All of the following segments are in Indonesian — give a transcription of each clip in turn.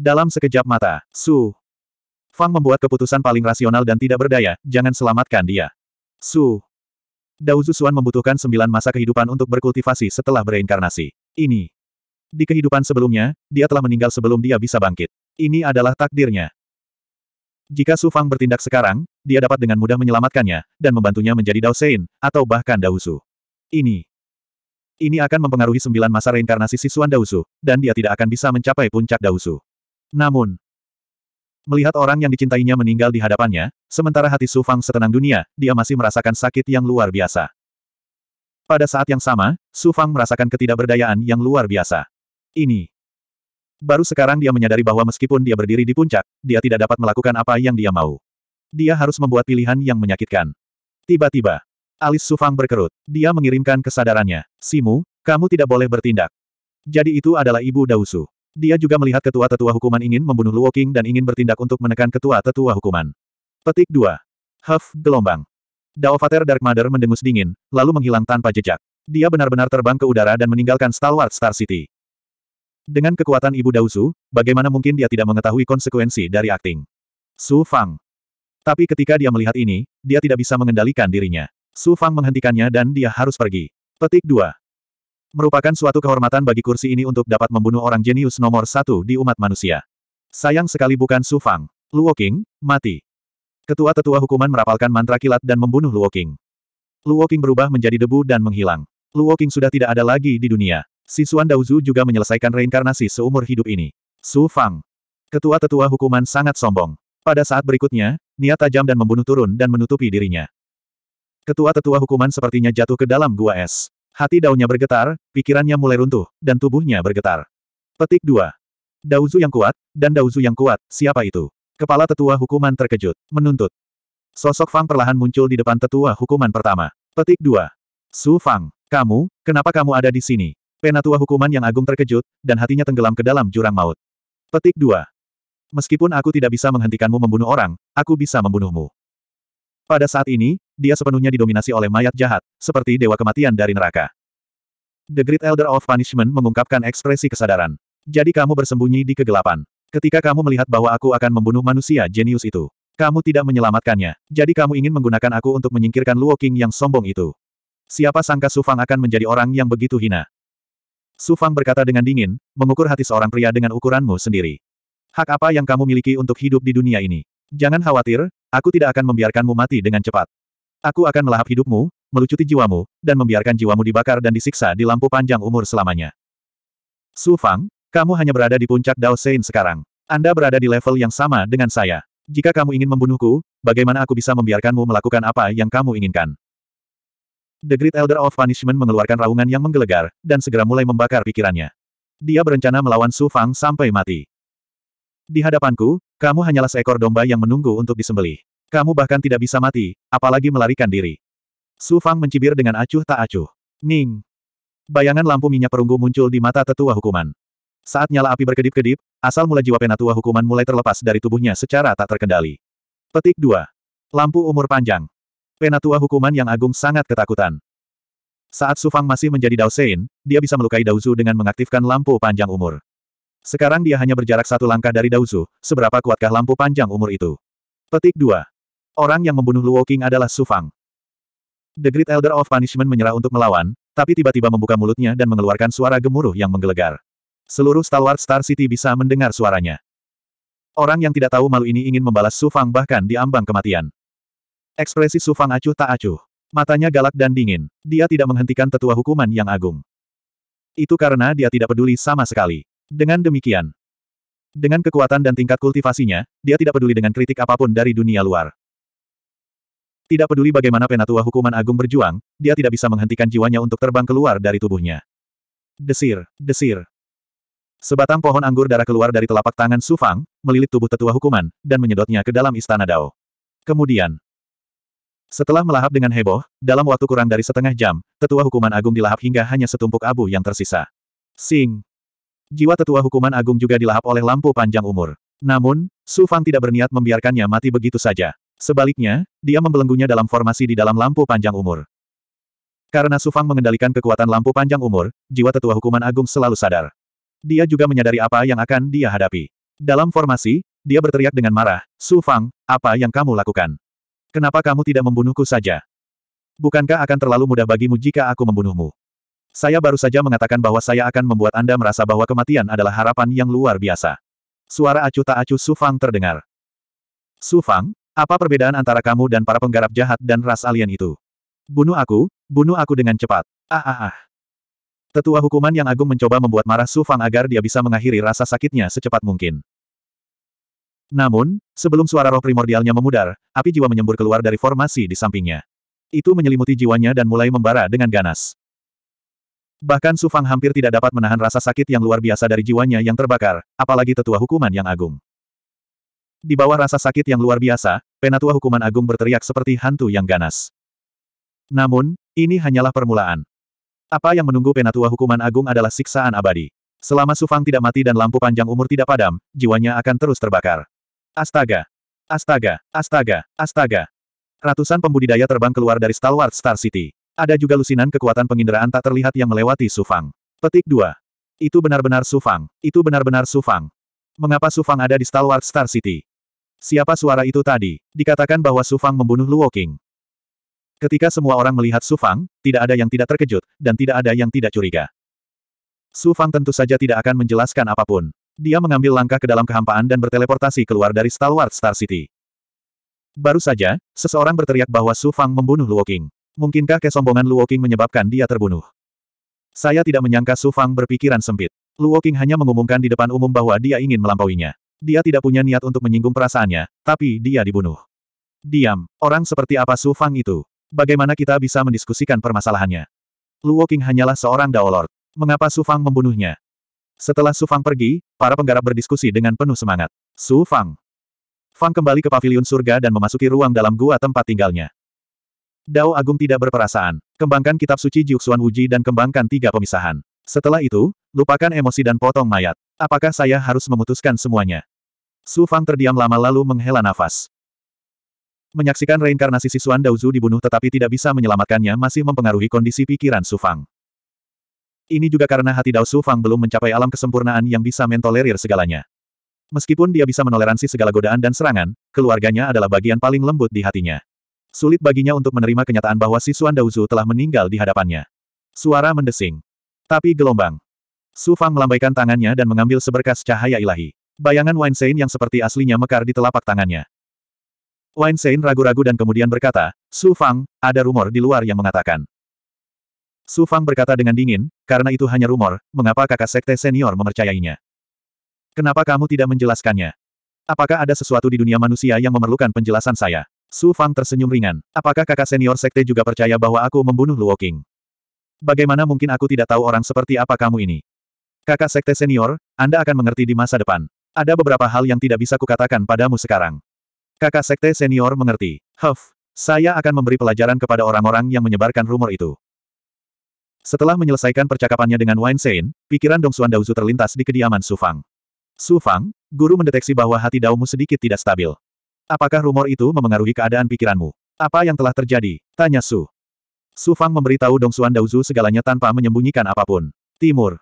Dalam sekejap mata, Su. Fang membuat keputusan paling rasional dan tidak berdaya, jangan selamatkan dia. Su. Dao Zuzuan membutuhkan sembilan masa kehidupan untuk berkultivasi setelah bereinkarnasi. Ini. Di kehidupan sebelumnya, dia telah meninggal sebelum dia bisa bangkit. Ini adalah takdirnya. Jika Su Fang bertindak sekarang, dia dapat dengan mudah menyelamatkannya, dan membantunya menjadi Dao Sein, atau bahkan Dausu. Ini. Ini akan mempengaruhi sembilan masa reinkarnasi Dao Dausu, dan dia tidak akan bisa mencapai puncak Dausu. Namun, melihat orang yang dicintainya meninggal di hadapannya, sementara hati Su Fang setenang dunia, dia masih merasakan sakit yang luar biasa. Pada saat yang sama, Su Fang merasakan ketidakberdayaan yang luar biasa. Ini. Baru sekarang dia menyadari bahwa meskipun dia berdiri di puncak, dia tidak dapat melakukan apa yang dia mau. Dia harus membuat pilihan yang menyakitkan. Tiba-tiba, alis Su Fang berkerut. Dia mengirimkan kesadarannya. Simu, kamu tidak boleh bertindak. Jadi itu adalah ibu Dausu. Dia juga melihat ketua-tetua hukuman ingin membunuh Luo King dan ingin bertindak untuk menekan ketua-tetua hukuman. Petik 2. Huff, gelombang. Daovater Dark Mother mendengus dingin, lalu menghilang tanpa jejak. Dia benar-benar terbang ke udara dan meninggalkan stalwart Star City. Dengan kekuatan Ibu Daosu, bagaimana mungkin dia tidak mengetahui konsekuensi dari akting? Su Fang. Tapi ketika dia melihat ini, dia tidak bisa mengendalikan dirinya. Su Fang menghentikannya dan dia harus pergi. Petik 2. Merupakan suatu kehormatan bagi kursi ini untuk dapat membunuh orang jenius nomor satu di umat manusia. Sayang sekali bukan Su Fang. Luo King, mati. Ketua-tetua hukuman merapalkan mantra kilat dan membunuh Luo King. Luo King berubah menjadi debu dan menghilang. Luo King sudah tidak ada lagi di dunia. Sisuan Daozu juga menyelesaikan reinkarnasi seumur hidup ini. Su Fang. Ketua-tetua hukuman sangat sombong. Pada saat berikutnya, niat tajam dan membunuh turun dan menutupi dirinya. Ketua-tetua hukuman sepertinya jatuh ke dalam gua es. Hati daunnya bergetar, pikirannya mulai runtuh, dan tubuhnya bergetar. Petik 2. Dauzu yang kuat, dan Dauzu yang kuat, siapa itu? Kepala tetua hukuman terkejut, menuntut. Sosok Fang perlahan muncul di depan tetua hukuman pertama. Petik 2. Su Fang, kamu, kenapa kamu ada di sini? Penatua hukuman yang agung terkejut, dan hatinya tenggelam ke dalam jurang maut. Petik 2. Meskipun aku tidak bisa menghentikanmu membunuh orang, aku bisa membunuhmu. Pada saat ini, dia sepenuhnya didominasi oleh mayat jahat, seperti dewa kematian dari neraka. The Great Elder of Punishment mengungkapkan ekspresi kesadaran. Jadi kamu bersembunyi di kegelapan. Ketika kamu melihat bahwa aku akan membunuh manusia jenius itu, kamu tidak menyelamatkannya, jadi kamu ingin menggunakan aku untuk menyingkirkan Luo King yang sombong itu. Siapa sangka Su Fang akan menjadi orang yang begitu hina? Su Fang berkata dengan dingin, mengukur hati seorang pria dengan ukuranmu sendiri. Hak apa yang kamu miliki untuk hidup di dunia ini? Jangan khawatir, aku tidak akan membiarkanmu mati dengan cepat. Aku akan melahap hidupmu, melucuti jiwamu, dan membiarkan jiwamu dibakar dan disiksa di lampu panjang umur selamanya. Su Fang, kamu hanya berada di puncak Dao Sein sekarang. Anda berada di level yang sama dengan saya. Jika kamu ingin membunuhku, bagaimana aku bisa membiarkanmu melakukan apa yang kamu inginkan? The Great Elder of Punishment mengeluarkan raungan yang menggelegar, dan segera mulai membakar pikirannya. Dia berencana melawan Su Fang sampai mati. Di hadapanku, kamu hanyalah seekor domba yang menunggu untuk disembelih. Kamu bahkan tidak bisa mati, apalagi melarikan diri. Su Fang mencibir dengan acuh tak acuh. Ning. Bayangan lampu minyak perunggu muncul di mata tetua hukuman. Saat nyala api berkedip-kedip, asal mula jiwa penatua hukuman mulai terlepas dari tubuhnya secara tak terkendali. Petik 2. Lampu umur panjang. Penatua hukuman yang agung sangat ketakutan. Saat Su Fang masih menjadi Dao Sein, dia bisa melukai Daozu dengan mengaktifkan lampu panjang umur. Sekarang dia hanya berjarak satu langkah dari Daozu, seberapa kuatkah lampu panjang umur itu? Petik 2. Orang yang membunuh Luo King adalah Su Fang. The Great Elder of Punishment menyerah untuk melawan, tapi tiba-tiba membuka mulutnya dan mengeluarkan suara gemuruh yang menggelegar. Seluruh stalwart Star City bisa mendengar suaranya. Orang yang tidak tahu malu ini ingin membalas Su Fang bahkan di ambang kematian. Ekspresi Su Fang acuh tak acuh. Matanya galak dan dingin. Dia tidak menghentikan tetua hukuman yang agung. Itu karena dia tidak peduli sama sekali. Dengan demikian, dengan kekuatan dan tingkat kultivasinya, dia tidak peduli dengan kritik apapun dari dunia luar. Tidak peduli bagaimana penatua hukuman agung berjuang, dia tidak bisa menghentikan jiwanya untuk terbang keluar dari tubuhnya. Desir, desir. Sebatang pohon anggur darah keluar dari telapak tangan Sufang, melilit tubuh tetua hukuman, dan menyedotnya ke dalam istana Dao. Kemudian, setelah melahap dengan heboh, dalam waktu kurang dari setengah jam, tetua hukuman agung dilahap hingga hanya setumpuk abu yang tersisa. Sing. Jiwa tetua hukuman agung juga dilahap oleh lampu panjang umur. Namun, Su Fang tidak berniat membiarkannya mati begitu saja. Sebaliknya, dia membelenggunya dalam formasi di dalam lampu panjang umur. Karena Sufang mengendalikan kekuatan lampu panjang umur, jiwa tetua hukuman agung selalu sadar. Dia juga menyadari apa yang akan dia hadapi. Dalam formasi, dia berteriak dengan marah, Sufang, apa yang kamu lakukan? Kenapa kamu tidak membunuhku saja? Bukankah akan terlalu mudah bagimu jika aku membunuhmu? Saya baru saja mengatakan bahwa saya akan membuat Anda merasa bahwa kematian adalah harapan yang luar biasa. Suara acuh tak acuh Sufang terdengar. Sufang, apa perbedaan antara kamu dan para penggarap jahat dan ras alien itu? Bunuh aku, bunuh aku dengan cepat. Ah ah ah. Tetua hukuman yang agung mencoba membuat marah Su Fang agar dia bisa mengakhiri rasa sakitnya secepat mungkin. Namun, sebelum suara roh primordialnya memudar, api jiwa menyembur keluar dari formasi di sampingnya. Itu menyelimuti jiwanya dan mulai membara dengan ganas. Bahkan Su Fang hampir tidak dapat menahan rasa sakit yang luar biasa dari jiwanya yang terbakar, apalagi tetua hukuman yang agung. Di bawah rasa sakit yang luar biasa, penatua hukuman agung berteriak seperti hantu yang ganas. Namun, ini hanyalah permulaan. Apa yang menunggu penatua hukuman agung adalah siksaan abadi. Selama Sufang tidak mati dan lampu panjang umur tidak padam, jiwanya akan terus terbakar. Astaga! Astaga! Astaga! Astaga! Ratusan pembudidaya terbang keluar dari stalwart Star City. Ada juga lusinan kekuatan penginderaan tak terlihat yang melewati Sufang. Petik 2. Itu benar-benar Sufang. Itu benar-benar Sufang. Mengapa Sufang ada di stalwart Star City? Siapa suara itu tadi? Dikatakan bahwa Sufang membunuh Luo King. Ketika semua orang melihat Sufang, tidak ada yang tidak terkejut, dan tidak ada yang tidak curiga. Sufang tentu saja tidak akan menjelaskan apapun. Dia mengambil langkah ke dalam kehampaan dan berteleportasi keluar dari stalwart Star City. Baru saja, seseorang berteriak bahwa Sufang membunuh Luo King. Mungkinkah kesombongan Luo King menyebabkan dia terbunuh? Saya tidak menyangka Sufang berpikiran sempit. Luo King hanya mengumumkan di depan umum bahwa dia ingin melampauinya. Dia tidak punya niat untuk menyinggung perasaannya, tapi dia dibunuh. Diam, orang seperti apa Su Fang itu? Bagaimana kita bisa mendiskusikan permasalahannya? Luo King hanyalah seorang Daolord. Mengapa Su Fang membunuhnya? Setelah Su Fang pergi, para penggarap berdiskusi dengan penuh semangat. Su Fang. Fang kembali ke Pavilion surga dan memasuki ruang dalam gua tempat tinggalnya. Dao Agung tidak berperasaan. Kembangkan kitab suci Jiuxuan Wuji dan kembangkan tiga pemisahan. Setelah itu, lupakan emosi dan potong mayat. Apakah saya harus memutuskan semuanya? Su Fang terdiam lama lalu menghela nafas. Menyaksikan reinkarnasi Sisuan Daozu dibunuh tetapi tidak bisa menyelamatkannya masih mempengaruhi kondisi pikiran Su Fang. Ini juga karena hati Dao Su Fang belum mencapai alam kesempurnaan yang bisa mentolerir segalanya. Meskipun dia bisa menoleransi segala godaan dan serangan, keluarganya adalah bagian paling lembut di hatinya. Sulit baginya untuk menerima kenyataan bahwa Sisuan Daozu telah meninggal di hadapannya. Suara mendesing. Tapi gelombang. Su Fang melambaikan tangannya dan mengambil seberkas cahaya ilahi. Bayangan Weinstein yang seperti aslinya mekar di telapak tangannya. Weinstein ragu-ragu dan kemudian berkata, Su Fang, ada rumor di luar yang mengatakan. Su Fang berkata dengan dingin, karena itu hanya rumor, mengapa kakak sekte senior memercayainya? Kenapa kamu tidak menjelaskannya? Apakah ada sesuatu di dunia manusia yang memerlukan penjelasan saya? Su Fang tersenyum ringan. Apakah kakak senior sekte juga percaya bahwa aku membunuh Luo King? Bagaimana mungkin aku tidak tahu orang seperti apa kamu ini? Kakak sekte senior, Anda akan mengerti di masa depan. Ada beberapa hal yang tidak bisa kukatakan padamu sekarang. Kakak sekte senior mengerti. Huff, saya akan memberi pelajaran kepada orang-orang yang menyebarkan rumor itu. Setelah menyelesaikan percakapannya dengan Wine Sein, pikiran Xuan Daozu terlintas di kediaman Su Fang. Su Fang, guru mendeteksi bahwa hati Daumu sedikit tidak stabil. Apakah rumor itu memengaruhi keadaan pikiranmu? Apa yang telah terjadi? Tanya Su. Su Fang memberitahu Xuan Daozu segalanya tanpa menyembunyikan apapun. Timur.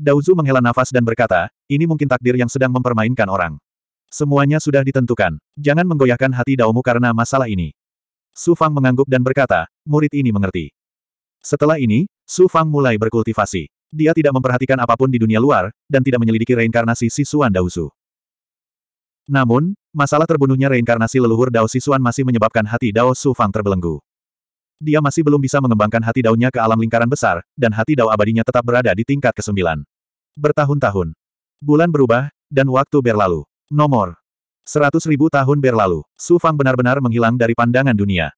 Dauzu menghela nafas dan berkata, ini mungkin takdir yang sedang mempermainkan orang. Semuanya sudah ditentukan. Jangan menggoyahkan hati Daumu karena masalah ini. Su Fang mengangguk dan berkata, murid ini mengerti. Setelah ini, Su Fang mulai berkultivasi. Dia tidak memperhatikan apapun di dunia luar, dan tidak menyelidiki reinkarnasi Sisuan Dauzu. Namun, masalah terbunuhnya reinkarnasi leluhur Dao Sisuan masih menyebabkan hati Dao Su Fang terbelenggu. Dia masih belum bisa mengembangkan hati daunya ke alam lingkaran besar, dan hati Dao abadinya tetap berada di tingkat kesembilan. Bertahun-tahun. Bulan berubah, dan waktu berlalu. Nomor. Seratus ribu tahun berlalu, Su Fang benar-benar menghilang dari pandangan dunia.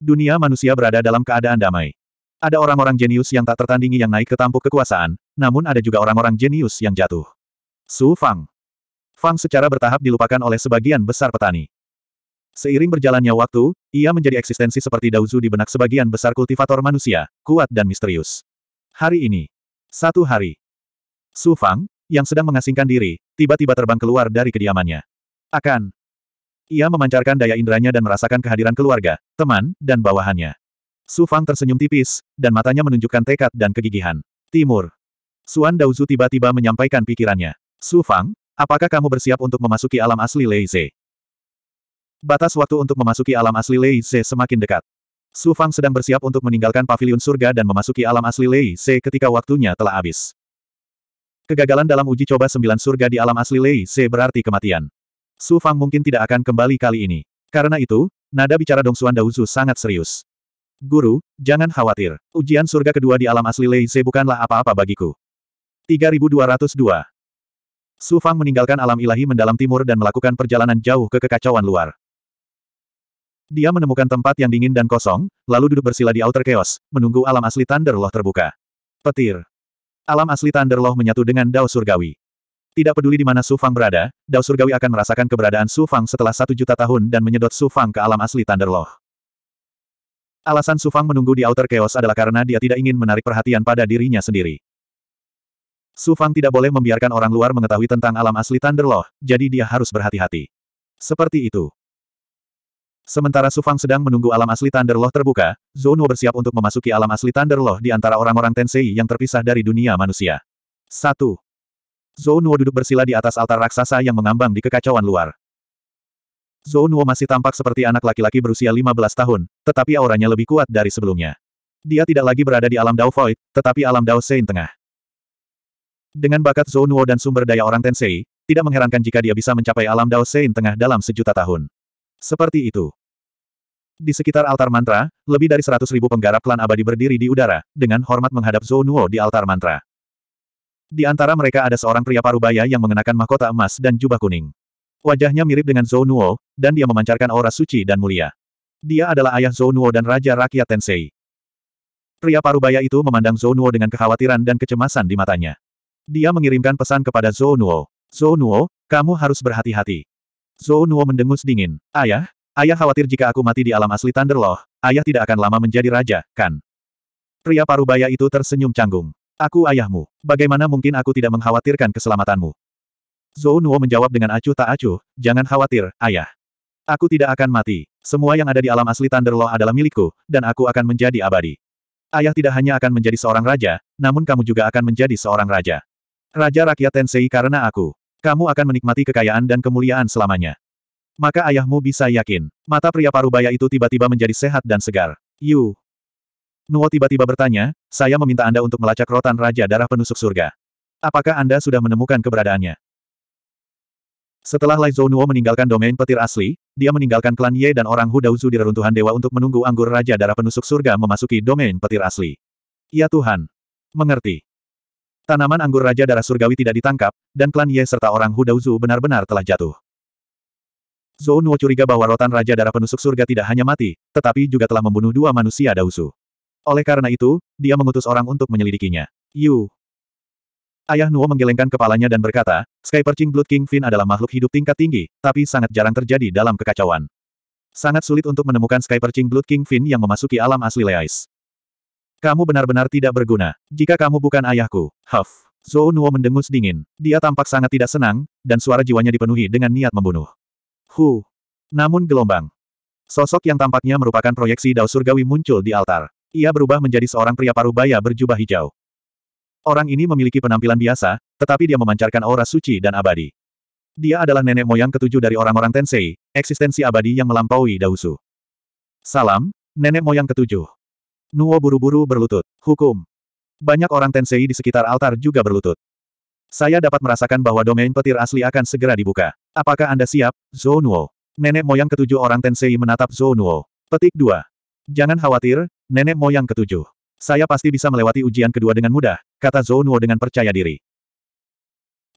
Dunia manusia berada dalam keadaan damai. Ada orang-orang jenius yang tak tertandingi yang naik ke tampuk kekuasaan, namun ada juga orang-orang jenius yang jatuh. Su Fang. Fang secara bertahap dilupakan oleh sebagian besar petani. Seiring berjalannya waktu, ia menjadi eksistensi seperti Daozu di benak sebagian besar kultivator manusia, kuat dan misterius. Hari ini. Satu hari. Su Fang, yang sedang mengasingkan diri, tiba-tiba terbang keluar dari kediamannya. Akan. Ia memancarkan daya inderanya dan merasakan kehadiran keluarga, teman, dan bawahannya. Su Fang tersenyum tipis, dan matanya menunjukkan tekad dan kegigihan. Timur. Suan Daozu tiba-tiba menyampaikan pikirannya. Su Fang, apakah kamu bersiap untuk memasuki alam asli Lei Ze? Batas waktu untuk memasuki alam asli Lei Ze semakin dekat. Su Fang sedang bersiap untuk meninggalkan paviliun surga dan memasuki alam asli Lei Ze ketika waktunya telah habis. Kegagalan dalam uji coba sembilan surga di alam asli Lei Se berarti kematian. Su Fang mungkin tidak akan kembali kali ini. Karena itu, nada bicara Dong Xuan Daozu sangat serius. Guru, jangan khawatir. Ujian surga kedua di alam asli Lei Se bukanlah apa-apa bagiku. 3202 Su Fang meninggalkan alam ilahi mendalam timur dan melakukan perjalanan jauh ke kekacauan luar. Dia menemukan tempat yang dingin dan kosong, lalu duduk bersila di outer chaos, menunggu alam asli Thunder Loh terbuka. Petir. Alam asli Thunderlaw menyatu dengan Dao Surgawi. Tidak peduli di mana Su Fang berada, Dao Surgawi akan merasakan keberadaan Su Fang setelah satu juta tahun dan menyedot Su Fang ke alam asli Thunderlaw. Alasan Su Fang menunggu di Outer Chaos adalah karena dia tidak ingin menarik perhatian pada dirinya sendiri. Su Fang tidak boleh membiarkan orang luar mengetahui tentang alam asli Thunderlaw, jadi dia harus berhati-hati. Seperti itu. Sementara Sufang sedang menunggu alam asli Thunderloh terbuka, Nuo bersiap untuk memasuki alam asli Thunderloh di antara orang-orang Tensei yang terpisah dari dunia manusia. 1. Nuo duduk bersila di atas altar raksasa yang mengambang di kekacauan luar. Nuo masih tampak seperti anak laki-laki berusia 15 tahun, tetapi auranya lebih kuat dari sebelumnya. Dia tidak lagi berada di alam Dao Void, tetapi alam Dao Sein Tengah. Dengan bakat Nuo dan sumber daya orang Tensei, tidak mengherankan jika dia bisa mencapai alam Dao Sein Tengah dalam sejuta tahun. Seperti itu. Di sekitar altar mantra, lebih dari seratus ribu penggarap klan abadi berdiri di udara, dengan hormat menghadap Zhou Nuo di altar mantra. Di antara mereka ada seorang pria parubaya yang mengenakan mahkota emas dan jubah kuning. Wajahnya mirip dengan Zhou Nuo, dan dia memancarkan aura suci dan mulia. Dia adalah ayah Zhou Nuo dan Raja Rakyat Tensei. Pria parubaya itu memandang Zhou Nuo dengan kekhawatiran dan kecemasan di matanya. Dia mengirimkan pesan kepada Zhou Nuo. Zhou Nuo, kamu harus berhati-hati. Zhou Nuo mendengus dingin. Ayah, ayah khawatir jika aku mati di alam asli Thunderloh, ayah tidak akan lama menjadi raja, kan? Pria parubaya itu tersenyum canggung. Aku ayahmu, bagaimana mungkin aku tidak mengkhawatirkan keselamatanmu? Zhou Nuo menjawab dengan acuh tak acuh, jangan khawatir, ayah. Aku tidak akan mati. Semua yang ada di alam asli Thunderloh adalah milikku, dan aku akan menjadi abadi. Ayah tidak hanya akan menjadi seorang raja, namun kamu juga akan menjadi seorang raja. Raja rakyat Tensei karena aku. Kamu akan menikmati kekayaan dan kemuliaan selamanya. Maka ayahmu bisa yakin. Mata pria parubaya itu tiba-tiba menjadi sehat dan segar. Yu. Nuo tiba-tiba bertanya, saya meminta Anda untuk melacak rotan Raja Darah Penusuk Surga. Apakah Anda sudah menemukan keberadaannya? Setelah Lai Zhou Nuo meninggalkan domain petir asli, dia meninggalkan klan Ye dan orang Hu Daozu di reruntuhan dewa untuk menunggu anggur Raja Darah Penusuk Surga memasuki domain petir asli. Ya Tuhan! Mengerti. Tanaman anggur Raja Darah Surgawi tidak ditangkap, dan klan Ye serta orang Hudauzu benar-benar telah jatuh. Zhou Nuo curiga bahwa rotan Raja Darah Penusuk Surga tidak hanya mati, tetapi juga telah membunuh dua manusia dausu. Oleh karena itu, dia mengutus orang untuk menyelidikinya. Yu. Ayah Nuo menggelengkan kepalanya dan berkata, Sky Blood King Fin adalah makhluk hidup tingkat tinggi, tapi sangat jarang terjadi dalam kekacauan. Sangat sulit untuk menemukan Sky Blood King Fin yang memasuki alam asli Leais. Kamu benar-benar tidak berguna. Jika kamu bukan ayahku, Huff. Zhou Nuo mendengus dingin. Dia tampak sangat tidak senang, dan suara jiwanya dipenuhi dengan niat membunuh. Hu. Namun gelombang. Sosok yang tampaknya merupakan proyeksi dao surgawi muncul di altar. Ia berubah menjadi seorang pria paruh baya berjubah hijau. Orang ini memiliki penampilan biasa, tetapi dia memancarkan aura suci dan abadi. Dia adalah nenek moyang ketujuh dari orang-orang Tensei, eksistensi abadi yang melampaui Dausu. Salam, nenek moyang ketujuh. Nuo buru-buru berlutut. Hukum. Banyak orang Tensei di sekitar altar juga berlutut. Saya dapat merasakan bahwa domain petir asli akan segera dibuka. Apakah Anda siap, Zhou Nuo? Nenek moyang ketujuh orang Tensei menatap Zhou Nuo. Petik 2. Jangan khawatir, nenek moyang ketujuh. Saya pasti bisa melewati ujian kedua dengan mudah, kata Zhou Nuo dengan percaya diri.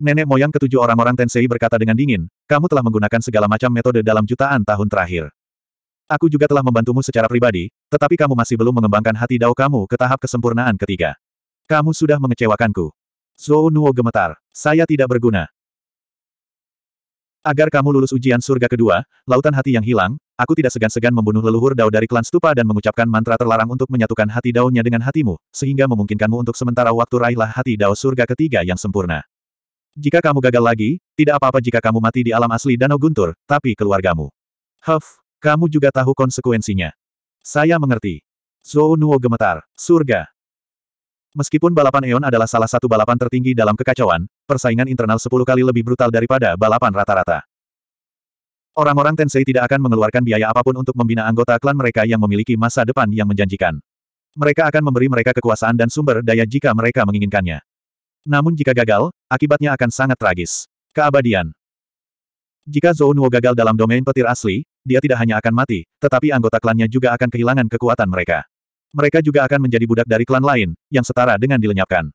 Nenek moyang ketujuh orang-orang Tensei berkata dengan dingin, kamu telah menggunakan segala macam metode dalam jutaan tahun terakhir. Aku juga telah membantumu secara pribadi, tetapi kamu masih belum mengembangkan hati dao kamu ke tahap kesempurnaan ketiga. Kamu sudah mengecewakanku. Zhou Nuo gemetar. Saya tidak berguna. Agar kamu lulus ujian surga kedua, lautan hati yang hilang, aku tidak segan-segan membunuh leluhur dao dari klan stupa dan mengucapkan mantra terlarang untuk menyatukan hati daunnya dengan hatimu, sehingga memungkinkanmu untuk sementara waktu raihlah hati dao surga ketiga yang sempurna. Jika kamu gagal lagi, tidak apa-apa jika kamu mati di alam asli Danau Guntur, tapi keluargamu. Huff, kamu juga tahu konsekuensinya. Saya mengerti. Zhou Nuo gemetar. Surga. Meskipun balapan Eon adalah salah satu balapan tertinggi dalam kekacauan, persaingan internal sepuluh kali lebih brutal daripada balapan rata-rata. Orang-orang Tensei tidak akan mengeluarkan biaya apapun untuk membina anggota klan mereka yang memiliki masa depan yang menjanjikan. Mereka akan memberi mereka kekuasaan dan sumber daya jika mereka menginginkannya. Namun jika gagal, akibatnya akan sangat tragis. Keabadian. Jika Zhou Nuo gagal dalam domain petir asli, dia tidak hanya akan mati, tetapi anggota klannya juga akan kehilangan kekuatan mereka. Mereka juga akan menjadi budak dari klan lain, yang setara dengan dilenyapkan.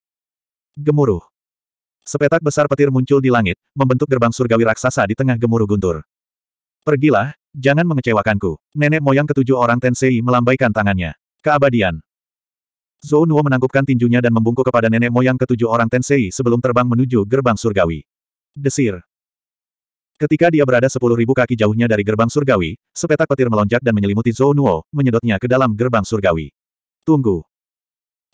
Gemuruh. Sepetak besar petir muncul di langit, membentuk gerbang surgawi raksasa di tengah gemuruh guntur. Pergilah, jangan mengecewakanku. Nenek moyang ketujuh orang Tensei melambaikan tangannya. Keabadian. Zou Nuo menangkupkan tinjunya dan membungkuk kepada nenek moyang ketujuh orang Tensei sebelum terbang menuju gerbang surgawi. Desir. Ketika dia berada sepuluh ribu kaki jauhnya dari gerbang surgawi, sepetak petir melonjak dan menyelimuti Zhou Nuo, menyedotnya ke dalam gerbang surgawi. Tunggu.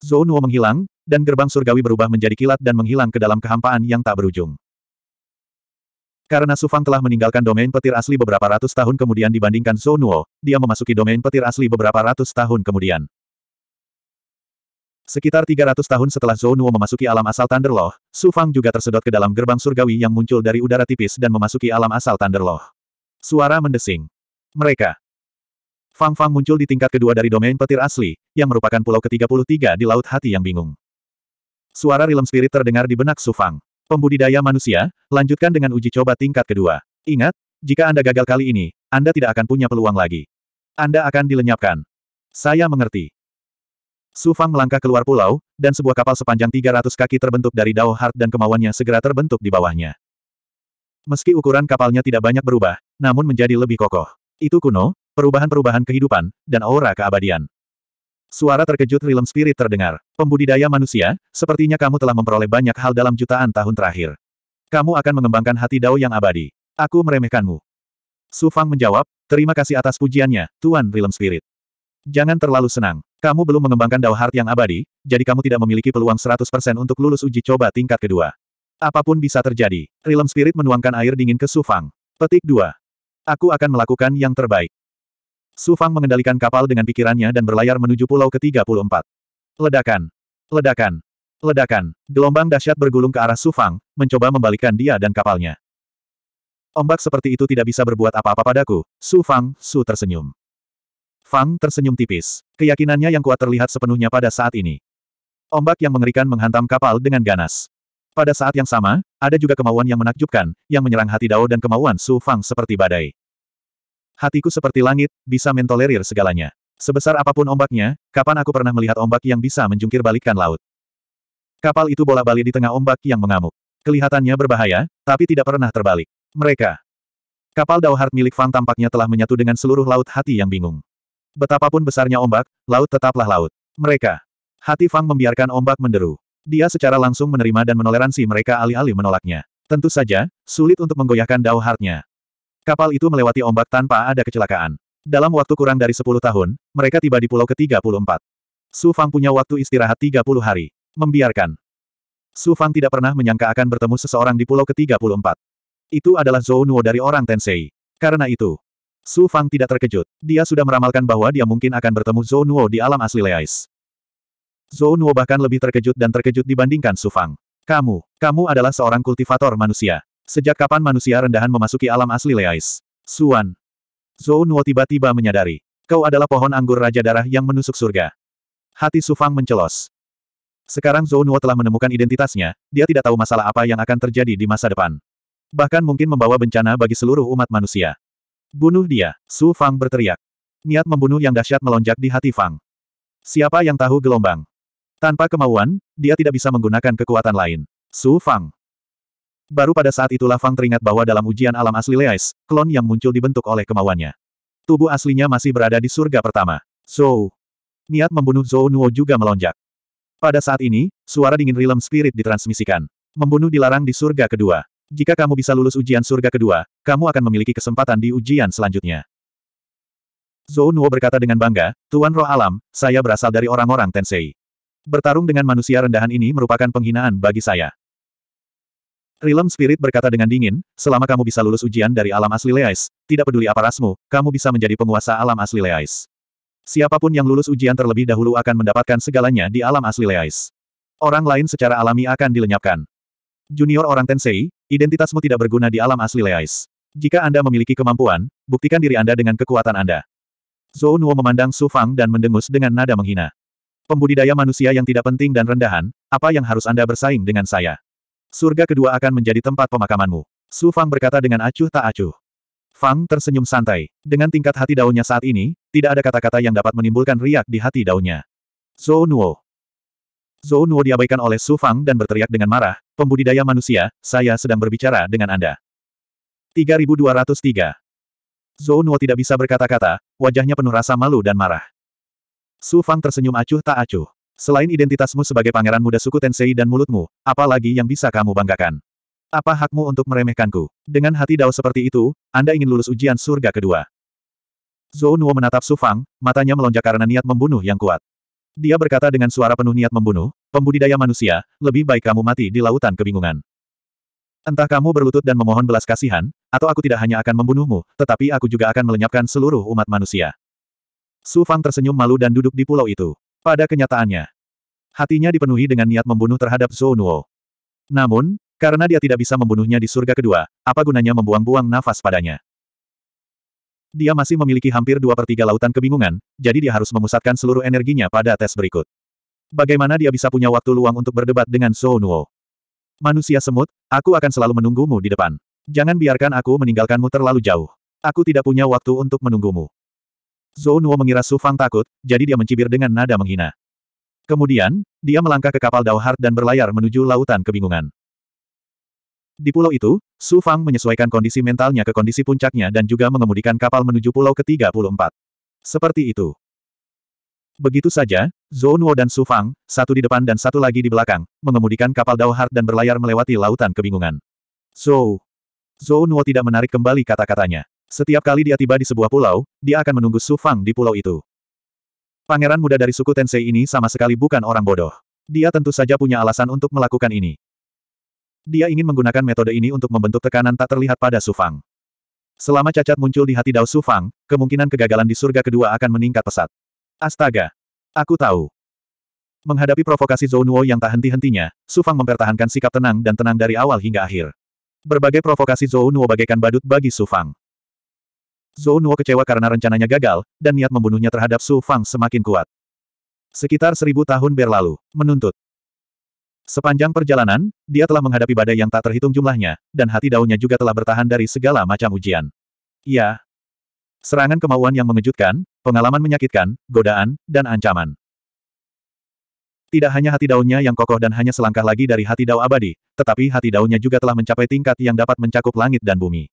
Zhou Nuo menghilang, dan gerbang surgawi berubah menjadi kilat dan menghilang ke dalam kehampaan yang tak berujung. Karena Sufang telah meninggalkan domain petir asli beberapa ratus tahun kemudian dibandingkan Zhou Nuo, dia memasuki domain petir asli beberapa ratus tahun kemudian. Sekitar 300 tahun setelah Zou Nuo memasuki alam asal Thunder Su Fang juga tersedot ke dalam gerbang surgawi yang muncul dari udara tipis dan memasuki alam asal Thunder Suara mendesing. Mereka. Fang Fang muncul di tingkat kedua dari domain petir asli, yang merupakan pulau ke-33 di Laut Hati yang Bingung. Suara rilem spirit terdengar di benak Su Fang. Pembudidaya manusia, lanjutkan dengan uji coba tingkat kedua. Ingat, jika Anda gagal kali ini, Anda tidak akan punya peluang lagi. Anda akan dilenyapkan. Saya mengerti. Su Fang melangkah keluar pulau, dan sebuah kapal sepanjang 300 kaki terbentuk dari Dao Heart dan kemauannya segera terbentuk di bawahnya. Meski ukuran kapalnya tidak banyak berubah, namun menjadi lebih kokoh. Itu kuno, perubahan-perubahan kehidupan, dan aura keabadian. Suara terkejut Realm Spirit terdengar. Pembudidaya manusia, sepertinya kamu telah memperoleh banyak hal dalam jutaan tahun terakhir. Kamu akan mengembangkan hati Dao yang abadi. Aku meremehkanmu. Su Fang menjawab, terima kasih atas pujiannya, Tuan Realm Spirit. Jangan terlalu senang. Kamu belum mengembangkan Dao Heart yang abadi, jadi kamu tidak memiliki peluang 100% untuk lulus uji coba tingkat kedua. Apapun bisa terjadi. Realm Spirit menuangkan air dingin ke Sufang. Petik 2. Aku akan melakukan yang terbaik. Sufang mengendalikan kapal dengan pikirannya dan berlayar menuju pulau ke-34. Ledakan. Ledakan. Ledakan. Gelombang dahsyat bergulung ke arah Sufang, mencoba membalikkan dia dan kapalnya. Ombak seperti itu tidak bisa berbuat apa-apa padaku, Sufang, Su tersenyum. Fang tersenyum tipis. Keyakinannya yang kuat terlihat sepenuhnya pada saat ini. Ombak yang mengerikan menghantam kapal dengan ganas. Pada saat yang sama, ada juga kemauan yang menakjubkan, yang menyerang hati Dao dan kemauan Su Fang seperti badai. Hatiku seperti langit, bisa mentolerir segalanya. Sebesar apapun ombaknya, kapan aku pernah melihat ombak yang bisa menjungkir balikkan laut? Kapal itu bola-balik di tengah ombak yang mengamuk. Kelihatannya berbahaya, tapi tidak pernah terbalik. Mereka. Kapal Dao Heart milik Fang tampaknya telah menyatu dengan seluruh laut hati yang bingung. Betapapun besarnya ombak, laut tetaplah laut. Mereka. Hati Fang membiarkan ombak menderu. Dia secara langsung menerima dan menoleransi mereka alih-alih menolaknya. Tentu saja, sulit untuk menggoyahkan Dao hartnya. Kapal itu melewati ombak tanpa ada kecelakaan. Dalam waktu kurang dari 10 tahun, mereka tiba di pulau ke-34. Su Fang punya waktu istirahat 30 hari. Membiarkan. Su Fang tidak pernah menyangka akan bertemu seseorang di pulau ke-34. Itu adalah Zhou Nuo dari orang Tensei. Karena itu, Su Fang tidak terkejut. Dia sudah meramalkan bahwa dia mungkin akan bertemu Zhou Nuo di alam asli Leais. Zhou Nuo bahkan lebih terkejut dan terkejut dibandingkan Su Fang. Kamu, kamu adalah seorang kultivator manusia. Sejak kapan manusia rendahan memasuki alam asli Leais? Suan. Zhou Nuo tiba-tiba menyadari. Kau adalah pohon anggur Raja Darah yang menusuk surga. Hati Su Fang mencelos. Sekarang Zhou Nuo telah menemukan identitasnya, dia tidak tahu masalah apa yang akan terjadi di masa depan. Bahkan mungkin membawa bencana bagi seluruh umat manusia. Bunuh dia, Su Fang berteriak. Niat membunuh yang dahsyat melonjak di hati Fang. Siapa yang tahu gelombang? Tanpa kemauan, dia tidak bisa menggunakan kekuatan lain. Su Fang. Baru pada saat itulah Fang teringat bahwa dalam ujian alam asli Leais, klon yang muncul dibentuk oleh kemauannya. Tubuh aslinya masih berada di surga pertama. Zhou. Niat membunuh Zhou Nuo juga melonjak. Pada saat ini, suara dingin Realm Spirit ditransmisikan. Membunuh dilarang di surga kedua. Jika kamu bisa lulus ujian surga kedua, kamu akan memiliki kesempatan di ujian selanjutnya. Zhou Nuo berkata dengan bangga, Tuan Roh Alam, saya berasal dari orang-orang Tensei. Bertarung dengan manusia rendahan ini merupakan penghinaan bagi saya. Realm Spirit berkata dengan dingin, selama kamu bisa lulus ujian dari alam asli Leais, tidak peduli apa rasmu, kamu bisa menjadi penguasa alam asli Leais. Siapapun yang lulus ujian terlebih dahulu akan mendapatkan segalanya di alam asli Leais. Orang lain secara alami akan dilenyapkan. Junior orang Tensei, Identitasmu tidak berguna di alam asli Leais. Jika Anda memiliki kemampuan, buktikan diri Anda dengan kekuatan Anda. Zhou Nuo memandang Su Fang dan mendengus dengan nada menghina. Pembudidaya manusia yang tidak penting dan rendahan, apa yang harus Anda bersaing dengan saya? Surga kedua akan menjadi tempat pemakamanmu. Su Fang berkata dengan acuh tak acuh. Fang tersenyum santai. Dengan tingkat hati daunnya saat ini, tidak ada kata-kata yang dapat menimbulkan riak di hati daunnya. Zhou Nuo, Zhou Nuo diabaikan oleh Su Fang dan berteriak dengan marah, pembudidaya manusia, saya sedang berbicara dengan Anda. 3203 Zhou Nuo tidak bisa berkata-kata, wajahnya penuh rasa malu dan marah. Su Fang tersenyum acuh tak acuh. Selain identitasmu sebagai pangeran muda suku Tensei dan mulutmu, apa lagi yang bisa kamu banggakan? Apa hakmu untuk meremehkanku? Dengan hati dao seperti itu, Anda ingin lulus ujian surga kedua. Zhou Nuo menatap Su Fang, matanya melonjak karena niat membunuh yang kuat. Dia berkata dengan suara penuh niat membunuh, pembudidaya manusia, lebih baik kamu mati di lautan kebingungan. Entah kamu berlutut dan memohon belas kasihan, atau aku tidak hanya akan membunuhmu, tetapi aku juga akan melenyapkan seluruh umat manusia. Su Fang tersenyum malu dan duduk di pulau itu. Pada kenyataannya, hatinya dipenuhi dengan niat membunuh terhadap Zhou Nuo. Namun, karena dia tidak bisa membunuhnya di surga kedua, apa gunanya membuang-buang nafas padanya? Dia masih memiliki hampir dua per tiga lautan kebingungan, jadi dia harus memusatkan seluruh energinya pada tes berikut. Bagaimana dia bisa punya waktu luang untuk berdebat dengan Zhou Nuo? Manusia semut, aku akan selalu menunggumu di depan. Jangan biarkan aku meninggalkanmu terlalu jauh. Aku tidak punya waktu untuk menunggumu. Zhou Nuo mengira Su Fang takut, jadi dia mencibir dengan nada menghina. Kemudian, dia melangkah ke kapal Dao Hart dan berlayar menuju lautan kebingungan. Di pulau itu, Su Fang menyesuaikan kondisi mentalnya ke kondisi puncaknya dan juga mengemudikan kapal menuju pulau ke-34. Seperti itu. Begitu saja, Zhou Nuo dan Su Fang, satu di depan dan satu lagi di belakang, mengemudikan kapal Dao Hart dan berlayar melewati lautan kebingungan. Zhou. Zhou Nuo tidak menarik kembali kata-katanya. Setiap kali dia tiba di sebuah pulau, dia akan menunggu Su Fang di pulau itu. Pangeran muda dari suku Tensei ini sama sekali bukan orang bodoh. Dia tentu saja punya alasan untuk melakukan ini. Dia ingin menggunakan metode ini untuk membentuk tekanan tak terlihat pada Sufang. Selama cacat muncul di hati Dao Sufang, kemungkinan kegagalan di surga kedua akan meningkat pesat. Astaga! Aku tahu. Menghadapi provokasi Zhou Nuo yang tak henti-hentinya, Su mempertahankan sikap tenang dan tenang dari awal hingga akhir. Berbagai provokasi Zhou Nuo bagaikan badut bagi Sufang. Fang. Zhou Nuo kecewa karena rencananya gagal, dan niat membunuhnya terhadap Sufang semakin kuat. Sekitar seribu tahun berlalu, menuntut, Sepanjang perjalanan, dia telah menghadapi badai yang tak terhitung jumlahnya, dan hati daunnya juga telah bertahan dari segala macam ujian. Ya. Serangan kemauan yang mengejutkan, pengalaman menyakitkan, godaan, dan ancaman. Tidak hanya hati daunnya yang kokoh dan hanya selangkah lagi dari hati dao abadi, tetapi hati daunnya juga telah mencapai tingkat yang dapat mencakup langit dan bumi.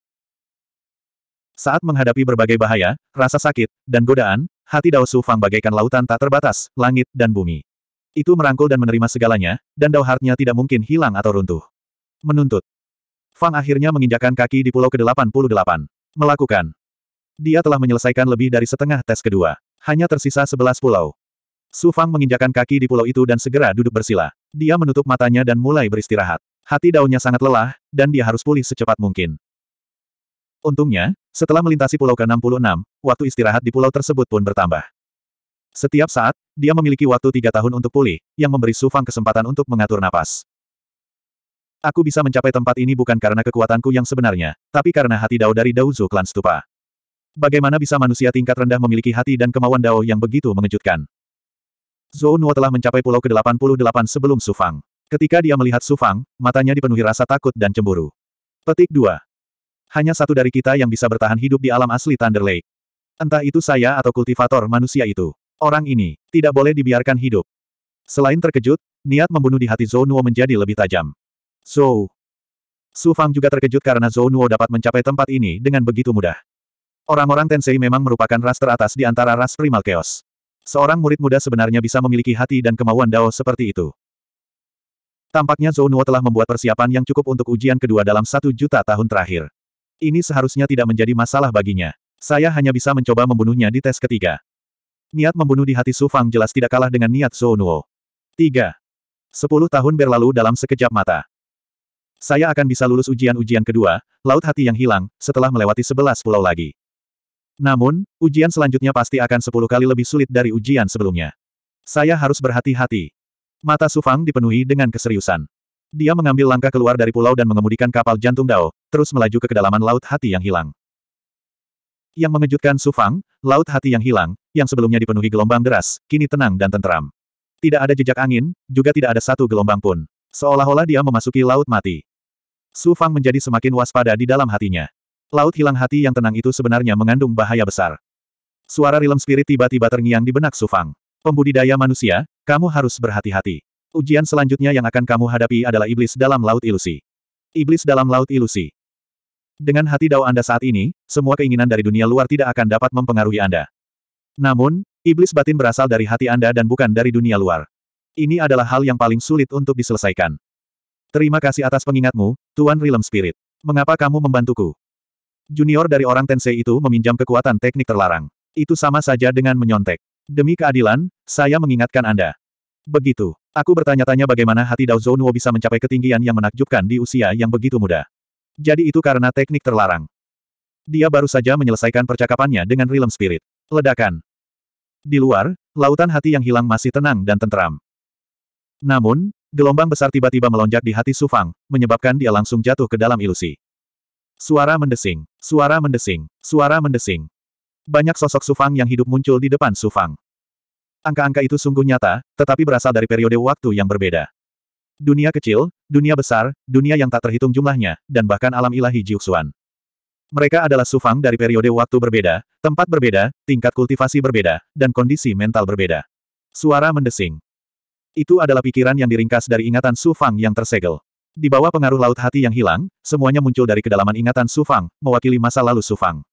Saat menghadapi berbagai bahaya, rasa sakit, dan godaan, hati Dao sufang bagaikan lautan tak terbatas, langit dan bumi. Itu merangkul dan menerima segalanya, dan Dao Heart-nya tidak mungkin hilang atau runtuh. Menuntut. Fang akhirnya menginjakan kaki di Pulau ke-88. Melakukan. Dia telah menyelesaikan lebih dari setengah tes kedua. Hanya tersisa sebelas pulau. Su Fang menginjakan kaki di pulau itu dan segera duduk bersila. Dia menutup matanya dan mulai beristirahat. Hati daunnya sangat lelah, dan dia harus pulih secepat mungkin. Untungnya, setelah melintasi pulau ke-66, waktu istirahat di pulau tersebut pun bertambah. Setiap saat, dia memiliki waktu tiga tahun untuk pulih, yang memberi Sufang kesempatan untuk mengatur napas. Aku bisa mencapai tempat ini bukan karena kekuatanku yang sebenarnya, tapi karena hati Dao dari Daozu klan stupa. Bagaimana bisa manusia tingkat rendah memiliki hati dan kemauan Dao yang begitu mengejutkan? Zhou Nuo telah mencapai pulau ke-88 sebelum Sufang. Ketika dia melihat Sufang, matanya dipenuhi rasa takut dan cemburu. Petik 2. Hanya satu dari kita yang bisa bertahan hidup di alam asli Thunder Lake. Entah itu saya atau kultivator manusia itu. Orang ini, tidak boleh dibiarkan hidup. Selain terkejut, niat membunuh di hati Zhou Nuo menjadi lebih tajam. Zhou. Su Fang juga terkejut karena Zhou Nuo dapat mencapai tempat ini dengan begitu mudah. Orang-orang Tensei memang merupakan ras teratas di antara ras primal chaos. Seorang murid muda sebenarnya bisa memiliki hati dan kemauan Dao seperti itu. Tampaknya Zhou Nuo telah membuat persiapan yang cukup untuk ujian kedua dalam satu juta tahun terakhir. Ini seharusnya tidak menjadi masalah baginya. Saya hanya bisa mencoba membunuhnya di tes ketiga. Niat membunuh di hati Su Fang jelas tidak kalah dengan niat Zhou Nuo. 3. Sepuluh tahun berlalu dalam sekejap mata. Saya akan bisa lulus ujian-ujian kedua, Laut Hati yang hilang, setelah melewati sebelas pulau lagi. Namun, ujian selanjutnya pasti akan sepuluh kali lebih sulit dari ujian sebelumnya. Saya harus berhati-hati. Mata Su Fang dipenuhi dengan keseriusan. Dia mengambil langkah keluar dari pulau dan mengemudikan kapal jantung Dao, terus melaju ke kedalaman Laut Hati yang hilang yang mengejutkan Su Fang, laut hati yang hilang, yang sebelumnya dipenuhi gelombang deras, kini tenang dan tenteram. Tidak ada jejak angin, juga tidak ada satu gelombang pun. Seolah-olah dia memasuki laut mati. Su Fang menjadi semakin waspada di dalam hatinya. Laut hilang hati yang tenang itu sebenarnya mengandung bahaya besar. Suara rilem spirit tiba-tiba terngiang di benak Su Fang. Pembudidaya manusia, kamu harus berhati-hati. Ujian selanjutnya yang akan kamu hadapi adalah iblis dalam laut ilusi. Iblis dalam laut ilusi. Dengan hati dao Anda saat ini, semua keinginan dari dunia luar tidak akan dapat mempengaruhi Anda. Namun, iblis batin berasal dari hati Anda dan bukan dari dunia luar. Ini adalah hal yang paling sulit untuk diselesaikan. Terima kasih atas pengingatmu, Tuan Realm Spirit. Mengapa kamu membantuku? Junior dari orang Tensei itu meminjam kekuatan teknik terlarang. Itu sama saja dengan menyontek. Demi keadilan, saya mengingatkan Anda. Begitu. Aku bertanya-tanya bagaimana hati Dao Zonuo bisa mencapai ketinggian yang menakjubkan di usia yang begitu muda. Jadi itu karena teknik terlarang. Dia baru saja menyelesaikan percakapannya dengan Realm Spirit. Ledakan. Di luar, lautan hati yang hilang masih tenang dan tenteram. Namun, gelombang besar tiba-tiba melonjak di hati Sufang, menyebabkan dia langsung jatuh ke dalam ilusi. Suara mendesing, suara mendesing, suara mendesing. Banyak sosok Sufang yang hidup muncul di depan Sufang. Angka-angka itu sungguh nyata, tetapi berasal dari periode waktu yang berbeda. Dunia kecil, dunia besar, dunia yang tak terhitung jumlahnya, dan bahkan alam ilahi Jiuxuan. Mereka adalah sufang dari periode waktu berbeda, tempat berbeda, tingkat kultivasi berbeda, dan kondisi mental berbeda. Suara mendesing. Itu adalah pikiran yang diringkas dari ingatan sufang yang tersegel. Di bawah pengaruh laut hati yang hilang, semuanya muncul dari kedalaman ingatan sufang, mewakili masa lalu sufang.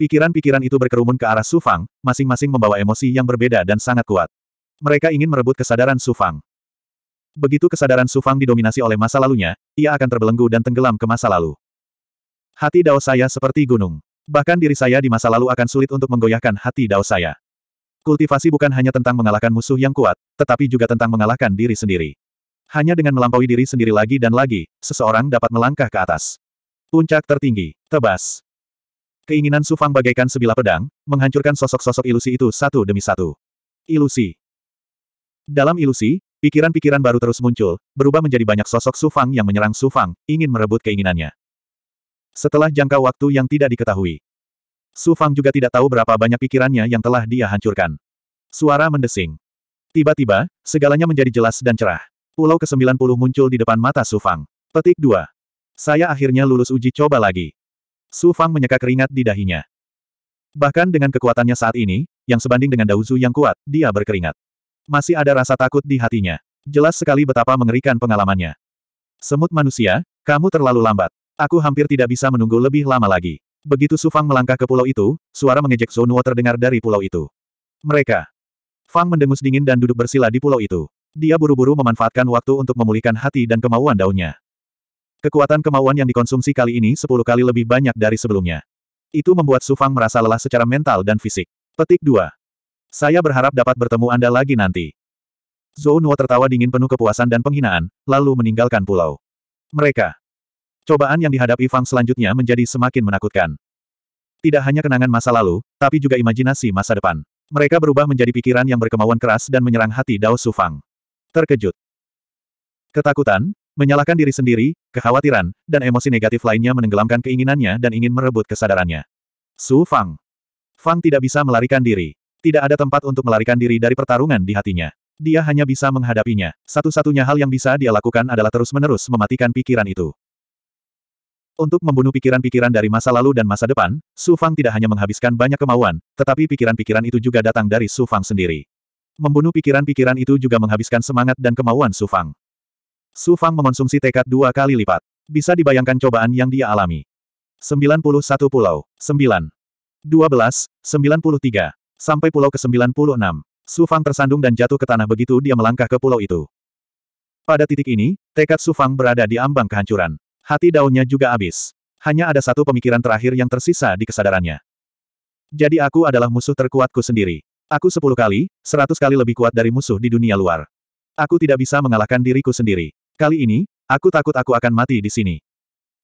Pikiran-pikiran itu berkerumun ke arah sufang, masing-masing membawa emosi yang berbeda dan sangat kuat. Mereka ingin merebut kesadaran sufang. Begitu kesadaran Su Fang didominasi oleh masa lalunya, ia akan terbelenggu dan tenggelam ke masa lalu. Hati Dao saya seperti gunung. Bahkan diri saya di masa lalu akan sulit untuk menggoyahkan hati Dao saya. Kultivasi bukan hanya tentang mengalahkan musuh yang kuat, tetapi juga tentang mengalahkan diri sendiri. Hanya dengan melampaui diri sendiri lagi dan lagi, seseorang dapat melangkah ke atas. Puncak tertinggi, tebas. Keinginan Su Fang bagaikan sebilah pedang, menghancurkan sosok-sosok ilusi itu satu demi satu. Ilusi. Dalam ilusi, Pikiran-pikiran baru terus muncul, berubah menjadi banyak sosok Sufang yang menyerang Sufang, ingin merebut keinginannya. Setelah jangka waktu yang tidak diketahui, Sufang juga tidak tahu berapa banyak pikirannya yang telah dia hancurkan. Suara mendesing. Tiba-tiba, segalanya menjadi jelas dan cerah. Pulau ke-90 muncul di depan mata Sufang. Petik 2. Saya akhirnya lulus uji coba lagi. Sufang menyeka keringat di dahinya. Bahkan dengan kekuatannya saat ini, yang sebanding dengan Dauzu yang kuat, dia berkeringat. Masih ada rasa takut di hatinya. Jelas sekali betapa mengerikan pengalamannya. Semut manusia, kamu terlalu lambat. Aku hampir tidak bisa menunggu lebih lama lagi. Begitu Sufang melangkah ke pulau itu, suara mengejek Zonuo terdengar dari pulau itu. Mereka. Fang mendengus dingin dan duduk bersila di pulau itu. Dia buru-buru memanfaatkan waktu untuk memulihkan hati dan kemauan daunnya. Kekuatan kemauan yang dikonsumsi kali ini sepuluh kali lebih banyak dari sebelumnya. Itu membuat Sufang merasa lelah secara mental dan fisik. Petik 2. Saya berharap dapat bertemu Anda lagi nanti. Zhou Nuo tertawa dingin penuh kepuasan dan penghinaan, lalu meninggalkan pulau. Mereka. Cobaan yang dihadapi Fang selanjutnya menjadi semakin menakutkan. Tidak hanya kenangan masa lalu, tapi juga imajinasi masa depan. Mereka berubah menjadi pikiran yang berkemauan keras dan menyerang hati Dao Su Fang. Terkejut. Ketakutan, menyalahkan diri sendiri, kekhawatiran, dan emosi negatif lainnya menenggelamkan keinginannya dan ingin merebut kesadarannya. Su Fang. Fang tidak bisa melarikan diri. Tidak ada tempat untuk melarikan diri dari pertarungan di hatinya. Dia hanya bisa menghadapinya. Satu-satunya hal yang bisa dia lakukan adalah terus-menerus mematikan pikiran itu. Untuk membunuh pikiran-pikiran dari masa lalu dan masa depan, Su Fang tidak hanya menghabiskan banyak kemauan, tetapi pikiran-pikiran itu juga datang dari Su Fang sendiri. Membunuh pikiran-pikiran itu juga menghabiskan semangat dan kemauan Su Fang. Su Fang mengonsumsi tekad dua kali lipat. Bisa dibayangkan cobaan yang dia alami. 91 Pulau 9 12, 93, Sampai pulau ke-96, Su Fang tersandung dan jatuh ke tanah begitu dia melangkah ke pulau itu. Pada titik ini, tekad Su Fang berada di ambang kehancuran. Hati daunnya juga habis. Hanya ada satu pemikiran terakhir yang tersisa di kesadarannya. Jadi aku adalah musuh terkuatku sendiri. Aku sepuluh kali, seratus kali lebih kuat dari musuh di dunia luar. Aku tidak bisa mengalahkan diriku sendiri. Kali ini, aku takut aku akan mati di sini.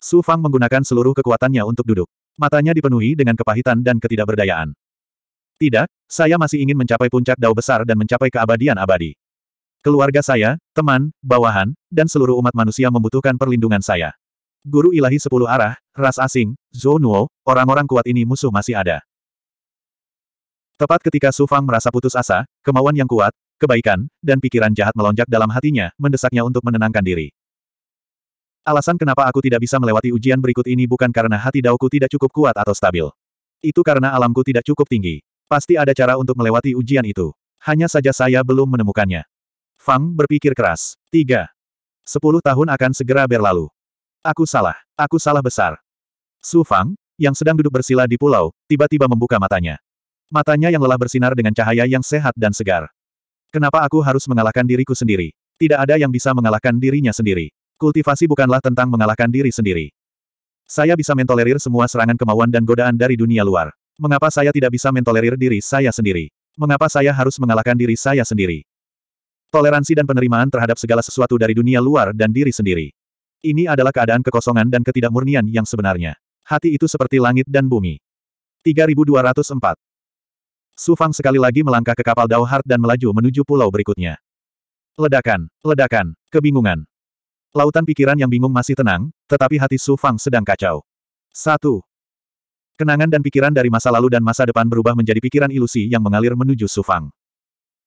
Su Fang menggunakan seluruh kekuatannya untuk duduk. Matanya dipenuhi dengan kepahitan dan ketidakberdayaan. Tidak, saya masih ingin mencapai puncak dao besar dan mencapai keabadian abadi. Keluarga saya, teman, bawahan, dan seluruh umat manusia membutuhkan perlindungan saya. Guru ilahi sepuluh arah, ras asing, Zhou Nuo, orang-orang kuat ini musuh masih ada. Tepat ketika Su Fang merasa putus asa, kemauan yang kuat, kebaikan, dan pikiran jahat melonjak dalam hatinya, mendesaknya untuk menenangkan diri. Alasan kenapa aku tidak bisa melewati ujian berikut ini bukan karena hati Daoku tidak cukup kuat atau stabil. Itu karena alamku tidak cukup tinggi. Pasti ada cara untuk melewati ujian itu. Hanya saja saya belum menemukannya. Fang berpikir keras. Tiga, Sepuluh tahun akan segera berlalu. Aku salah. Aku salah besar. Su Fang, yang sedang duduk bersila di pulau, tiba-tiba membuka matanya. Matanya yang lelah bersinar dengan cahaya yang sehat dan segar. Kenapa aku harus mengalahkan diriku sendiri? Tidak ada yang bisa mengalahkan dirinya sendiri. Kultivasi bukanlah tentang mengalahkan diri sendiri. Saya bisa mentolerir semua serangan kemauan dan godaan dari dunia luar. Mengapa saya tidak bisa mentolerir diri saya sendiri? Mengapa saya harus mengalahkan diri saya sendiri? Toleransi dan penerimaan terhadap segala sesuatu dari dunia luar dan diri sendiri. Ini adalah keadaan kekosongan dan ketidakmurnian yang sebenarnya. Hati itu seperti langit dan bumi. 3204 Su Fang sekali lagi melangkah ke kapal Hart dan melaju menuju pulau berikutnya. Ledakan, ledakan, kebingungan. Lautan pikiran yang bingung masih tenang, tetapi hati Su Fang sedang kacau. Satu, Kenangan dan pikiran dari masa lalu dan masa depan berubah menjadi pikiran ilusi yang mengalir menuju Sufang.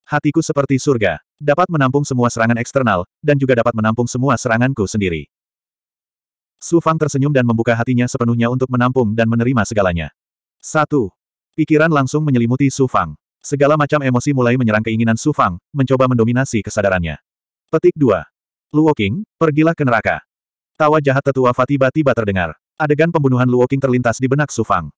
Hatiku seperti surga, dapat menampung semua serangan eksternal, dan juga dapat menampung semua seranganku sendiri. Sufang tersenyum dan membuka hatinya sepenuhnya untuk menampung dan menerima segalanya. Satu, Pikiran langsung menyelimuti Sufang. Segala macam emosi mulai menyerang keinginan Sufang, mencoba mendominasi kesadarannya. Petik 2. Luoking, pergilah ke neraka. Tawa jahat tetua Fatiba tiba terdengar. Adegan pembunuhan Luo King terlintas di benak Sufang.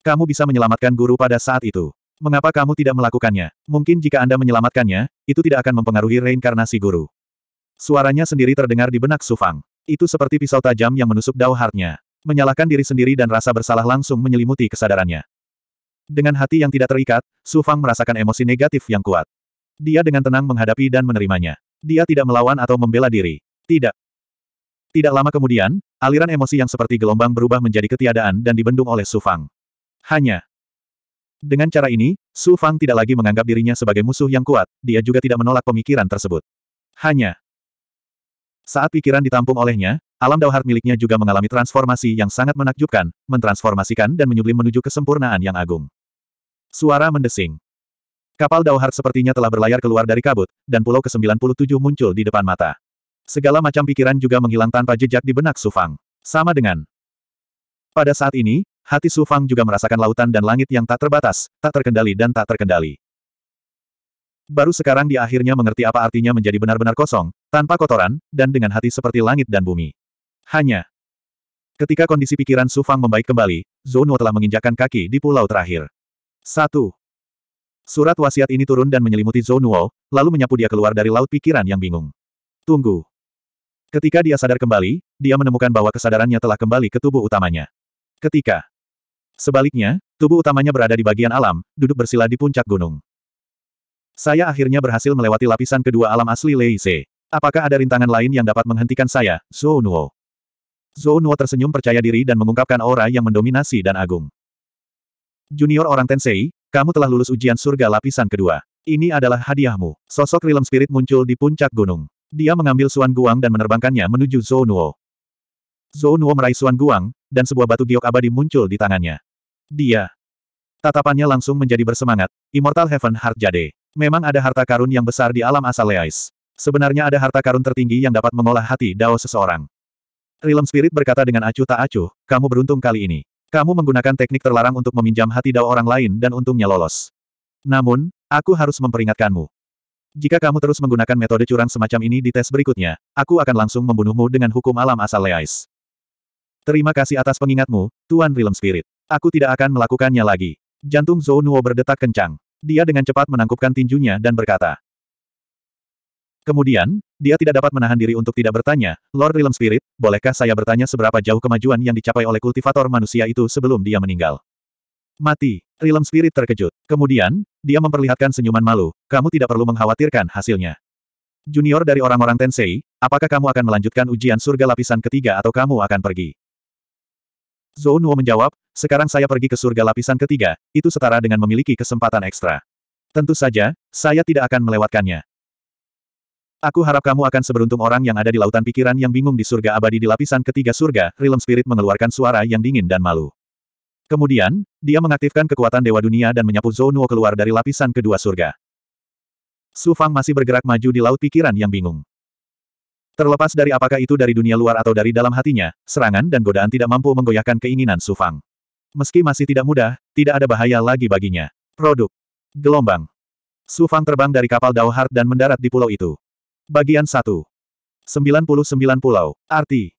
Kamu bisa menyelamatkan guru pada saat itu. Mengapa kamu tidak melakukannya? Mungkin jika Anda menyelamatkannya, itu tidak akan mempengaruhi reinkarnasi guru. Suaranya sendiri terdengar di benak Sufang. Itu seperti pisau tajam yang menusuk dao hartnya. Menyalahkan diri sendiri dan rasa bersalah langsung menyelimuti kesadarannya. Dengan hati yang tidak terikat, Sufang merasakan emosi negatif yang kuat. Dia dengan tenang menghadapi dan menerimanya. Dia tidak melawan atau membela diri. Tidak, tidak lama kemudian, aliran emosi yang seperti gelombang berubah menjadi ketiadaan dan dibendung oleh Su Fang. Hanya. Dengan cara ini, Su Fang tidak lagi menganggap dirinya sebagai musuh yang kuat, dia juga tidak menolak pemikiran tersebut. Hanya. Saat pikiran ditampung olehnya, alam dauhar miliknya juga mengalami transformasi yang sangat menakjubkan, mentransformasikan dan menyublim menuju kesempurnaan yang agung. Suara mendesing. Kapal Dauhar sepertinya telah berlayar keluar dari kabut, dan pulau ke-97 muncul di depan mata. Segala macam pikiran juga menghilang tanpa jejak di benak Sufang. Sama dengan. Pada saat ini, hati Sufang juga merasakan lautan dan langit yang tak terbatas, tak terkendali dan tak terkendali. Baru sekarang dia akhirnya mengerti apa artinya menjadi benar-benar kosong, tanpa kotoran, dan dengan hati seperti langit dan bumi. Hanya. Ketika kondisi pikiran Sufang membaik kembali, Zono telah menginjakan kaki di pulau terakhir. 1. Surat wasiat ini turun dan menyelimuti Zonuo, lalu menyapu dia keluar dari laut pikiran yang bingung. Tunggu. Ketika dia sadar kembali, dia menemukan bahwa kesadarannya telah kembali ke tubuh utamanya. Ketika sebaliknya, tubuh utamanya berada di bagian alam, duduk bersila di puncak gunung. Saya akhirnya berhasil melewati lapisan kedua alam asli Leise. Apakah ada rintangan lain yang dapat menghentikan saya, Zhou Nuo? Zhou Nuo tersenyum percaya diri dan mengungkapkan aura yang mendominasi dan agung. Junior orang Tensei, kamu telah lulus ujian surga lapisan kedua. Ini adalah hadiahmu. Sosok Rilem Spirit muncul di puncak gunung. Dia mengambil Suan Guang dan menerbangkannya menuju Zhou Nuo. Zhou Nuo meraih Suan Guang, dan sebuah batu giok abadi muncul di tangannya. Dia. Tatapannya langsung menjadi bersemangat, Immortal Heaven Heart Jade. Memang ada harta karun yang besar di alam asal Leais. Sebenarnya ada harta karun tertinggi yang dapat mengolah hati dao seseorang. Realm Spirit berkata dengan acuh tak acuh, kamu beruntung kali ini. Kamu menggunakan teknik terlarang untuk meminjam hati dao orang lain dan untungnya lolos. Namun, aku harus memperingatkanmu. Jika kamu terus menggunakan metode curang semacam ini di tes berikutnya, aku akan langsung membunuhmu dengan hukum alam asal Leais. Terima kasih atas pengingatmu, Tuan Realm Spirit. Aku tidak akan melakukannya lagi. Jantung Zhou Nuo berdetak kencang. Dia dengan cepat menangkupkan tinjunya dan berkata. Kemudian, dia tidak dapat menahan diri untuk tidak bertanya, Lord Realm Spirit, bolehkah saya bertanya seberapa jauh kemajuan yang dicapai oleh kultivator manusia itu sebelum dia meninggal? Mati. Rilem Spirit terkejut. Kemudian, dia memperlihatkan senyuman malu. Kamu tidak perlu mengkhawatirkan hasilnya. Junior dari orang-orang Tensei, apakah kamu akan melanjutkan ujian surga lapisan ketiga atau kamu akan pergi? Zhou Nuo menjawab, sekarang saya pergi ke surga lapisan ketiga, itu setara dengan memiliki kesempatan ekstra. Tentu saja, saya tidak akan melewatkannya. Aku harap kamu akan seberuntung orang yang ada di lautan pikiran yang bingung di surga abadi di lapisan ketiga surga, Rilem Spirit mengeluarkan suara yang dingin dan malu. Kemudian, dia mengaktifkan kekuatan Dewa Dunia dan menyapu Zonuo keluar dari lapisan kedua surga. Su Fang masih bergerak maju di laut pikiran yang bingung. Terlepas dari apakah itu dari dunia luar atau dari dalam hatinya, serangan dan godaan tidak mampu menggoyahkan keinginan Su Fang. Meski masih tidak mudah, tidak ada bahaya lagi baginya. Produk. Gelombang. Su Fang terbang dari kapal Dao Hart dan mendarat di pulau itu. Bagian 1. 99 Pulau. Arti.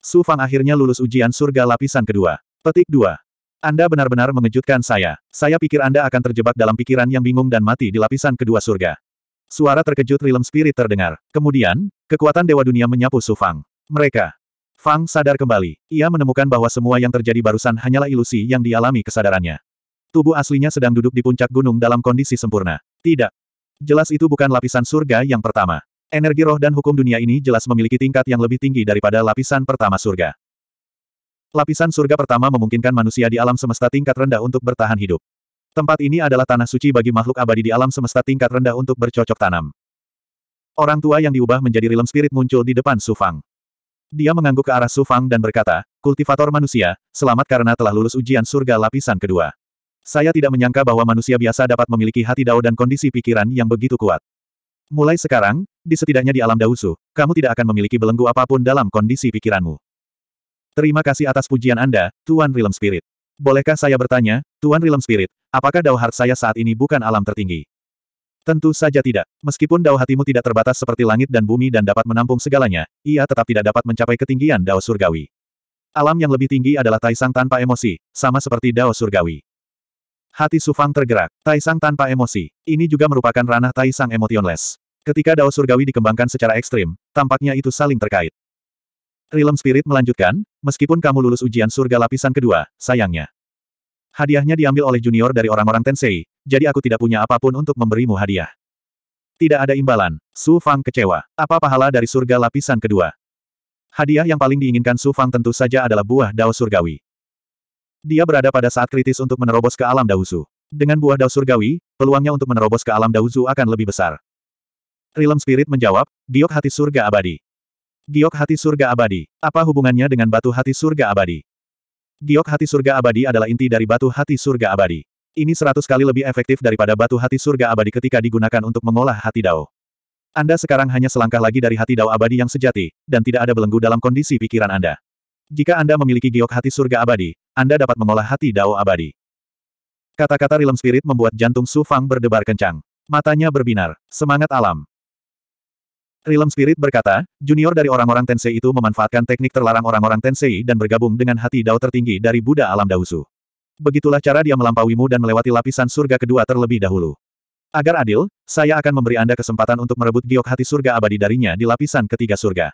Su Fang akhirnya lulus ujian surga lapisan kedua. Petik 2. Anda benar-benar mengejutkan saya. Saya pikir Anda akan terjebak dalam pikiran yang bingung dan mati di lapisan kedua surga. Suara terkejut Realm Spirit terdengar. Kemudian, kekuatan Dewa Dunia menyapu Su Fang. Mereka. Fang sadar kembali. Ia menemukan bahwa semua yang terjadi barusan hanyalah ilusi yang dialami kesadarannya. Tubuh aslinya sedang duduk di puncak gunung dalam kondisi sempurna. Tidak. Jelas itu bukan lapisan surga yang pertama. Energi roh dan hukum dunia ini jelas memiliki tingkat yang lebih tinggi daripada lapisan pertama surga. Lapisan surga pertama memungkinkan manusia di alam semesta tingkat rendah untuk bertahan hidup. Tempat ini adalah tanah suci bagi makhluk abadi di alam semesta tingkat rendah untuk bercocok tanam. Orang tua yang diubah menjadi rilem spirit muncul di depan Sufang. Dia mengangguk ke arah Sufang dan berkata, kultivator manusia, selamat karena telah lulus ujian surga lapisan kedua. Saya tidak menyangka bahwa manusia biasa dapat memiliki hati dao dan kondisi pikiran yang begitu kuat. Mulai sekarang, di setidaknya di alam Dausu, kamu tidak akan memiliki belenggu apapun dalam kondisi pikiranmu. Terima kasih atas pujian Anda, Tuan Realm Spirit. Bolehkah saya bertanya, Tuan Realm Spirit, apakah Dao saya saat ini bukan alam tertinggi? Tentu saja tidak. Meskipun Dao hatimu tidak terbatas seperti langit dan bumi dan dapat menampung segalanya, ia tetap tidak dapat mencapai ketinggian Dao Surgawi. Alam yang lebih tinggi adalah Taisang tanpa emosi, sama seperti Dao Surgawi. Hati Sufang tergerak, Taisang tanpa emosi. Ini juga merupakan ranah Taisang emotionless. Ketika Dao Surgawi dikembangkan secara ekstrim, tampaknya itu saling terkait. Realm Spirit melanjutkan, meskipun kamu lulus ujian surga lapisan kedua, sayangnya. Hadiahnya diambil oleh junior dari orang-orang Tensei, jadi aku tidak punya apapun untuk memberimu hadiah. Tidak ada imbalan, Su Fang kecewa. Apa pahala dari surga lapisan kedua? Hadiah yang paling diinginkan Su Fang tentu saja adalah buah dao surgawi. Dia berada pada saat kritis untuk menerobos ke alam Dausu. Dengan buah dao surgawi, peluangnya untuk menerobos ke alam Dausu akan lebih besar. Realm Spirit menjawab, giok hati surga abadi. Giok hati surga abadi. Apa hubungannya dengan batu hati surga abadi? Giok hati surga abadi adalah inti dari batu hati surga abadi. Ini seratus kali lebih efektif daripada batu hati surga abadi ketika digunakan untuk mengolah hati dao. Anda sekarang hanya selangkah lagi dari hati dao abadi yang sejati, dan tidak ada belenggu dalam kondisi pikiran Anda. Jika Anda memiliki giok hati surga abadi, Anda dapat mengolah hati dao abadi. Kata-kata Rilem Spirit membuat jantung Su Fang berdebar kencang. Matanya berbinar. Semangat alam. Realm Spirit berkata, junior dari orang-orang Tensei itu memanfaatkan teknik terlarang orang-orang Tensei dan bergabung dengan hati Dao tertinggi dari Buddha alam Daosu. Begitulah cara dia melampauimu dan melewati lapisan surga kedua terlebih dahulu. Agar adil, saya akan memberi Anda kesempatan untuk merebut giok hati surga abadi darinya di lapisan ketiga surga.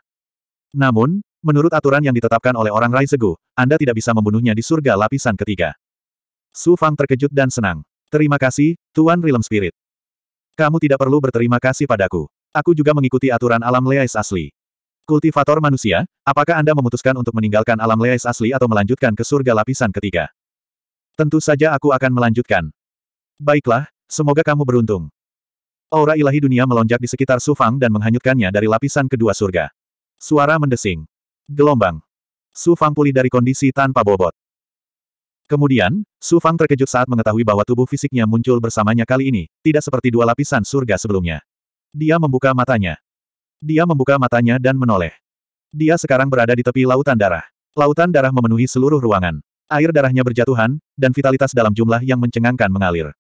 Namun, menurut aturan yang ditetapkan oleh orang Raizegu, Anda tidak bisa membunuhnya di surga lapisan ketiga. Su Fang terkejut dan senang. Terima kasih, Tuan Realm Spirit. Kamu tidak perlu berterima kasih padaku. Aku juga mengikuti aturan alam Leais asli. Kultivator manusia, apakah Anda memutuskan untuk meninggalkan alam Leais asli atau melanjutkan ke surga lapisan ketiga? Tentu saja aku akan melanjutkan. Baiklah, semoga kamu beruntung. Aura ilahi dunia melonjak di sekitar Sufang dan menghanyutkannya dari lapisan kedua surga. Suara mendesing. Gelombang. Sufang pulih dari kondisi tanpa bobot. Kemudian, Sufang terkejut saat mengetahui bahwa tubuh fisiknya muncul bersamanya kali ini, tidak seperti dua lapisan surga sebelumnya. Dia membuka matanya. Dia membuka matanya dan menoleh. Dia sekarang berada di tepi lautan darah. Lautan darah memenuhi seluruh ruangan. Air darahnya berjatuhan, dan vitalitas dalam jumlah yang mencengangkan mengalir.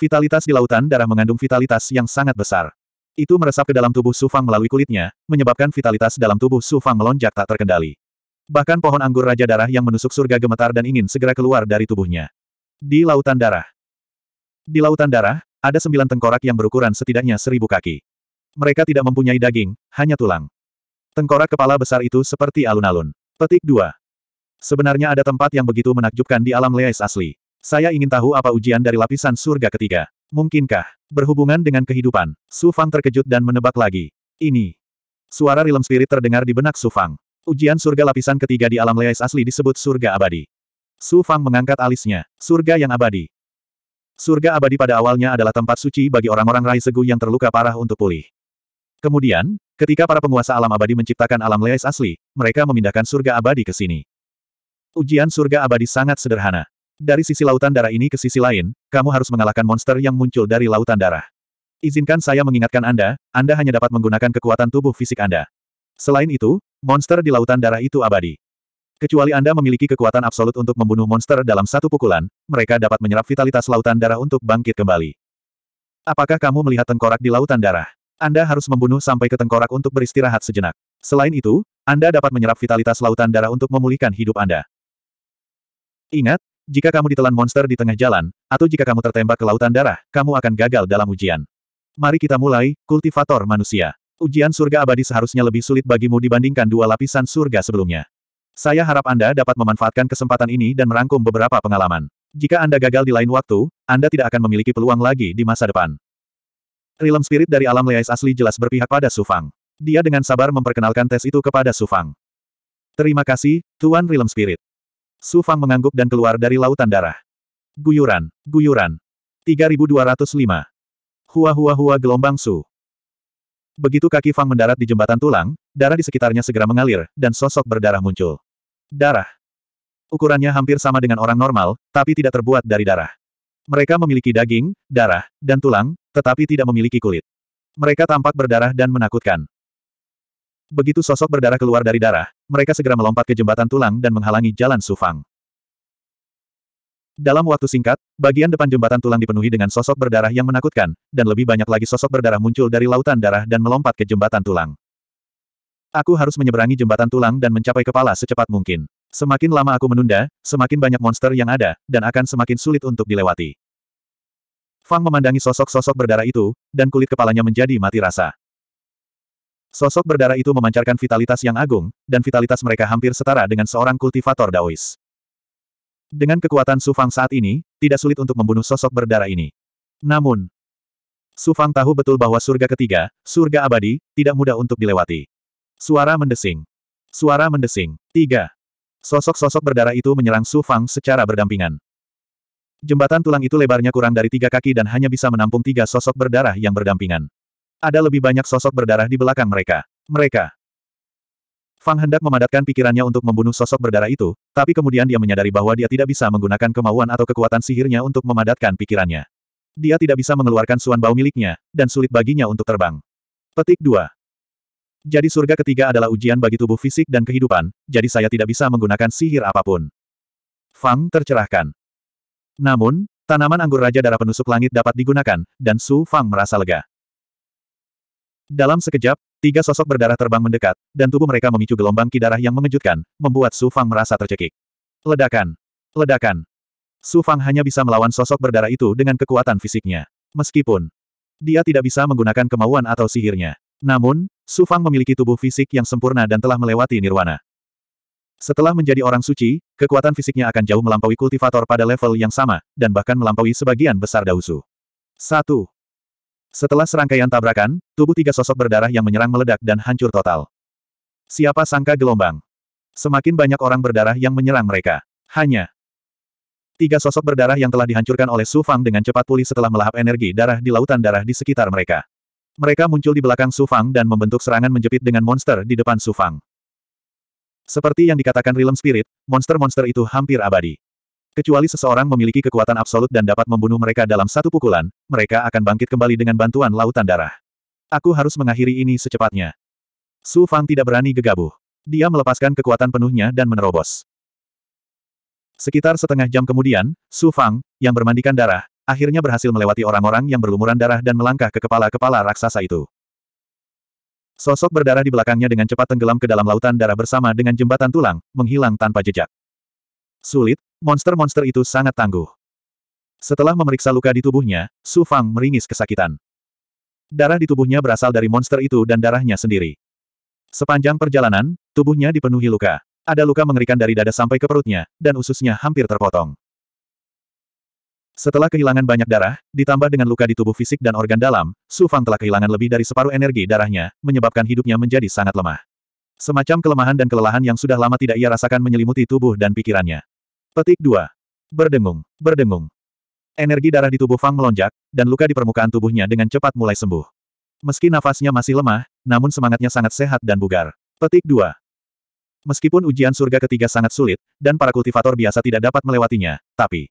Vitalitas di lautan darah mengandung vitalitas yang sangat besar. Itu meresap ke dalam tubuh Sufang melalui kulitnya, menyebabkan vitalitas dalam tubuh Sufang melonjak tak terkendali. Bahkan pohon anggur Raja Darah yang menusuk surga gemetar dan ingin segera keluar dari tubuhnya. Di lautan darah. Di lautan darah, ada sembilan tengkorak yang berukuran setidaknya seribu kaki. Mereka tidak mempunyai daging, hanya tulang. Tengkorak kepala besar itu seperti alun-alun. Petik 2. Sebenarnya ada tempat yang begitu menakjubkan di alam leis asli. Saya ingin tahu apa ujian dari lapisan surga ketiga. Mungkinkah berhubungan dengan kehidupan? Su Fang terkejut dan menebak lagi. Ini. Suara rilem spirit terdengar di benak Su Fang. Ujian surga lapisan ketiga di alam leis asli disebut surga abadi. Su Fang mengangkat alisnya. Surga yang abadi. Surga abadi pada awalnya adalah tempat suci bagi orang-orang Rai Segu yang terluka parah untuk pulih. Kemudian, ketika para penguasa alam abadi menciptakan alam leis asli, mereka memindahkan surga abadi ke sini. Ujian surga abadi sangat sederhana. Dari sisi lautan darah ini ke sisi lain, kamu harus mengalahkan monster yang muncul dari lautan darah. Izinkan saya mengingatkan Anda, Anda hanya dapat menggunakan kekuatan tubuh fisik Anda. Selain itu, monster di lautan darah itu abadi. Kecuali Anda memiliki kekuatan absolut untuk membunuh monster dalam satu pukulan, mereka dapat menyerap vitalitas lautan darah untuk bangkit kembali. Apakah kamu melihat tengkorak di lautan darah? Anda harus membunuh sampai ke tengkorak untuk beristirahat sejenak. Selain itu, Anda dapat menyerap vitalitas lautan darah untuk memulihkan hidup Anda. Ingat, jika kamu ditelan monster di tengah jalan, atau jika kamu tertembak ke lautan darah, kamu akan gagal dalam ujian. Mari kita mulai, kultivator manusia. Ujian surga abadi seharusnya lebih sulit bagimu dibandingkan dua lapisan surga sebelumnya. Saya harap Anda dapat memanfaatkan kesempatan ini dan merangkum beberapa pengalaman. Jika Anda gagal di lain waktu, Anda tidak akan memiliki peluang lagi di masa depan. Realm Spirit dari alam Leais asli jelas berpihak pada Sufang. Dia dengan sabar memperkenalkan tes itu kepada Sufang. Terima kasih, Tuan Realm Spirit. Sufang mengangguk dan keluar dari lautan darah. Guyuran, guyuran. 3205. Hua hua hua gelombang su. Begitu kaki Fang mendarat di jembatan tulang, darah di sekitarnya segera mengalir, dan sosok berdarah muncul. Darah. Ukurannya hampir sama dengan orang normal, tapi tidak terbuat dari darah. Mereka memiliki daging, darah, dan tulang, tetapi tidak memiliki kulit. Mereka tampak berdarah dan menakutkan. Begitu sosok berdarah keluar dari darah, mereka segera melompat ke jembatan tulang dan menghalangi jalan Sufang. Dalam waktu singkat, bagian depan jembatan tulang dipenuhi dengan sosok berdarah yang menakutkan, dan lebih banyak lagi sosok berdarah muncul dari lautan darah dan melompat ke jembatan tulang. Aku harus menyeberangi jembatan tulang dan mencapai kepala secepat mungkin. Semakin lama aku menunda, semakin banyak monster yang ada, dan akan semakin sulit untuk dilewati. Fang memandangi sosok-sosok berdarah itu, dan kulit kepalanya menjadi mati rasa. Sosok berdarah itu memancarkan vitalitas yang agung, dan vitalitas mereka hampir setara dengan seorang kultivator Daois. Dengan kekuatan Su Fang saat ini, tidak sulit untuk membunuh sosok berdarah ini. Namun, Su Fang tahu betul bahwa surga ketiga, surga abadi, tidak mudah untuk dilewati. Suara mendesing. Suara mendesing. Tiga. Sosok-sosok berdarah itu menyerang Su Fang secara berdampingan. Jembatan tulang itu lebarnya kurang dari tiga kaki dan hanya bisa menampung tiga sosok berdarah yang berdampingan. Ada lebih banyak sosok berdarah di belakang mereka. Mereka. Fang hendak memadatkan pikirannya untuk membunuh sosok berdarah itu, tapi kemudian dia menyadari bahwa dia tidak bisa menggunakan kemauan atau kekuatan sihirnya untuk memadatkan pikirannya. Dia tidak bisa mengeluarkan suan bau miliknya, dan sulit baginya untuk terbang. Petik 2. Jadi surga ketiga adalah ujian bagi tubuh fisik dan kehidupan, jadi saya tidak bisa menggunakan sihir apapun. Fang tercerahkan. Namun, tanaman anggur Raja Darah Penusuk Langit dapat digunakan, dan Su Fang merasa lega. Dalam sekejap, tiga sosok berdarah terbang mendekat, dan tubuh mereka memicu gelombang ki darah yang mengejutkan, membuat Su Fang merasa tercekik. Ledakan! Ledakan! Su Fang hanya bisa melawan sosok berdarah itu dengan kekuatan fisiknya. Meskipun dia tidak bisa menggunakan kemauan atau sihirnya. Namun, Su Fang memiliki tubuh fisik yang sempurna dan telah melewati nirwana. Setelah menjadi orang suci, kekuatan fisiknya akan jauh melampaui kultivator pada level yang sama, dan bahkan melampaui sebagian besar Dausu. 1. Setelah serangkaian tabrakan, tubuh tiga sosok berdarah yang menyerang meledak dan hancur total. Siapa sangka gelombang? Semakin banyak orang berdarah yang menyerang mereka. Hanya tiga sosok berdarah yang telah dihancurkan oleh Su Fang dengan cepat pulih setelah melahap energi darah di lautan darah di sekitar mereka. Mereka muncul di belakang Sufang dan membentuk serangan menjepit dengan monster di depan Sufang. Seperti yang dikatakan Realm Spirit, monster-monster itu hampir abadi. Kecuali seseorang memiliki kekuatan absolut dan dapat membunuh mereka dalam satu pukulan, mereka akan bangkit kembali dengan bantuan lautan darah. Aku harus mengakhiri ini secepatnya. Su Fang tidak berani gegabah. Dia melepaskan kekuatan penuhnya dan menerobos. Sekitar setengah jam kemudian, Su Fang, yang bermandikan darah, akhirnya berhasil melewati orang-orang yang berlumuran darah dan melangkah ke kepala-kepala raksasa itu. Sosok berdarah di belakangnya dengan cepat tenggelam ke dalam lautan darah bersama dengan jembatan tulang, menghilang tanpa jejak. Sulit, monster-monster itu sangat tangguh. Setelah memeriksa luka di tubuhnya, Su Fang meringis kesakitan. Darah di tubuhnya berasal dari monster itu dan darahnya sendiri. Sepanjang perjalanan, tubuhnya dipenuhi luka. Ada luka mengerikan dari dada sampai ke perutnya, dan ususnya hampir terpotong. Setelah kehilangan banyak darah, ditambah dengan luka di tubuh fisik dan organ dalam, Su Fang telah kehilangan lebih dari separuh energi darahnya, menyebabkan hidupnya menjadi sangat lemah. Semacam kelemahan dan kelelahan yang sudah lama tidak ia rasakan menyelimuti tubuh dan pikirannya. Petik 2. Berdengung, berdengung. Energi darah di tubuh Fang melonjak, dan luka di permukaan tubuhnya dengan cepat mulai sembuh. Meski nafasnya masih lemah, namun semangatnya sangat sehat dan bugar. Petik 2. Meskipun ujian surga ketiga sangat sulit, dan para kultivator biasa tidak dapat melewatinya, tapi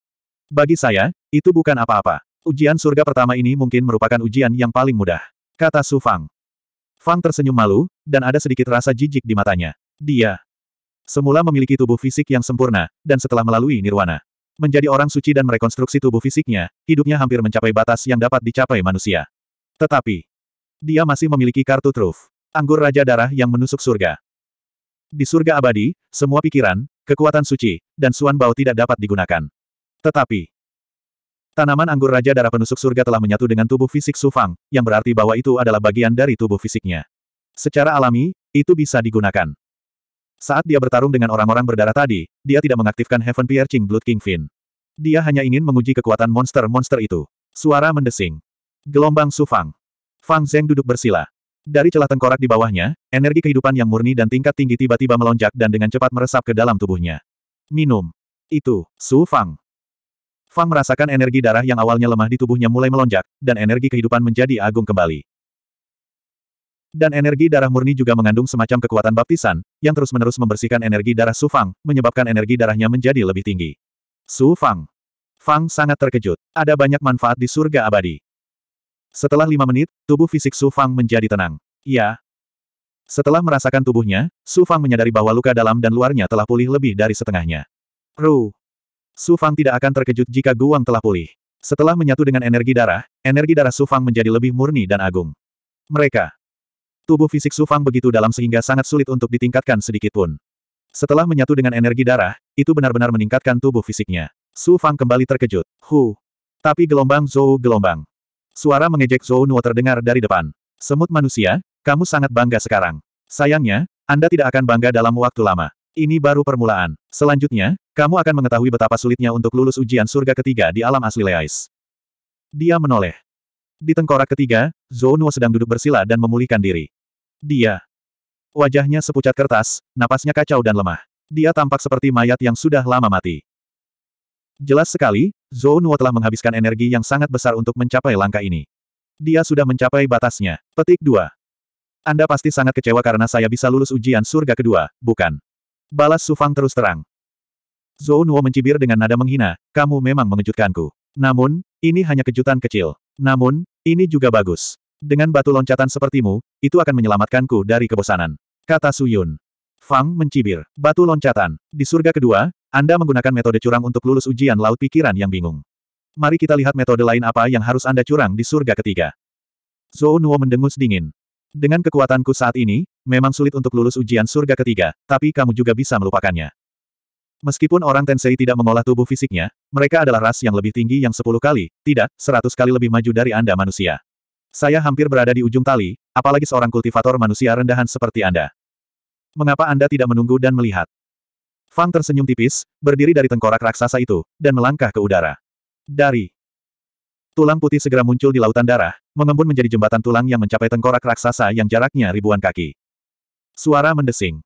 bagi saya, itu bukan apa-apa. Ujian surga pertama ini mungkin merupakan ujian yang paling mudah. Kata Su Fang. Fang tersenyum malu, dan ada sedikit rasa jijik di matanya. Dia semula memiliki tubuh fisik yang sempurna, dan setelah melalui nirwana. Menjadi orang suci dan merekonstruksi tubuh fisiknya, hidupnya hampir mencapai batas yang dapat dicapai manusia. Tetapi, dia masih memiliki kartu truf. Anggur Raja Darah yang menusuk surga. Di surga abadi, semua pikiran, kekuatan suci, dan suan bau tidak dapat digunakan. Tetapi, tanaman anggur Raja Darah Penusuk Surga telah menyatu dengan tubuh fisik Sufang, yang berarti bahwa itu adalah bagian dari tubuh fisiknya. Secara alami, itu bisa digunakan. Saat dia bertarung dengan orang-orang berdarah tadi, dia tidak mengaktifkan Heaven Piercing Blood King Kingfin. Dia hanya ingin menguji kekuatan monster-monster itu. Suara mendesing. Gelombang Sufang. Fang Zeng duduk bersila. Dari celah tengkorak di bawahnya, energi kehidupan yang murni dan tingkat tinggi tiba-tiba melonjak dan dengan cepat meresap ke dalam tubuhnya. Minum. Itu, Su Fang. Fang merasakan energi darah yang awalnya lemah di tubuhnya mulai melonjak, dan energi kehidupan menjadi agung kembali. Dan energi darah murni juga mengandung semacam kekuatan baptisan, yang terus-menerus membersihkan energi darah Su Fang, menyebabkan energi darahnya menjadi lebih tinggi. Su Fang. Fang sangat terkejut. Ada banyak manfaat di surga abadi. Setelah lima menit, tubuh fisik Su Fang menjadi tenang. Ya, setelah merasakan tubuhnya, Su Fang menyadari bahwa luka dalam dan luarnya telah pulih lebih dari setengahnya. Ru. Su Fang tidak akan terkejut jika Guang telah pulih. Setelah menyatu dengan energi darah, energi darah Su Fang menjadi lebih murni dan agung. Mereka. Tubuh fisik Su Fang begitu dalam sehingga sangat sulit untuk ditingkatkan sedikitpun. Setelah menyatu dengan energi darah, itu benar-benar meningkatkan tubuh fisiknya. Su Fang kembali terkejut. Hu. Tapi gelombang Zhou gelombang. Suara mengejek Zhou Nuo terdengar dari depan. Semut manusia, kamu sangat bangga sekarang. Sayangnya, Anda tidak akan bangga dalam waktu lama. Ini baru permulaan. Selanjutnya, kamu akan mengetahui betapa sulitnya untuk lulus ujian surga ketiga di alam asli Leais. Dia menoleh. Di tengkorak ketiga, Nuo sedang duduk bersila dan memulihkan diri. Dia. Wajahnya sepucat kertas, napasnya kacau dan lemah. Dia tampak seperti mayat yang sudah lama mati. Jelas sekali, Nuo telah menghabiskan energi yang sangat besar untuk mencapai langkah ini. Dia sudah mencapai batasnya. Petik 2. Anda pasti sangat kecewa karena saya bisa lulus ujian surga kedua, bukan? Balas Sufang terus terang. Zhou Nuo mencibir dengan nada menghina, kamu memang mengejutkanku. Namun, ini hanya kejutan kecil. Namun, ini juga bagus. Dengan batu loncatan sepertimu, itu akan menyelamatkanku dari kebosanan. Kata Su Yun. Fang mencibir. Batu loncatan. Di surga kedua, Anda menggunakan metode curang untuk lulus ujian laut pikiran yang bingung. Mari kita lihat metode lain apa yang harus Anda curang di surga ketiga. Zhou Nuo mendengus dingin. Dengan kekuatanku saat ini, Memang sulit untuk lulus ujian surga ketiga, tapi kamu juga bisa melupakannya. Meskipun orang Tensei tidak mengolah tubuh fisiknya, mereka adalah ras yang lebih tinggi yang sepuluh kali, tidak, seratus kali lebih maju dari Anda manusia. Saya hampir berada di ujung tali, apalagi seorang kultivator manusia rendahan seperti Anda. Mengapa Anda tidak menunggu dan melihat? Fang tersenyum tipis, berdiri dari tengkorak raksasa itu, dan melangkah ke udara. Dari Tulang putih segera muncul di lautan darah, mengembun menjadi jembatan tulang yang mencapai tengkorak raksasa yang jaraknya ribuan kaki. Suara mendesing.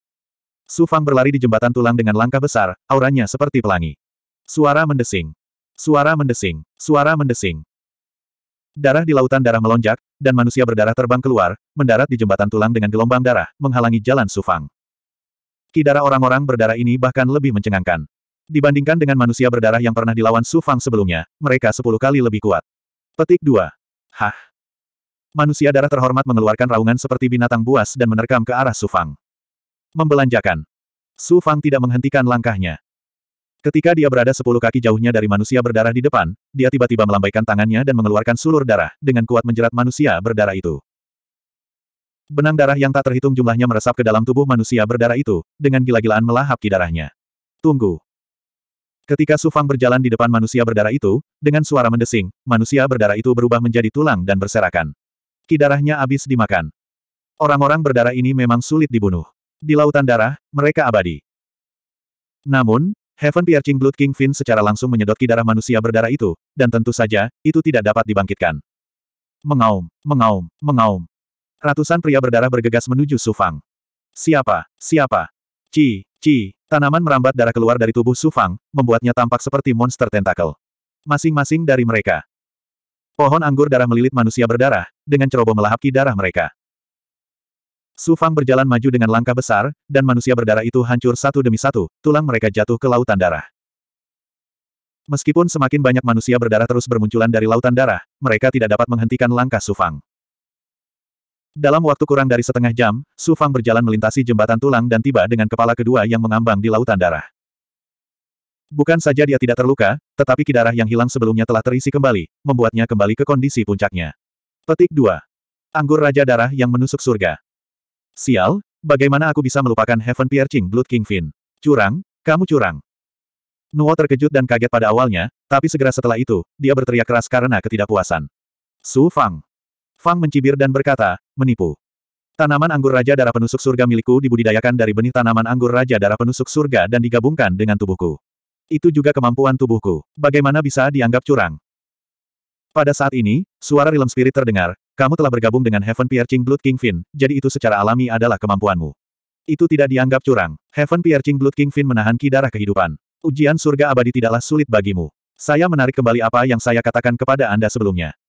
Su Fang berlari di jembatan tulang dengan langkah besar, auranya seperti pelangi. Suara mendesing. Suara mendesing. Suara mendesing. Darah di lautan darah melonjak, dan manusia berdarah terbang keluar, mendarat di jembatan tulang dengan gelombang darah, menghalangi jalan Su Fang. Kidara orang-orang berdarah ini bahkan lebih mencengangkan. Dibandingkan dengan manusia berdarah yang pernah dilawan Su Fang sebelumnya, mereka sepuluh kali lebih kuat. Petik 2. Hah? manusia darah terhormat mengeluarkan raungan seperti binatang buas dan menerkam ke arah Sufang. Fang. Membelanjakan. Su tidak menghentikan langkahnya. Ketika dia berada sepuluh kaki jauhnya dari manusia berdarah di depan, dia tiba-tiba melambaikan tangannya dan mengeluarkan sulur darah, dengan kuat menjerat manusia berdarah itu. Benang darah yang tak terhitung jumlahnya meresap ke dalam tubuh manusia berdarah itu, dengan gila-gilaan melahap ki darahnya. Tunggu. Ketika Sufang berjalan di depan manusia berdarah itu, dengan suara mendesing, manusia berdarah itu berubah menjadi tulang dan berserakan. Kidarahnya habis dimakan. Orang-orang berdarah ini memang sulit dibunuh. Di lautan darah, mereka abadi. Namun, Heaven Piercing Blood King Fin secara langsung menyedot kidarah manusia berdarah itu, dan tentu saja, itu tidak dapat dibangkitkan. Mengaum, mengaum, mengaum. Ratusan pria berdarah bergegas menuju Sufang. Siapa? Siapa? Ci, ci, tanaman merambat darah keluar dari tubuh Sufang, membuatnya tampak seperti monster tentakel. Masing-masing dari mereka, Pohon anggur darah melilit manusia berdarah, dengan ceroboh melahap ki darah mereka. Su Fang berjalan maju dengan langkah besar, dan manusia berdarah itu hancur satu demi satu, tulang mereka jatuh ke lautan darah. Meskipun semakin banyak manusia berdarah terus bermunculan dari lautan darah, mereka tidak dapat menghentikan langkah Su Fang. Dalam waktu kurang dari setengah jam, Su Fang berjalan melintasi jembatan tulang dan tiba dengan kepala kedua yang mengambang di lautan darah. Bukan saja dia tidak terluka, tetapi kidarah yang hilang sebelumnya telah terisi kembali, membuatnya kembali ke kondisi puncaknya. Petik 2. Anggur Raja Darah yang menusuk surga. Sial, bagaimana aku bisa melupakan Heaven Piercing Blood King Kingfin? Curang, kamu curang. Nuo terkejut dan kaget pada awalnya, tapi segera setelah itu, dia berteriak keras karena ketidakpuasan. Su Fang. Fang mencibir dan berkata, menipu. Tanaman anggur Raja Darah Penusuk Surga milikku dibudidayakan dari benih tanaman anggur Raja Darah Penusuk Surga dan digabungkan dengan tubuhku. Itu juga kemampuan tubuhku. Bagaimana bisa dianggap curang? Pada saat ini, suara Realm Spirit terdengar, kamu telah bergabung dengan Heaven Piercing Blood King Kingfin, jadi itu secara alami adalah kemampuanmu. Itu tidak dianggap curang. Heaven Piercing Blood King Kingfin menahan ki darah kehidupan. Ujian surga abadi tidaklah sulit bagimu. Saya menarik kembali apa yang saya katakan kepada Anda sebelumnya.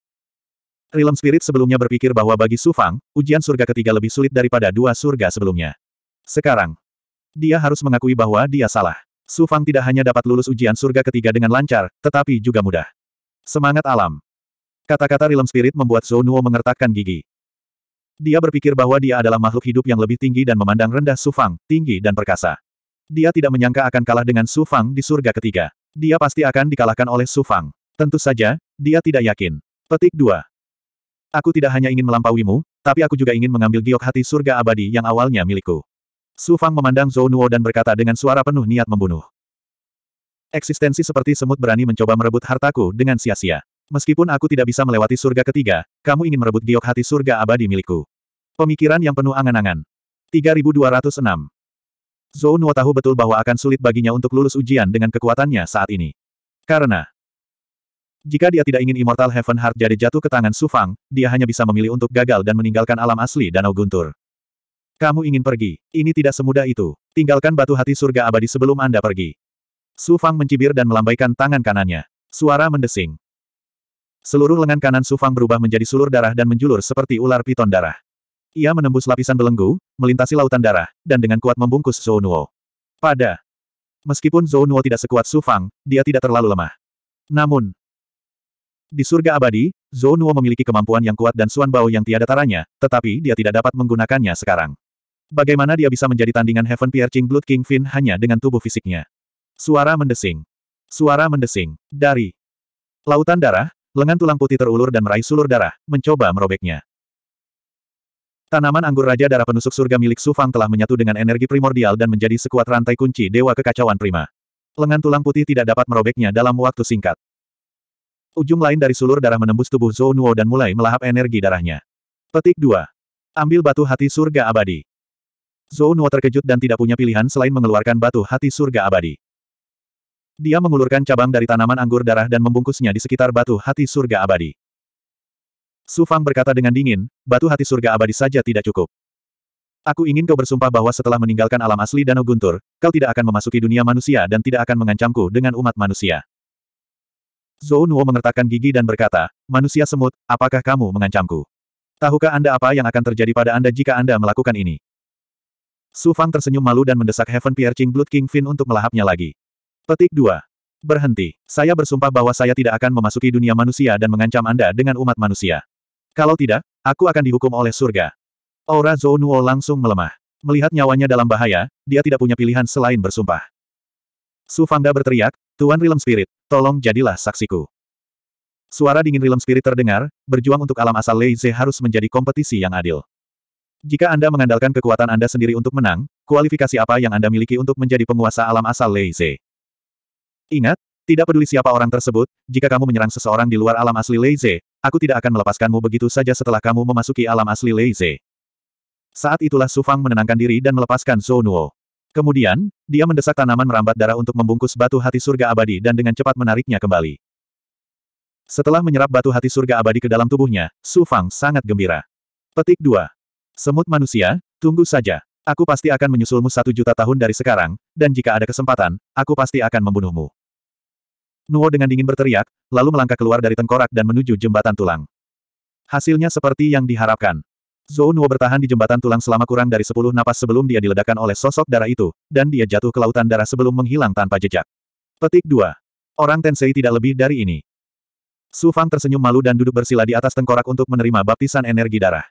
Realm Spirit sebelumnya berpikir bahwa bagi Su Fang, ujian surga ketiga lebih sulit daripada dua surga sebelumnya. Sekarang, dia harus mengakui bahwa dia salah. Su Fang tidak hanya dapat lulus ujian surga ketiga dengan lancar, tetapi juga mudah. Semangat alam. Kata-kata Rilem Spirit membuat Zhou Nuo mengertakkan gigi. Dia berpikir bahwa dia adalah makhluk hidup yang lebih tinggi dan memandang rendah Su Fang, tinggi dan perkasa. Dia tidak menyangka akan kalah dengan Su Fang di surga ketiga. Dia pasti akan dikalahkan oleh Su Fang. Tentu saja, dia tidak yakin. Petik 2. Aku tidak hanya ingin melampauimu, tapi aku juga ingin mengambil giok hati surga abadi yang awalnya milikku. Su Fang memandang Zhou Nuo dan berkata dengan suara penuh niat membunuh. Eksistensi seperti semut berani mencoba merebut hartaku dengan sia-sia. Meskipun aku tidak bisa melewati surga ketiga, kamu ingin merebut giok hati surga abadi milikku. Pemikiran yang penuh angan-angan. 3206 Zhou Nuo tahu betul bahwa akan sulit baginya untuk lulus ujian dengan kekuatannya saat ini. Karena jika dia tidak ingin Immortal Heaven Heart jadi jatuh ke tangan Su Fang, dia hanya bisa memilih untuk gagal dan meninggalkan alam asli Danau Guntur. Kamu ingin pergi, ini tidak semudah itu. Tinggalkan batu hati surga abadi sebelum Anda pergi. Su Fang mencibir dan melambaikan tangan kanannya. Suara mendesing. Seluruh lengan kanan Su Fang berubah menjadi sulur darah dan menjulur seperti ular piton darah. Ia menembus lapisan belenggu, melintasi lautan darah, dan dengan kuat membungkus Zhou Nuo. Pada. Meskipun Zhou Nuo tidak sekuat Su Fang, dia tidak terlalu lemah. Namun, di surga abadi, Zhou Nuo memiliki kemampuan yang kuat dan Suan bau yang tiada taranya, tetapi dia tidak dapat menggunakannya sekarang. Bagaimana dia bisa menjadi tandingan Heaven Piercing Blood King Finn hanya dengan tubuh fisiknya? Suara mendesing. Suara mendesing. Dari lautan darah, lengan tulang putih terulur dan meraih sulur darah, mencoba merobeknya. Tanaman anggur Raja Darah Penusuk Surga milik Su Fang telah menyatu dengan energi primordial dan menjadi sekuat rantai kunci Dewa Kekacauan Prima. Lengan tulang putih tidak dapat merobeknya dalam waktu singkat. Ujung lain dari sulur darah menembus tubuh Zhou Nuo dan mulai melahap energi darahnya. Petik 2. Ambil batu hati surga abadi. Zou Nuo terkejut dan tidak punya pilihan selain mengeluarkan batu hati surga abadi. Dia mengulurkan cabang dari tanaman anggur darah dan membungkusnya di sekitar batu hati surga abadi. Su Fang berkata dengan dingin, batu hati surga abadi saja tidak cukup. Aku ingin kau bersumpah bahwa setelah meninggalkan alam asli Danau Guntur, kau tidak akan memasuki dunia manusia dan tidak akan mengancamku dengan umat manusia. Zou Nuo mengertakkan gigi dan berkata, manusia semut, apakah kamu mengancamku? Tahukah Anda apa yang akan terjadi pada Anda jika Anda melakukan ini? Su Fang tersenyum malu dan mendesak Heaven Piercing Blood King Fin untuk melahapnya lagi. Petik 2. Berhenti. Saya bersumpah bahwa saya tidak akan memasuki dunia manusia dan mengancam Anda dengan umat manusia. Kalau tidak, aku akan dihukum oleh surga. Aura Zhou Nuo langsung melemah. Melihat nyawanya dalam bahaya, dia tidak punya pilihan selain bersumpah. Su Fangda berteriak, Tuan Realm Spirit, tolong jadilah saksiku. Suara dingin Realm Spirit terdengar, berjuang untuk alam asal Lei Ze harus menjadi kompetisi yang adil. Jika Anda mengandalkan kekuatan Anda sendiri untuk menang, kualifikasi apa yang Anda miliki untuk menjadi penguasa alam asal Leize? Ingat, tidak peduli siapa orang tersebut, jika kamu menyerang seseorang di luar alam asli Leize, aku tidak akan melepaskanmu begitu saja setelah kamu memasuki alam asli Leize. Saat itulah Su Fang menenangkan diri dan melepaskan Zhou Nuo. Kemudian, dia mendesak tanaman merambat darah untuk membungkus batu hati surga abadi dan dengan cepat menariknya kembali. Setelah menyerap batu hati surga abadi ke dalam tubuhnya, Su Fang sangat gembira. Petik 2. Semut manusia, tunggu saja. Aku pasti akan menyusulmu satu juta tahun dari sekarang, dan jika ada kesempatan, aku pasti akan membunuhmu. Nuo dengan dingin berteriak, lalu melangkah keluar dari tengkorak dan menuju jembatan tulang. Hasilnya seperti yang diharapkan. Zhou Nuo bertahan di jembatan tulang selama kurang dari sepuluh napas sebelum dia diledakkan oleh sosok darah itu, dan dia jatuh ke lautan darah sebelum menghilang tanpa jejak. Petik 2. Orang Tensei tidak lebih dari ini. Su Fang tersenyum malu dan duduk bersila di atas tengkorak untuk menerima baptisan energi darah.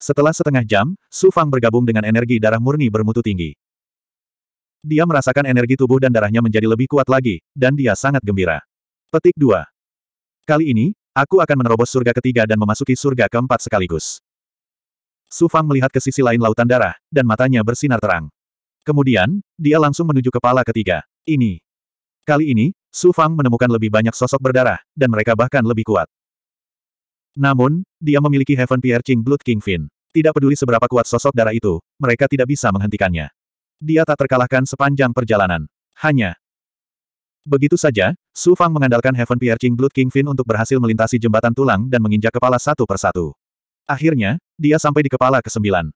Setelah setengah jam, Su Fang bergabung dengan energi darah murni bermutu tinggi. Dia merasakan energi tubuh dan darahnya menjadi lebih kuat lagi, dan dia sangat gembira. Petik 2. Kali ini, aku akan menerobos surga ketiga dan memasuki surga keempat sekaligus. Su Fang melihat ke sisi lain lautan darah, dan matanya bersinar terang. Kemudian, dia langsung menuju kepala ketiga. Ini. Kali ini, Su Fang menemukan lebih banyak sosok berdarah, dan mereka bahkan lebih kuat. Namun, dia memiliki Heaven Piercing Blood Kingfin. Tidak peduli seberapa kuat sosok darah itu, mereka tidak bisa menghentikannya. Dia tak terkalahkan sepanjang perjalanan. Hanya, Begitu saja, Su Fang mengandalkan Heaven Piercing Blood Kingfin untuk berhasil melintasi jembatan tulang dan menginjak kepala satu persatu. Akhirnya, dia sampai di kepala kesembilan.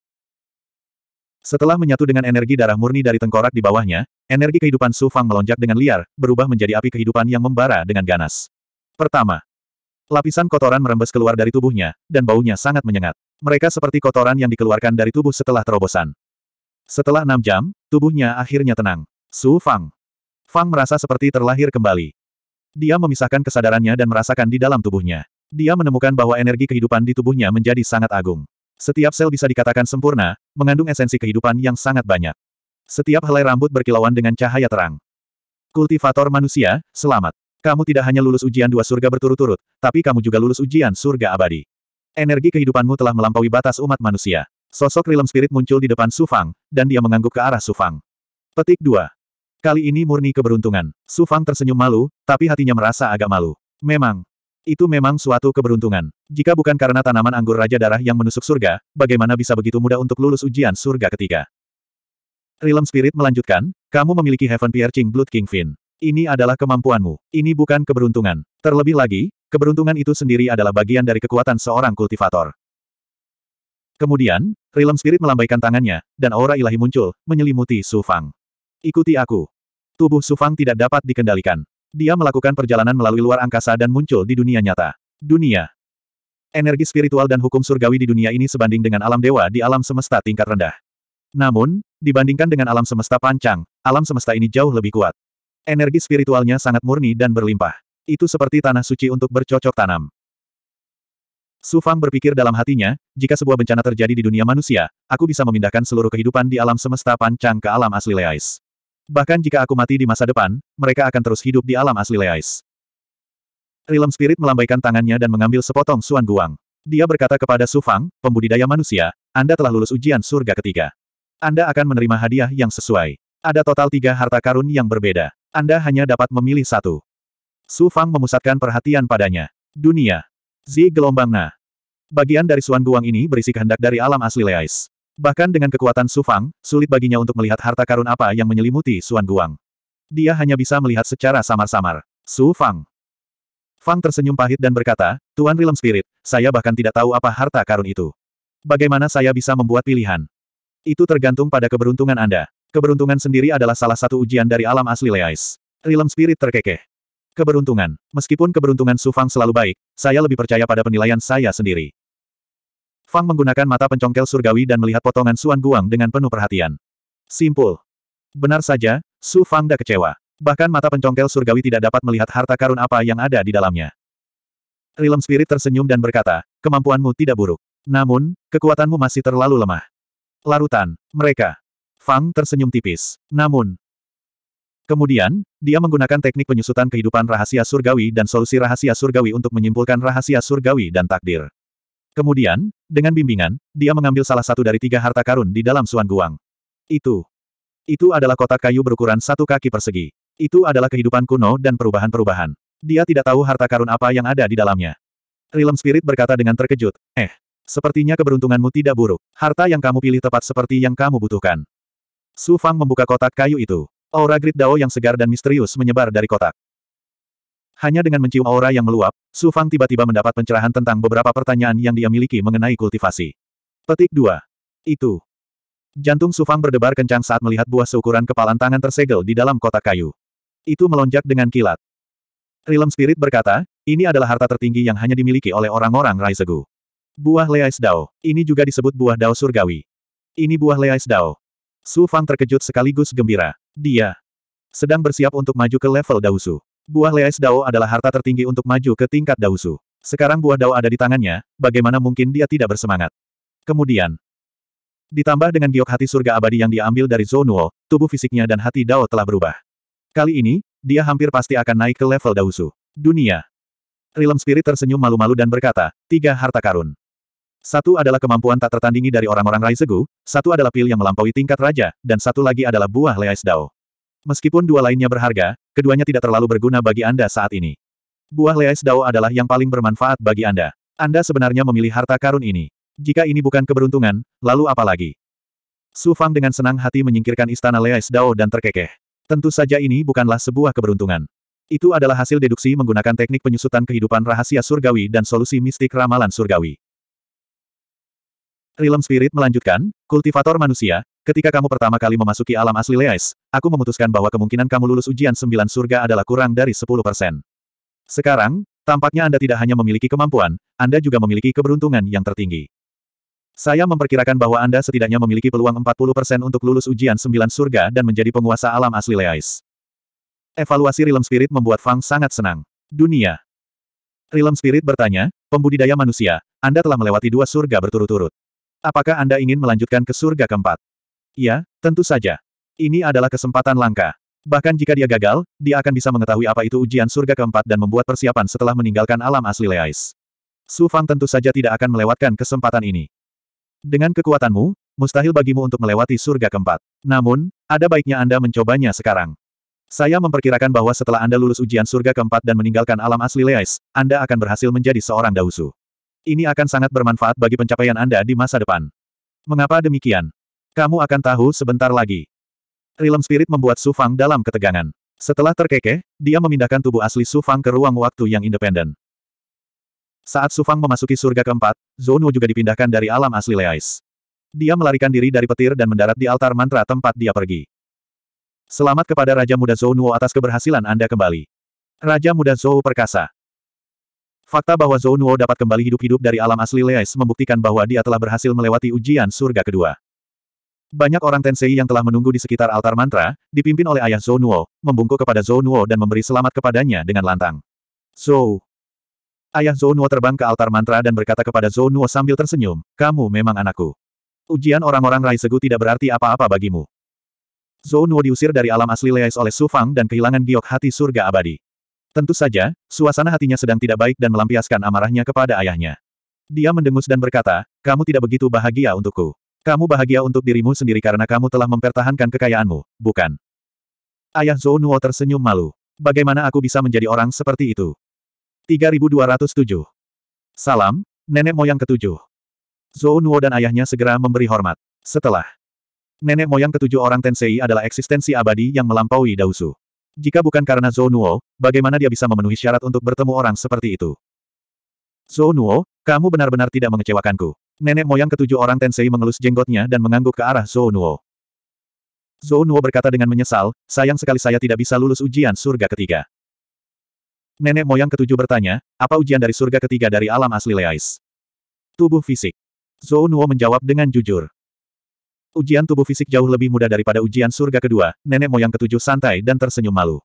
Setelah menyatu dengan energi darah murni dari tengkorak di bawahnya, energi kehidupan Su Fang melonjak dengan liar, berubah menjadi api kehidupan yang membara dengan ganas. Pertama, Lapisan kotoran merembes keluar dari tubuhnya, dan baunya sangat menyengat. Mereka seperti kotoran yang dikeluarkan dari tubuh setelah terobosan. Setelah enam jam, tubuhnya akhirnya tenang. Su Fang. Fang merasa seperti terlahir kembali. Dia memisahkan kesadarannya dan merasakan di dalam tubuhnya. Dia menemukan bahwa energi kehidupan di tubuhnya menjadi sangat agung. Setiap sel bisa dikatakan sempurna, mengandung esensi kehidupan yang sangat banyak. Setiap helai rambut berkilauan dengan cahaya terang. Kultivator manusia, selamat. Kamu tidak hanya lulus ujian dua surga berturut-turut, tapi kamu juga lulus ujian surga abadi. Energi kehidupanmu telah melampaui batas umat manusia. Sosok Realm Spirit muncul di depan Sufang, dan dia mengangguk ke arah Sufang. Petik 2. Kali ini murni keberuntungan. Sufang tersenyum malu, tapi hatinya merasa agak malu. Memang. Itu memang suatu keberuntungan. Jika bukan karena tanaman anggur Raja Darah yang menusuk surga, bagaimana bisa begitu mudah untuk lulus ujian surga ketiga? Realm Spirit melanjutkan, kamu memiliki Heaven Piercing Blood King Kingfin. Ini adalah kemampuanmu. Ini bukan keberuntungan. Terlebih lagi, keberuntungan itu sendiri adalah bagian dari kekuatan seorang kultivator. Kemudian, Realm Spirit melambaikan tangannya, dan aura ilahi muncul, menyelimuti Su Fang. Ikuti aku. Tubuh Su Fang tidak dapat dikendalikan. Dia melakukan perjalanan melalui luar angkasa dan muncul di dunia nyata. Dunia. Energi spiritual dan hukum surgawi di dunia ini sebanding dengan alam dewa di alam semesta tingkat rendah. Namun, dibandingkan dengan alam semesta Panjang, alam semesta ini jauh lebih kuat. Energi spiritualnya sangat murni dan berlimpah. Itu seperti tanah suci untuk bercocok tanam. Su Fang berpikir dalam hatinya, jika sebuah bencana terjadi di dunia manusia, aku bisa memindahkan seluruh kehidupan di alam semesta pancang ke alam asli Leais. Bahkan jika aku mati di masa depan, mereka akan terus hidup di alam asli Leais. Rilem Spirit melambaikan tangannya dan mengambil sepotong Suan Guang. Dia berkata kepada Su Fang, pembudidaya manusia, Anda telah lulus ujian surga ketiga. Anda akan menerima hadiah yang sesuai. Ada total tiga harta karun yang berbeda. Anda hanya dapat memilih satu. Su Fang memusatkan perhatian padanya. Dunia. Zi gelombang Na. Bagian dari Suan Guang ini berisi kehendak dari alam asli Leais. Bahkan dengan kekuatan Su Fang, sulit baginya untuk melihat harta karun apa yang menyelimuti Suan Guang. Dia hanya bisa melihat secara samar-samar. Su Fang. Fang tersenyum pahit dan berkata, Tuan Realm Spirit, saya bahkan tidak tahu apa harta karun itu. Bagaimana saya bisa membuat pilihan? Itu tergantung pada keberuntungan Anda. Keberuntungan sendiri adalah salah satu ujian dari alam asli Leais. Realm Spirit terkekeh. Keberuntungan. Meskipun keberuntungan Su Fang selalu baik, saya lebih percaya pada penilaian saya sendiri. Fang menggunakan mata pencongkel surgawi dan melihat potongan Suan Guang dengan penuh perhatian. Simpul. Benar saja, Su Fang dah kecewa. Bahkan mata pencongkel surgawi tidak dapat melihat harta karun apa yang ada di dalamnya. Realm Spirit tersenyum dan berkata, kemampuanmu tidak buruk. Namun, kekuatanmu masih terlalu lemah. Larutan, mereka, Fang tersenyum tipis. Namun, Kemudian, dia menggunakan teknik penyusutan kehidupan rahasia surgawi dan solusi rahasia surgawi untuk menyimpulkan rahasia surgawi dan takdir. Kemudian, dengan bimbingan, dia mengambil salah satu dari tiga harta karun di dalam Suan Guang. Itu. Itu adalah kotak kayu berukuran satu kaki persegi. Itu adalah kehidupan kuno dan perubahan-perubahan. Dia tidak tahu harta karun apa yang ada di dalamnya. Realm Spirit berkata dengan terkejut, eh, sepertinya keberuntunganmu tidak buruk. Harta yang kamu pilih tepat seperti yang kamu butuhkan. Su Fang membuka kotak kayu itu. Aura Grid Dao yang segar dan misterius menyebar dari kotak. Hanya dengan mencium aura yang meluap, Su Fang tiba-tiba mendapat pencerahan tentang beberapa pertanyaan yang dia miliki mengenai kultivasi. Petik 2. Itu. Jantung Su Fang berdebar kencang saat melihat buah seukuran kepalan tangan tersegel di dalam kotak kayu. Itu melonjak dengan kilat. Realm Spirit berkata, ini adalah harta tertinggi yang hanya dimiliki oleh orang-orang Raisegu. Buah Leais Dao. Ini juga disebut buah Dao Surgawi. Ini buah Leais Dao. Su Fang terkejut sekaligus gembira. Dia sedang bersiap untuk maju ke level Dausu. Buah Leis Dao adalah harta tertinggi untuk maju ke tingkat Dausu. Sekarang buah Dao ada di tangannya, bagaimana mungkin dia tidak bersemangat? Kemudian, ditambah dengan giok hati surga abadi yang diambil dari Zonuo, tubuh fisiknya dan hati Dao telah berubah. Kali ini, dia hampir pasti akan naik ke level Dausu. Dunia. Realm Spirit tersenyum malu-malu dan berkata, tiga harta karun. Satu adalah kemampuan tak tertandingi dari orang-orang Raisegu, satu adalah pil yang melampaui tingkat raja, dan satu lagi adalah buah Leais Dao. Meskipun dua lainnya berharga, keduanya tidak terlalu berguna bagi Anda saat ini. Buah Leais Dao adalah yang paling bermanfaat bagi Anda. Anda sebenarnya memilih harta karun ini. Jika ini bukan keberuntungan, lalu apa lagi? Su Fang dengan senang hati menyingkirkan istana Leais Dao dan terkekeh. Tentu saja ini bukanlah sebuah keberuntungan. Itu adalah hasil deduksi menggunakan teknik penyusutan kehidupan rahasia surgawi dan solusi mistik ramalan surgawi. Realm Spirit melanjutkan, kultivator manusia, ketika kamu pertama kali memasuki alam asli Leais, aku memutuskan bahwa kemungkinan kamu lulus ujian sembilan surga adalah kurang dari sepuluh persen. Sekarang, tampaknya Anda tidak hanya memiliki kemampuan, Anda juga memiliki keberuntungan yang tertinggi. Saya memperkirakan bahwa Anda setidaknya memiliki peluang 40% untuk lulus ujian sembilan surga dan menjadi penguasa alam asli Leais. Evaluasi Realm Spirit membuat Fang sangat senang. Dunia. Realm Spirit bertanya, pembudidaya manusia, Anda telah melewati dua surga berturut-turut. Apakah Anda ingin melanjutkan ke surga keempat? Ya, tentu saja. Ini adalah kesempatan langka. Bahkan jika dia gagal, dia akan bisa mengetahui apa itu ujian surga keempat dan membuat persiapan setelah meninggalkan alam asli Leais. Su Fang tentu saja tidak akan melewatkan kesempatan ini. Dengan kekuatanmu, mustahil bagimu untuk melewati surga keempat. Namun, ada baiknya Anda mencobanya sekarang. Saya memperkirakan bahwa setelah Anda lulus ujian surga keempat dan meninggalkan alam asli Leais, Anda akan berhasil menjadi seorang Dausu. Ini akan sangat bermanfaat bagi pencapaian Anda di masa depan. Mengapa demikian? Kamu akan tahu sebentar lagi. Realm Spirit membuat Su Fang dalam ketegangan. Setelah terkekeh, dia memindahkan tubuh asli Su Fang ke ruang waktu yang independen. Saat Su Fang memasuki surga keempat, Zonu juga dipindahkan dari alam asli Leais. Dia melarikan diri dari petir dan mendarat di altar mantra tempat dia pergi. Selamat kepada Raja Muda Zou Nuo atas keberhasilan Anda kembali. Raja Muda Zou perkasa. Fakta bahwa Zhou Nuo dapat kembali hidup-hidup dari alam asli Leis membuktikan bahwa dia telah berhasil melewati ujian surga kedua. Banyak orang Tensei yang telah menunggu di sekitar altar mantra, dipimpin oleh ayah Zhou Nuo, membungkuk kepada Zhou Nuo dan memberi selamat kepadanya dengan lantang. Zhou. Ayah Zhou Nuo terbang ke altar mantra dan berkata kepada Zhou Nuo sambil tersenyum, kamu memang anakku. Ujian orang-orang Rai Segu tidak berarti apa-apa bagimu. Zhou Nuo diusir dari alam asli Leis oleh Su Fang dan kehilangan giok hati surga abadi. Tentu saja, suasana hatinya sedang tidak baik dan melampiaskan amarahnya kepada ayahnya. Dia mendengus dan berkata, kamu tidak begitu bahagia untukku. Kamu bahagia untuk dirimu sendiri karena kamu telah mempertahankan kekayaanmu, bukan? Ayah Zhou Nuo tersenyum malu. Bagaimana aku bisa menjadi orang seperti itu? 3207. Salam, nenek moyang ketujuh. Zhou Nuo dan ayahnya segera memberi hormat. Setelah Nenek moyang ketujuh orang Tensei adalah eksistensi abadi yang melampaui Dausu. Jika bukan karena Zou Nuo, bagaimana dia bisa memenuhi syarat untuk bertemu orang seperti itu? Zou Nuo, kamu benar-benar tidak mengecewakanku. Nenek moyang ketujuh orang Tensei mengelus jenggotnya dan mengangguk ke arah Zou Nuo. Zou Nuo berkata dengan menyesal, sayang sekali saya tidak bisa lulus ujian surga ketiga. Nenek moyang ketujuh bertanya, apa ujian dari surga ketiga dari alam asli Leais? Tubuh fisik. Zou Nuo menjawab dengan jujur. Ujian tubuh fisik jauh lebih mudah daripada ujian surga kedua, nenek moyang ketujuh santai dan tersenyum malu.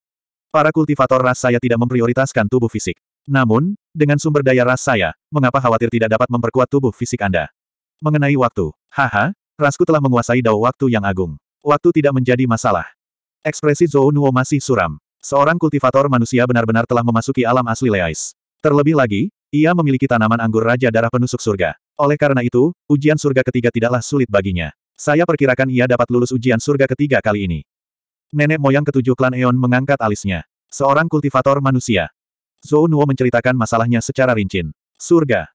Para kultivator ras saya tidak memprioritaskan tubuh fisik. Namun, dengan sumber daya ras saya, mengapa khawatir tidak dapat memperkuat tubuh fisik Anda? Mengenai waktu, haha, rasku telah menguasai dao waktu yang agung. Waktu tidak menjadi masalah. Ekspresi Zhou Nuo masih suram. Seorang kultivator manusia benar-benar telah memasuki alam asli Leais. Terlebih lagi, ia memiliki tanaman anggur Raja Darah Penusuk Surga. Oleh karena itu, ujian surga ketiga tidaklah sulit baginya. Saya perkirakan ia dapat lulus ujian surga ketiga kali ini. Nenek moyang ketujuh klan Eon mengangkat alisnya. Seorang kultivator manusia. Zhou Nuo menceritakan masalahnya secara rinci. Surga.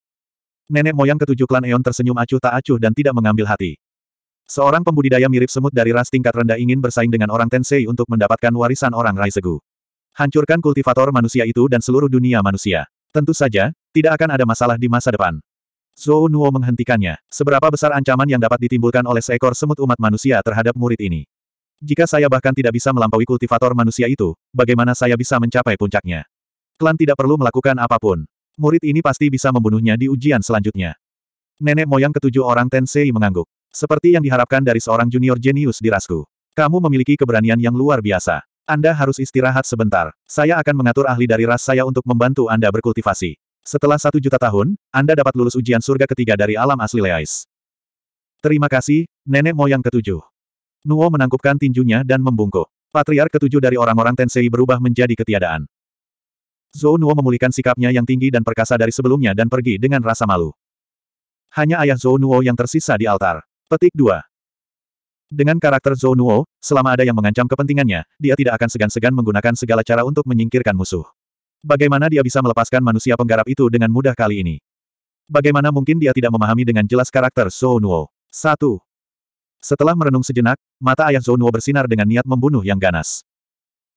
Nenek moyang ketujuh klan Eon tersenyum acuh tak acuh dan tidak mengambil hati. Seorang pembudidaya mirip semut dari ras tingkat rendah ingin bersaing dengan orang Tensei untuk mendapatkan warisan orang Raisegu. Hancurkan kultivator manusia itu dan seluruh dunia manusia. Tentu saja, tidak akan ada masalah di masa depan. Zhou Nuo menghentikannya. Seberapa besar ancaman yang dapat ditimbulkan oleh seekor semut umat manusia terhadap murid ini? Jika saya bahkan tidak bisa melampaui kultivator manusia itu, bagaimana saya bisa mencapai puncaknya? Klan tidak perlu melakukan apapun. Murid ini pasti bisa membunuhnya di ujian selanjutnya. Nenek moyang ketujuh orang Tensei mengangguk. Seperti yang diharapkan dari seorang junior jenius di rasku. Kamu memiliki keberanian yang luar biasa. Anda harus istirahat sebentar. Saya akan mengatur ahli dari ras saya untuk membantu Anda berkultivasi. Setelah satu juta tahun, Anda dapat lulus ujian surga ketiga dari alam asli Leais. Terima kasih, nenek moyang ketujuh. Nuo menangkupkan tinjunya dan membungkuk. Patriark ketujuh dari orang-orang Tensei berubah menjadi ketiadaan. Zhou Nuo memulihkan sikapnya yang tinggi dan perkasa dari sebelumnya dan pergi dengan rasa malu. Hanya ayah Zhou Nuo yang tersisa di altar. Petik 2. Dengan karakter Zhou Nuo, selama ada yang mengancam kepentingannya, dia tidak akan segan-segan menggunakan segala cara untuk menyingkirkan musuh. Bagaimana dia bisa melepaskan manusia penggarap itu dengan mudah kali ini? Bagaimana mungkin dia tidak memahami dengan jelas karakter Zhou Nuo? 1. Setelah merenung sejenak, mata ayah Zhou Nuo bersinar dengan niat membunuh yang ganas.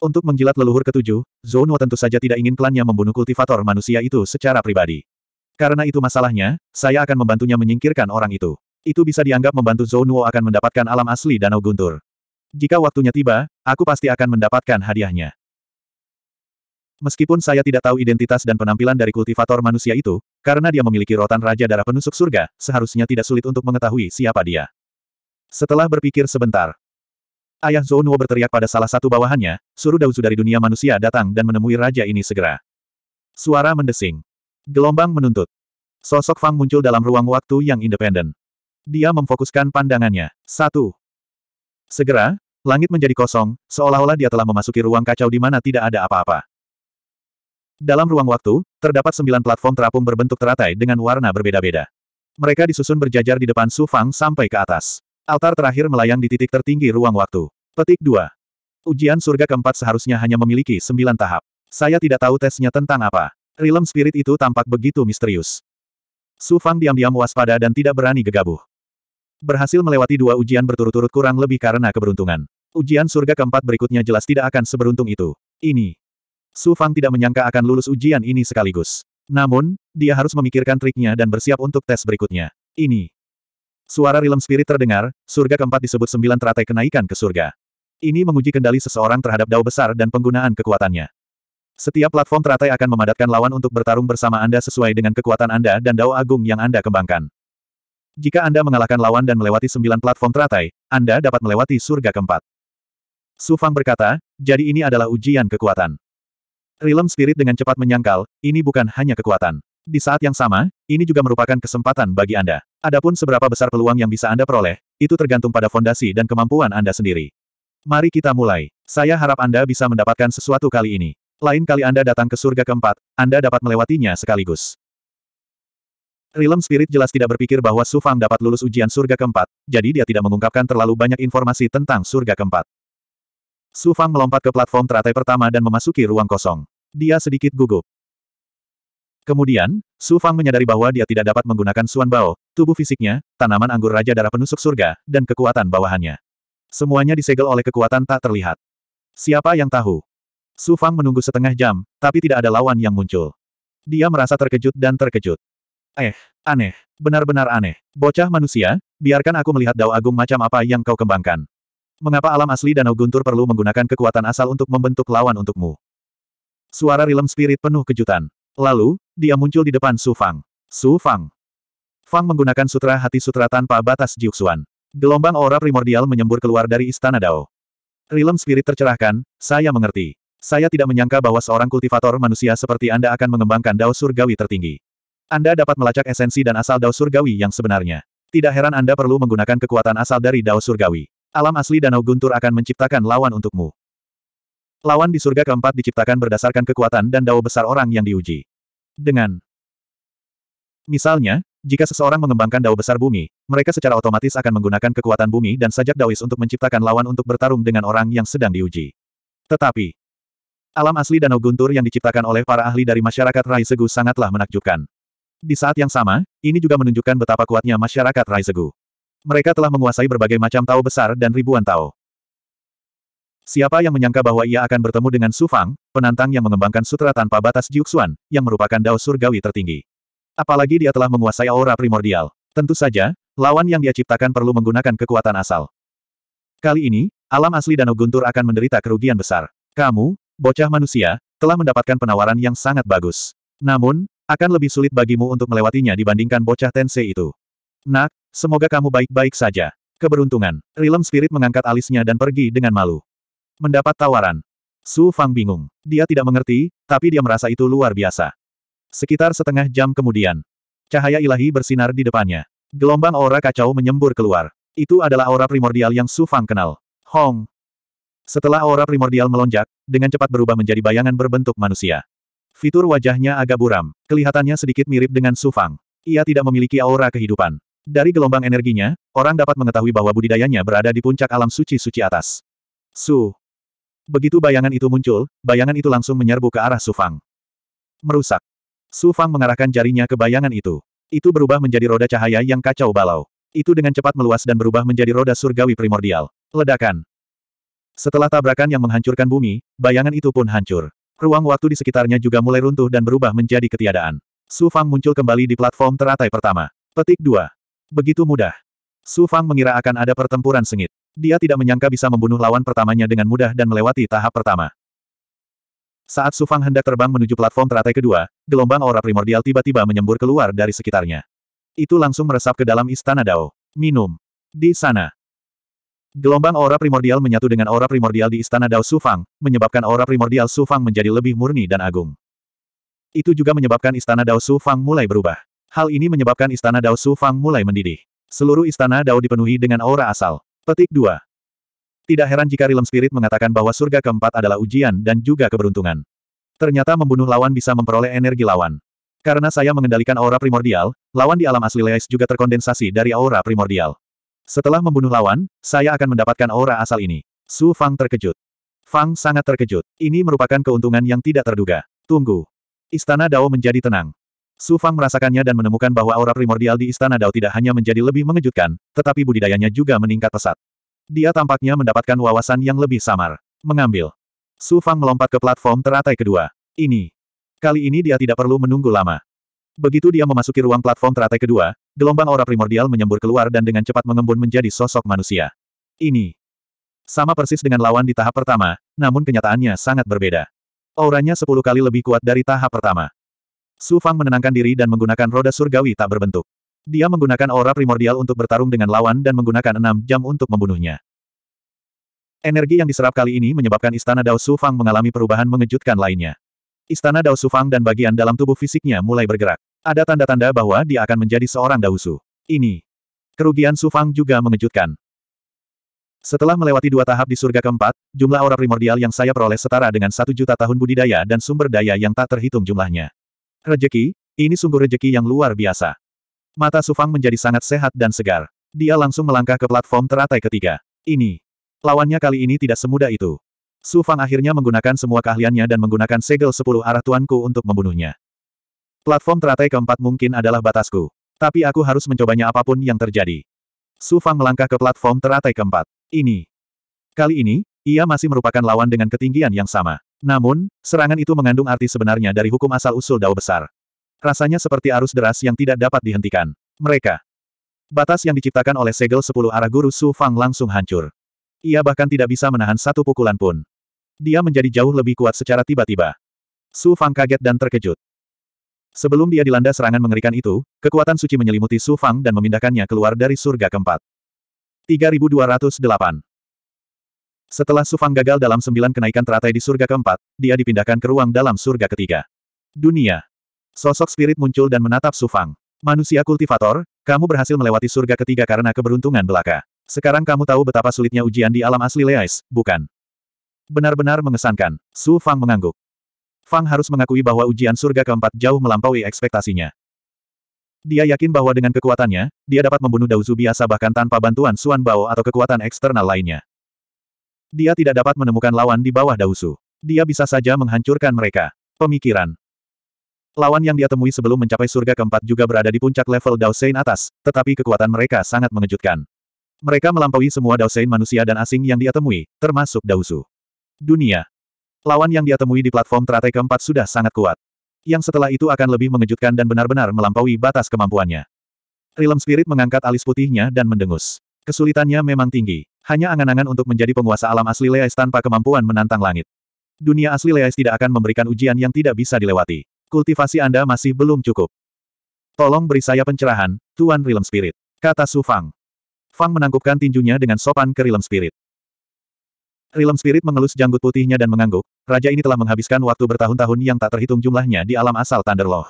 Untuk menjilat leluhur ketujuh, Zhou Nuo tentu saja tidak ingin klannya membunuh kultivator manusia itu secara pribadi. Karena itu masalahnya, saya akan membantunya menyingkirkan orang itu. Itu bisa dianggap membantu Zhou Nuo akan mendapatkan alam asli Danau Guntur. Jika waktunya tiba, aku pasti akan mendapatkan hadiahnya. Meskipun saya tidak tahu identitas dan penampilan dari kultivator manusia itu, karena dia memiliki rotan Raja Darah Penusuk Surga, seharusnya tidak sulit untuk mengetahui siapa dia. Setelah berpikir sebentar, Ayah Zonuo berteriak pada salah satu bawahannya, suruh Dauzu dari dunia manusia datang dan menemui raja ini segera. Suara mendesing. Gelombang menuntut. Sosok Fang muncul dalam ruang waktu yang independen. Dia memfokuskan pandangannya. Satu. Segera, langit menjadi kosong, seolah-olah dia telah memasuki ruang kacau di mana tidak ada apa-apa. Dalam ruang waktu, terdapat sembilan platform terapung berbentuk teratai dengan warna berbeda-beda. Mereka disusun berjajar di depan Su Fang sampai ke atas. Altar terakhir melayang di titik tertinggi ruang waktu. Petik 2. Ujian surga keempat seharusnya hanya memiliki sembilan tahap. Saya tidak tahu tesnya tentang apa. Realm spirit itu tampak begitu misterius. Su Fang diam-diam waspada dan tidak berani gegabah. Berhasil melewati dua ujian berturut-turut kurang lebih karena keberuntungan. Ujian surga keempat berikutnya jelas tidak akan seberuntung itu. Ini Su Fang tidak menyangka akan lulus ujian ini sekaligus. Namun, dia harus memikirkan triknya dan bersiap untuk tes berikutnya. Ini. Suara rilem Spirit terdengar, surga keempat disebut sembilan teratai kenaikan ke surga. Ini menguji kendali seseorang terhadap dao besar dan penggunaan kekuatannya. Setiap platform teratai akan memadatkan lawan untuk bertarung bersama Anda sesuai dengan kekuatan Anda dan dao agung yang Anda kembangkan. Jika Anda mengalahkan lawan dan melewati sembilan platform teratai, Anda dapat melewati surga keempat. Su Fang berkata, jadi ini adalah ujian kekuatan. Realm Spirit dengan cepat menyangkal, ini bukan hanya kekuatan. Di saat yang sama, ini juga merupakan kesempatan bagi Anda. Adapun seberapa besar peluang yang bisa Anda peroleh, itu tergantung pada fondasi dan kemampuan Anda sendiri. Mari kita mulai. Saya harap Anda bisa mendapatkan sesuatu kali ini. Lain kali Anda datang ke surga keempat, Anda dapat melewatinya sekaligus. Realm Spirit jelas tidak berpikir bahwa Su Fang dapat lulus ujian surga keempat, jadi dia tidak mengungkapkan terlalu banyak informasi tentang surga keempat. Su Fang melompat ke platform teratai pertama dan memasuki ruang kosong. Dia sedikit gugup. Kemudian, Su Fang menyadari bahwa dia tidak dapat menggunakan Suan Bao, tubuh fisiknya, tanaman anggur Raja Darah Penusuk Surga, dan kekuatan bawahannya. Semuanya disegel oleh kekuatan tak terlihat. Siapa yang tahu? Su Fang menunggu setengah jam, tapi tidak ada lawan yang muncul. Dia merasa terkejut dan terkejut. Eh, aneh. Benar-benar aneh. Bocah manusia, biarkan aku melihat dao agung macam apa yang kau kembangkan. Mengapa alam asli Danau Guntur perlu menggunakan kekuatan asal untuk membentuk lawan untukmu? Suara rilem spirit penuh kejutan. Lalu, dia muncul di depan Su Fang. Su Fang. Fang menggunakan sutra hati sutra tanpa batas Jiuxuan. Gelombang aura primordial menyembur keluar dari istana Dao. Rilem spirit tercerahkan, saya mengerti. Saya tidak menyangka bahwa seorang kultivator manusia seperti Anda akan mengembangkan Dao Surgawi tertinggi. Anda dapat melacak esensi dan asal Dao Surgawi yang sebenarnya. Tidak heran Anda perlu menggunakan kekuatan asal dari Dao Surgawi. Alam asli Danau Guntur akan menciptakan lawan untukmu. Lawan di surga keempat diciptakan berdasarkan kekuatan dan dao besar orang yang diuji. Dengan Misalnya, jika seseorang mengembangkan dao besar bumi, mereka secara otomatis akan menggunakan kekuatan bumi dan sajak daois untuk menciptakan lawan untuk bertarung dengan orang yang sedang diuji. Tetapi, alam asli Danau Guntur yang diciptakan oleh para ahli dari masyarakat Raisegu sangatlah menakjubkan. Di saat yang sama, ini juga menunjukkan betapa kuatnya masyarakat Raisegu. Mereka telah menguasai berbagai macam tao besar dan ribuan tao. Siapa yang menyangka bahwa ia akan bertemu dengan Su Fang, penantang yang mengembangkan sutra tanpa batas Jiuxuan, yang merupakan dao surgawi tertinggi. Apalagi dia telah menguasai aura primordial. Tentu saja, lawan yang dia ciptakan perlu menggunakan kekuatan asal. Kali ini, alam asli Danau Guntur akan menderita kerugian besar. Kamu, bocah manusia, telah mendapatkan penawaran yang sangat bagus. Namun, akan lebih sulit bagimu untuk melewatinya dibandingkan bocah Tensei itu. Nak, semoga kamu baik-baik saja. Keberuntungan, Rilem Spirit mengangkat alisnya dan pergi dengan malu. Mendapat tawaran. Su Fang bingung. Dia tidak mengerti, tapi dia merasa itu luar biasa. Sekitar setengah jam kemudian, cahaya ilahi bersinar di depannya. Gelombang aura kacau menyembur keluar. Itu adalah aura primordial yang Su Fang kenal. Hong. Setelah aura primordial melonjak, dengan cepat berubah menjadi bayangan berbentuk manusia. Fitur wajahnya agak buram, kelihatannya sedikit mirip dengan Su Fang. Ia tidak memiliki aura kehidupan. Dari gelombang energinya, orang dapat mengetahui bahwa budidayanya berada di puncak alam suci-suci atas. Su Begitu bayangan itu muncul, bayangan itu langsung menyerbu ke arah Sufang. Merusak. Sufang mengarahkan jarinya ke bayangan itu. Itu berubah menjadi roda cahaya yang kacau balau. Itu dengan cepat meluas dan berubah menjadi roda surgawi primordial. Ledakan. Setelah tabrakan yang menghancurkan bumi, bayangan itu pun hancur. Ruang waktu di sekitarnya juga mulai runtuh dan berubah menjadi ketiadaan. Su Fang muncul kembali di platform teratai pertama. Petik 2. Begitu mudah. Su Fang mengira akan ada pertempuran sengit. Dia tidak menyangka bisa membunuh lawan pertamanya dengan mudah dan melewati tahap pertama. Saat Sufang hendak terbang menuju platform teratai kedua, gelombang aura primordial tiba-tiba menyembur keluar dari sekitarnya. Itu langsung meresap ke dalam istana Dao. Minum. Di sana. Gelombang aura primordial menyatu dengan aura primordial di istana Dao Sufang, menyebabkan aura primordial Sufang menjadi lebih murni dan agung. Itu juga menyebabkan istana Dao Sufang mulai berubah. Hal ini menyebabkan istana Dao Sufang mulai mendidih. Seluruh istana Dao dipenuhi dengan aura asal. Petik 2. Tidak heran jika Realm Spirit mengatakan bahwa surga keempat adalah ujian dan juga keberuntungan. Ternyata membunuh lawan bisa memperoleh energi lawan. Karena saya mengendalikan aura primordial, lawan di alam asli Leis juga terkondensasi dari aura primordial. Setelah membunuh lawan, saya akan mendapatkan aura asal ini. Su Fang terkejut. Fang sangat terkejut. Ini merupakan keuntungan yang tidak terduga. Tunggu. Istana Dao menjadi tenang. Su Fang merasakannya dan menemukan bahwa aura primordial di Istana Dao tidak hanya menjadi lebih mengejutkan, tetapi budidayanya juga meningkat pesat. Dia tampaknya mendapatkan wawasan yang lebih samar. Mengambil. Su Fang melompat ke platform teratai kedua. Ini. Kali ini dia tidak perlu menunggu lama. Begitu dia memasuki ruang platform teratai kedua, gelombang aura primordial menyembur keluar dan dengan cepat mengembun menjadi sosok manusia. Ini. Sama persis dengan lawan di tahap pertama, namun kenyataannya sangat berbeda. Auranya sepuluh kali lebih kuat dari tahap pertama. Su Fang menenangkan diri dan menggunakan roda surgawi tak berbentuk. Dia menggunakan aura primordial untuk bertarung dengan lawan dan menggunakan enam jam untuk membunuhnya. Energi yang diserap kali ini menyebabkan istana Dao Su Fang mengalami perubahan mengejutkan lainnya. Istana Dao Su Fang dan bagian dalam tubuh fisiknya mulai bergerak. Ada tanda-tanda bahwa dia akan menjadi seorang Dao Su. Ini. Kerugian Su Fang juga mengejutkan. Setelah melewati dua tahap di surga keempat, jumlah aura primordial yang saya peroleh setara dengan satu juta tahun budidaya dan sumber daya yang tak terhitung jumlahnya. Rejeki, ini sungguh rejeki yang luar biasa. Mata Sufang menjadi sangat sehat dan segar. Dia langsung melangkah ke platform teratai ketiga. Ini. Lawannya kali ini tidak semudah itu. Sufang akhirnya menggunakan semua keahliannya dan menggunakan segel sepuluh arah tuanku untuk membunuhnya. Platform teratai keempat mungkin adalah batasku. Tapi aku harus mencobanya apapun yang terjadi. Sufang melangkah ke platform teratai keempat. Ini. Kali ini, ia masih merupakan lawan dengan ketinggian yang sama. Namun, serangan itu mengandung arti sebenarnya dari hukum asal-usul dao besar. Rasanya seperti arus deras yang tidak dapat dihentikan. Mereka. Batas yang diciptakan oleh segel sepuluh arah guru Su Fang langsung hancur. Ia bahkan tidak bisa menahan satu pukulan pun. Dia menjadi jauh lebih kuat secara tiba-tiba. Su Fang kaget dan terkejut. Sebelum dia dilanda serangan mengerikan itu, kekuatan suci menyelimuti Su Fang dan memindahkannya keluar dari surga keempat. 3208 setelah Sufang gagal dalam sembilan kenaikan teratai di surga keempat, dia dipindahkan ke ruang dalam surga ketiga. Dunia. Sosok spirit muncul dan menatap Sufang. Manusia kultivator, kamu berhasil melewati surga ketiga karena keberuntungan belaka. Sekarang kamu tahu betapa sulitnya ujian di alam asli Leais, bukan? Benar-benar mengesankan. Su Fang mengangguk. Fang harus mengakui bahwa ujian surga keempat jauh melampaui ekspektasinya. Dia yakin bahwa dengan kekuatannya, dia dapat membunuh Dauzu biasa bahkan tanpa bantuan Suan Bao atau kekuatan eksternal lainnya. Dia tidak dapat menemukan lawan di bawah Dausu. Dia bisa saja menghancurkan mereka. Pemikiran. Lawan yang dia temui sebelum mencapai surga keempat juga berada di puncak level Daosein atas, tetapi kekuatan mereka sangat mengejutkan. Mereka melampaui semua Daosein manusia dan asing yang dia temui, termasuk Dausu. Dunia. Lawan yang dia temui di platform teratai keempat sudah sangat kuat. Yang setelah itu akan lebih mengejutkan dan benar-benar melampaui batas kemampuannya. Realm Spirit mengangkat alis putihnya dan mendengus. Kesulitannya memang tinggi. Hanya angan-angan untuk menjadi penguasa alam asli Leais tanpa kemampuan menantang langit. Dunia asli Leais tidak akan memberikan ujian yang tidak bisa dilewati. Kultivasi Anda masih belum cukup. Tolong beri saya pencerahan, Tuan Realm Spirit. Kata Su Fang. Fang menangkupkan tinjunya dengan sopan ke Realm Spirit. Realm Spirit mengelus janggut putihnya dan mengangguk, raja ini telah menghabiskan waktu bertahun-tahun yang tak terhitung jumlahnya di alam asal Thunderloh.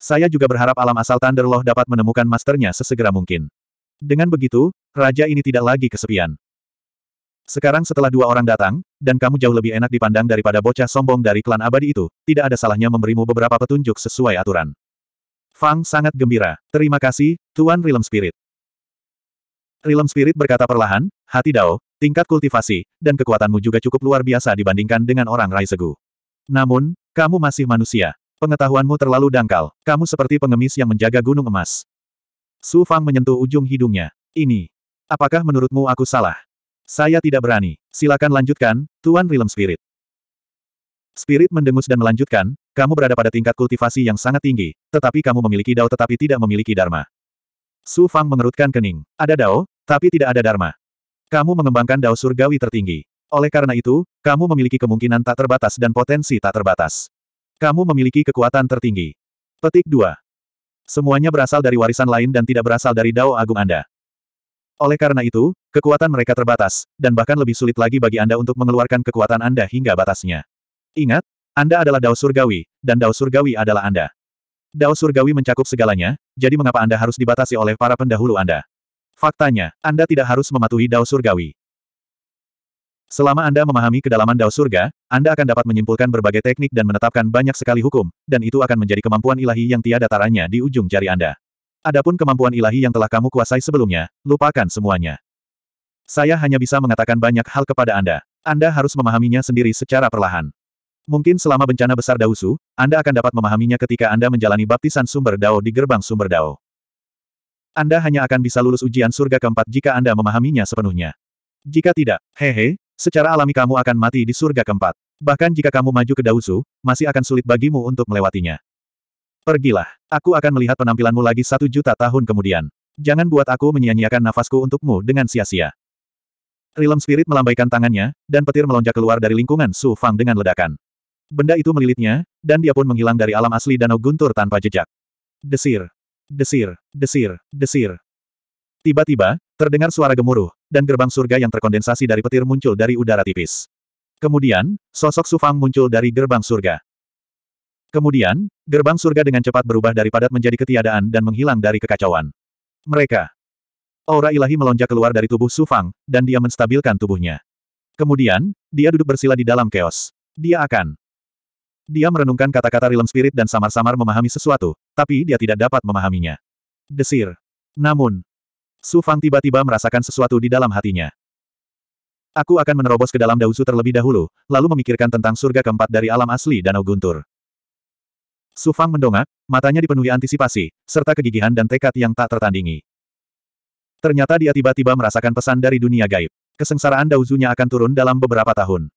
Saya juga berharap alam asal Thunderloh dapat menemukan masternya sesegera mungkin. Dengan begitu, raja ini tidak lagi kesepian. Sekarang setelah dua orang datang, dan kamu jauh lebih enak dipandang daripada bocah sombong dari klan abadi itu, tidak ada salahnya memberimu beberapa petunjuk sesuai aturan. Fang sangat gembira. Terima kasih, Tuan Realm Spirit. Realm Spirit berkata perlahan, hati Dao, tingkat kultivasi, dan kekuatanmu juga cukup luar biasa dibandingkan dengan orang Raisegu. Namun, kamu masih manusia. Pengetahuanmu terlalu dangkal. Kamu seperti pengemis yang menjaga gunung emas. Su Fang menyentuh ujung hidungnya. Ini. Apakah menurutmu aku salah? Saya tidak berani. Silakan lanjutkan, Tuan Realm Spirit. Spirit mendengus dan melanjutkan, kamu berada pada tingkat kultivasi yang sangat tinggi, tetapi kamu memiliki dao tetapi tidak memiliki dharma. Su Fang mengerutkan kening. Ada dao, tapi tidak ada dharma. Kamu mengembangkan dao surgawi tertinggi. Oleh karena itu, kamu memiliki kemungkinan tak terbatas dan potensi tak terbatas. Kamu memiliki kekuatan tertinggi. Petik 2. Semuanya berasal dari warisan lain dan tidak berasal dari Dao Agung Anda. Oleh karena itu, kekuatan mereka terbatas, dan bahkan lebih sulit lagi bagi Anda untuk mengeluarkan kekuatan Anda hingga batasnya. Ingat, Anda adalah Dao Surgawi, dan Dao Surgawi adalah Anda. Dao Surgawi mencakup segalanya, jadi mengapa Anda harus dibatasi oleh para pendahulu Anda? Faktanya, Anda tidak harus mematuhi Dao Surgawi. Selama Anda memahami kedalaman Dao Surga, Anda akan dapat menyimpulkan berbagai teknik dan menetapkan banyak sekali hukum, dan itu akan menjadi kemampuan ilahi yang tiada taranya di ujung jari Anda. Adapun kemampuan ilahi yang telah kamu kuasai sebelumnya, lupakan semuanya. Saya hanya bisa mengatakan banyak hal kepada Anda. Anda harus memahaminya sendiri secara perlahan. Mungkin selama bencana besar Dausu, Anda akan dapat memahaminya ketika Anda menjalani baptisan sumber Dao di gerbang sumber Dao. Anda hanya akan bisa lulus ujian surga keempat jika Anda memahaminya sepenuhnya. Jika tidak, hehe, Secara alami kamu akan mati di surga keempat. Bahkan jika kamu maju ke Dausu, masih akan sulit bagimu untuk melewatinya. Pergilah. Aku akan melihat penampilanmu lagi satu juta tahun kemudian. Jangan buat aku menyia-nyiakan nafasku untukmu dengan sia-sia. Rilem Spirit melambaikan tangannya, dan petir melonjak keluar dari lingkungan Su Fang dengan ledakan. Benda itu melilitnya, dan dia pun menghilang dari alam asli danau guntur tanpa jejak. Desir. Desir. Desir. Desir. Tiba-tiba, terdengar suara gemuruh, dan gerbang surga yang terkondensasi dari petir muncul dari udara tipis. Kemudian, sosok Sufang muncul dari gerbang surga. Kemudian, gerbang surga dengan cepat berubah dari padat menjadi ketiadaan dan menghilang dari kekacauan. Mereka. Aura ilahi melonjak keluar dari tubuh Sufang, dan dia menstabilkan tubuhnya. Kemudian, dia duduk bersila di dalam keos. Dia akan. Dia merenungkan kata-kata Realm Spirit dan samar-samar memahami sesuatu, tapi dia tidak dapat memahaminya. Desir. Namun, Su Fang tiba-tiba merasakan sesuatu di dalam hatinya. Aku akan menerobos ke dalam Dausu terlebih dahulu, lalu memikirkan tentang surga keempat dari alam asli Danau Guntur. Su Fang mendongak, matanya dipenuhi antisipasi, serta kegigihan dan tekad yang tak tertandingi. Ternyata dia tiba-tiba merasakan pesan dari dunia gaib. Kesengsaraan Dausunya akan turun dalam beberapa tahun.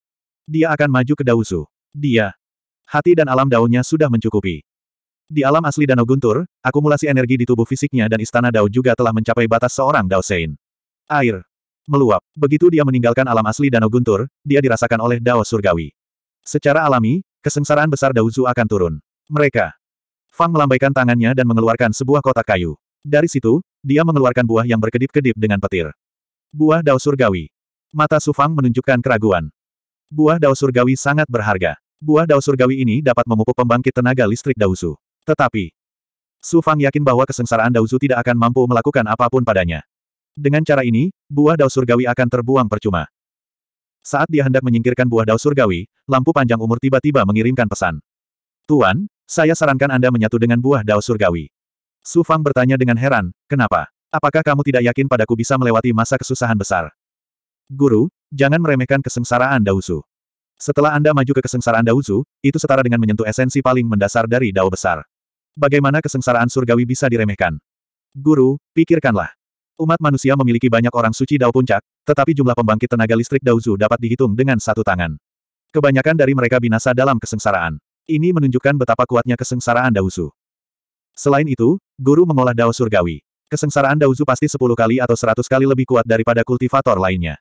Dia akan maju ke Dausu. Dia. Hati dan alam daunnya sudah mencukupi. Di alam asli Danau Guntur, akumulasi energi di tubuh fisiknya dan istana Dao juga telah mencapai batas seorang Dao Sein. Air. Meluap. Begitu dia meninggalkan alam asli Danau Guntur, dia dirasakan oleh Dao Surgawi. Secara alami, kesengsaraan besar Dao Zu akan turun. Mereka. Fang melambaikan tangannya dan mengeluarkan sebuah kotak kayu. Dari situ, dia mengeluarkan buah yang berkedip-kedip dengan petir. Buah Dao Surgawi. Mata Su Fang menunjukkan keraguan. Buah Dao Surgawi sangat berharga. Buah Dao Surgawi ini dapat memupuk pembangkit tenaga listrik Dao Su. Tetapi, Su Fang yakin bahwa kesengsaraan Daozu tidak akan mampu melakukan apapun padanya. Dengan cara ini, buah dao surgawi akan terbuang percuma. Saat dia hendak menyingkirkan buah dao surgawi, lampu panjang umur tiba-tiba mengirimkan pesan. Tuan, saya sarankan Anda menyatu dengan buah dao surgawi. Su Fang bertanya dengan heran, kenapa? Apakah kamu tidak yakin padaku bisa melewati masa kesusahan besar? Guru, jangan meremehkan kesengsaraan Daozu. Setelah Anda maju ke kesengsaraan Daozu, itu setara dengan menyentuh esensi paling mendasar dari Dao besar. Bagaimana kesengsaraan surgawi bisa diremehkan? Guru, pikirkanlah. Umat manusia memiliki banyak orang suci Dao Puncak, tetapi jumlah pembangkit tenaga listrik Daozu dapat dihitung dengan satu tangan. Kebanyakan dari mereka binasa dalam kesengsaraan. Ini menunjukkan betapa kuatnya kesengsaraan Daozu. Selain itu, guru mengolah Dao Surgawi. Kesengsaraan Daozu pasti 10 kali atau 100 kali lebih kuat daripada kultivator lainnya.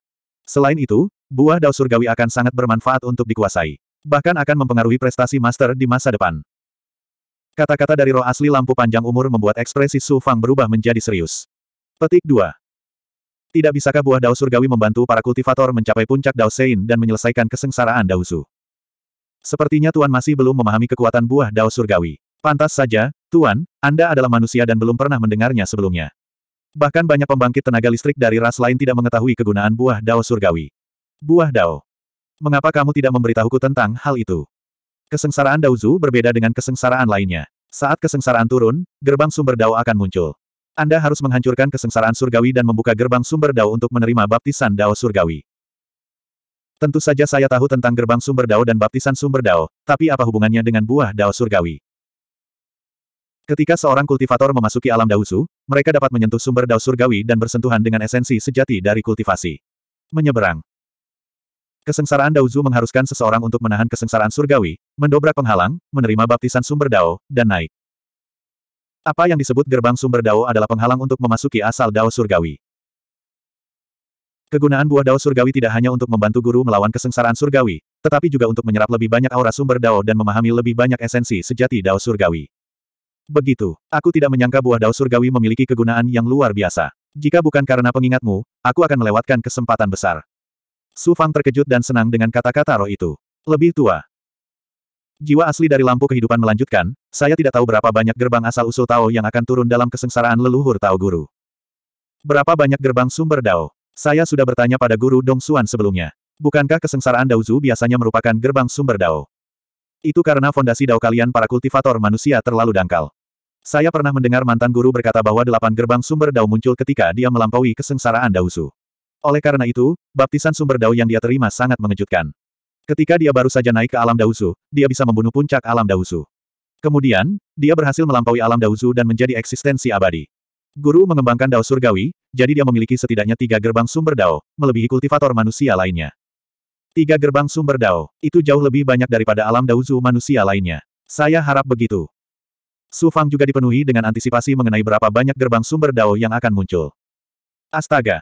Selain itu, buah Dao Surgawi akan sangat bermanfaat untuk dikuasai. Bahkan akan mempengaruhi prestasi master di masa depan. Kata-kata dari roh asli lampu panjang umur membuat ekspresi Su Fang berubah menjadi serius. Petik 2. Tidak bisakah buah dao surgawi membantu para kultivator mencapai puncak dao sein dan menyelesaikan kesengsaraan Dao Su? Sepertinya Tuan masih belum memahami kekuatan buah dao surgawi. Pantas saja, Tuan, Anda adalah manusia dan belum pernah mendengarnya sebelumnya. Bahkan banyak pembangkit tenaga listrik dari ras lain tidak mengetahui kegunaan buah dao surgawi. Buah dao. Mengapa kamu tidak memberitahuku tentang hal itu? Kesengsaraan Daozu berbeda dengan kesengsaraan lainnya. Saat kesengsaraan turun, gerbang sumber Dao akan muncul. Anda harus menghancurkan kesengsaraan surgawi dan membuka gerbang sumber Dao untuk menerima baptisan Dao surgawi. Tentu saja saya tahu tentang gerbang sumber Dao dan baptisan sumber Dao, tapi apa hubungannya dengan buah Dao surgawi? Ketika seorang kultivator memasuki alam Daozu, mereka dapat menyentuh sumber Dao surgawi dan bersentuhan dengan esensi sejati dari kultivasi. Menyeberang. Kesengsaraan Daozu mengharuskan seseorang untuk menahan kesengsaraan surgawi, mendobrak penghalang, menerima baptisan sumber Dao, dan naik. Apa yang disebut gerbang sumber Dao adalah penghalang untuk memasuki asal Dao surgawi. Kegunaan buah Dao surgawi tidak hanya untuk membantu guru melawan kesengsaraan surgawi, tetapi juga untuk menyerap lebih banyak aura sumber Dao dan memahami lebih banyak esensi sejati Dao surgawi. Begitu, aku tidak menyangka buah Dao surgawi memiliki kegunaan yang luar biasa. Jika bukan karena pengingatmu, aku akan melewatkan kesempatan besar. Su Fang terkejut dan senang dengan kata-kata roh itu. Lebih tua. Jiwa asli dari lampu kehidupan melanjutkan, saya tidak tahu berapa banyak gerbang asal-usul Tao yang akan turun dalam kesengsaraan leluhur Tao Guru. Berapa banyak gerbang sumber Dao? Saya sudah bertanya pada Guru Dong Xuan sebelumnya. Bukankah kesengsaraan Dao Zu biasanya merupakan gerbang sumber Dao? Itu karena fondasi Dao kalian para kultivator manusia terlalu dangkal. Saya pernah mendengar mantan guru berkata bahwa delapan gerbang sumber Dao muncul ketika dia melampaui kesengsaraan Dao Zu. Oleh karena itu, baptisan sumber dao yang dia terima sangat mengejutkan. Ketika dia baru saja naik ke alam Dausu, dia bisa membunuh puncak alam Dausu. Kemudian, dia berhasil melampaui alam Dausu dan menjadi eksistensi abadi. Guru mengembangkan Dao Surgawi, jadi dia memiliki setidaknya tiga gerbang sumber Dao, melebihi kultivator manusia lainnya. Tiga gerbang sumber Dao, itu jauh lebih banyak daripada alam dausu manusia lainnya. Saya harap begitu. Su Fang juga dipenuhi dengan antisipasi mengenai berapa banyak gerbang sumber Dao yang akan muncul. Astaga,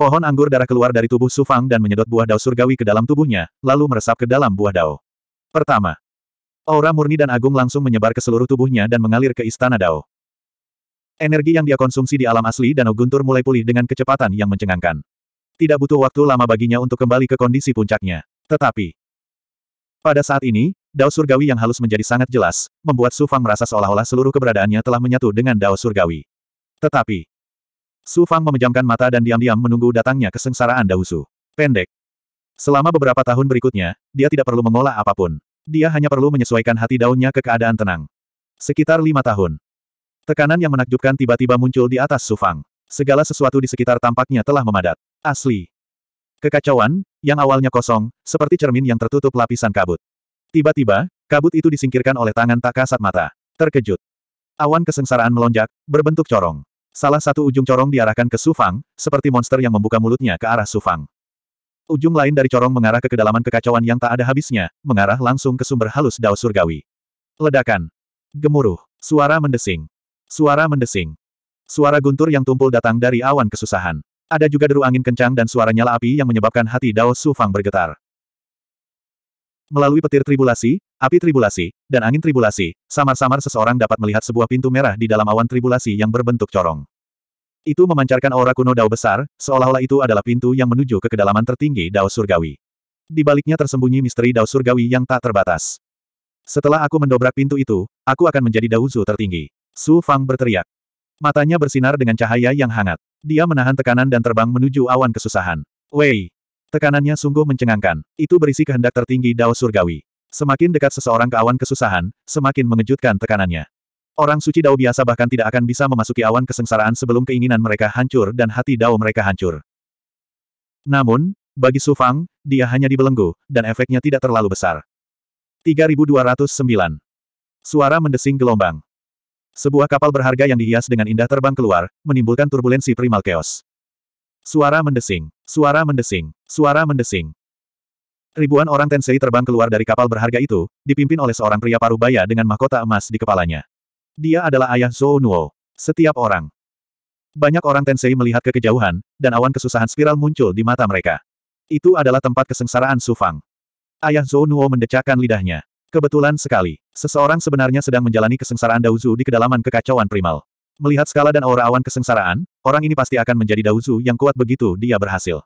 Pohon anggur darah keluar dari tubuh Sufang dan menyedot buah dao surgawi ke dalam tubuhnya, lalu meresap ke dalam buah dao. Pertama, aura murni dan agung langsung menyebar ke seluruh tubuhnya dan mengalir ke istana dao. Energi yang dia konsumsi di alam asli Danau Guntur mulai pulih dengan kecepatan yang mencengangkan. Tidak butuh waktu lama baginya untuk kembali ke kondisi puncaknya. Tetapi, pada saat ini, Dao Surgawi yang halus menjadi sangat jelas, membuat Sufang merasa seolah-olah seluruh keberadaannya telah menyatu dengan Dao Surgawi. Tetapi, Su Fang memejamkan mata dan diam-diam menunggu datangnya kesengsaraan Dausu. Pendek. Selama beberapa tahun berikutnya, dia tidak perlu mengolah apapun. Dia hanya perlu menyesuaikan hati daunnya ke keadaan tenang. Sekitar lima tahun. Tekanan yang menakjubkan tiba-tiba muncul di atas Su Fang. Segala sesuatu di sekitar tampaknya telah memadat. Asli. Kekacauan, yang awalnya kosong, seperti cermin yang tertutup lapisan kabut. Tiba-tiba, kabut itu disingkirkan oleh tangan tak kasat mata. Terkejut. Awan kesengsaraan melonjak, berbentuk corong. Salah satu ujung corong diarahkan ke Sufang, seperti monster yang membuka mulutnya ke arah Sufang. Ujung lain dari corong mengarah ke kedalaman kekacauan yang tak ada habisnya, mengarah langsung ke sumber halus dao surgawi. Ledakan. Gemuruh. Suara mendesing. Suara mendesing. Suara guntur yang tumpul datang dari awan kesusahan. Ada juga deru angin kencang dan suara nyala api yang menyebabkan hati Dao Su bergetar. Melalui petir tribulasi, api tribulasi, dan angin tribulasi, samar-samar seseorang dapat melihat sebuah pintu merah di dalam awan tribulasi yang berbentuk corong. Itu memancarkan aura kuno dao besar, seolah-olah itu adalah pintu yang menuju ke kedalaman tertinggi dao surgawi. Di baliknya tersembunyi misteri dao surgawi yang tak terbatas. Setelah aku mendobrak pintu itu, aku akan menjadi dauzu tertinggi. Su Fang berteriak. Matanya bersinar dengan cahaya yang hangat. Dia menahan tekanan dan terbang menuju awan kesusahan. Wei! Tekanannya sungguh mencengangkan. Itu berisi kehendak tertinggi Dao Surgawi. Semakin dekat seseorang ke awan kesusahan, semakin mengejutkan tekanannya. Orang suci Dao biasa bahkan tidak akan bisa memasuki awan kesengsaraan sebelum keinginan mereka hancur dan hati Dao mereka hancur. Namun, bagi Su Fang, dia hanya dibelenggu, dan efeknya tidak terlalu besar. 3209 Suara mendesing gelombang. Sebuah kapal berharga yang dihias dengan indah terbang keluar, menimbulkan turbulensi primal chaos. Suara mendesing. Suara mendesing. Suara mendesing. Ribuan orang Tensei terbang keluar dari kapal berharga itu, dipimpin oleh seorang pria paruh baya dengan mahkota emas di kepalanya. Dia adalah ayah Zhou Nuo. Setiap orang. Banyak orang Tensei melihat ke kejauhan, dan awan kesusahan spiral muncul di mata mereka. Itu adalah tempat kesengsaraan Sufang. Ayah Zhou Nuo mendecakkan lidahnya. Kebetulan sekali, seseorang sebenarnya sedang menjalani kesengsaraan Dauzu di kedalaman kekacauan primal. Melihat skala dan aura awan kesengsaraan, orang ini pasti akan menjadi Daozu yang kuat begitu dia berhasil.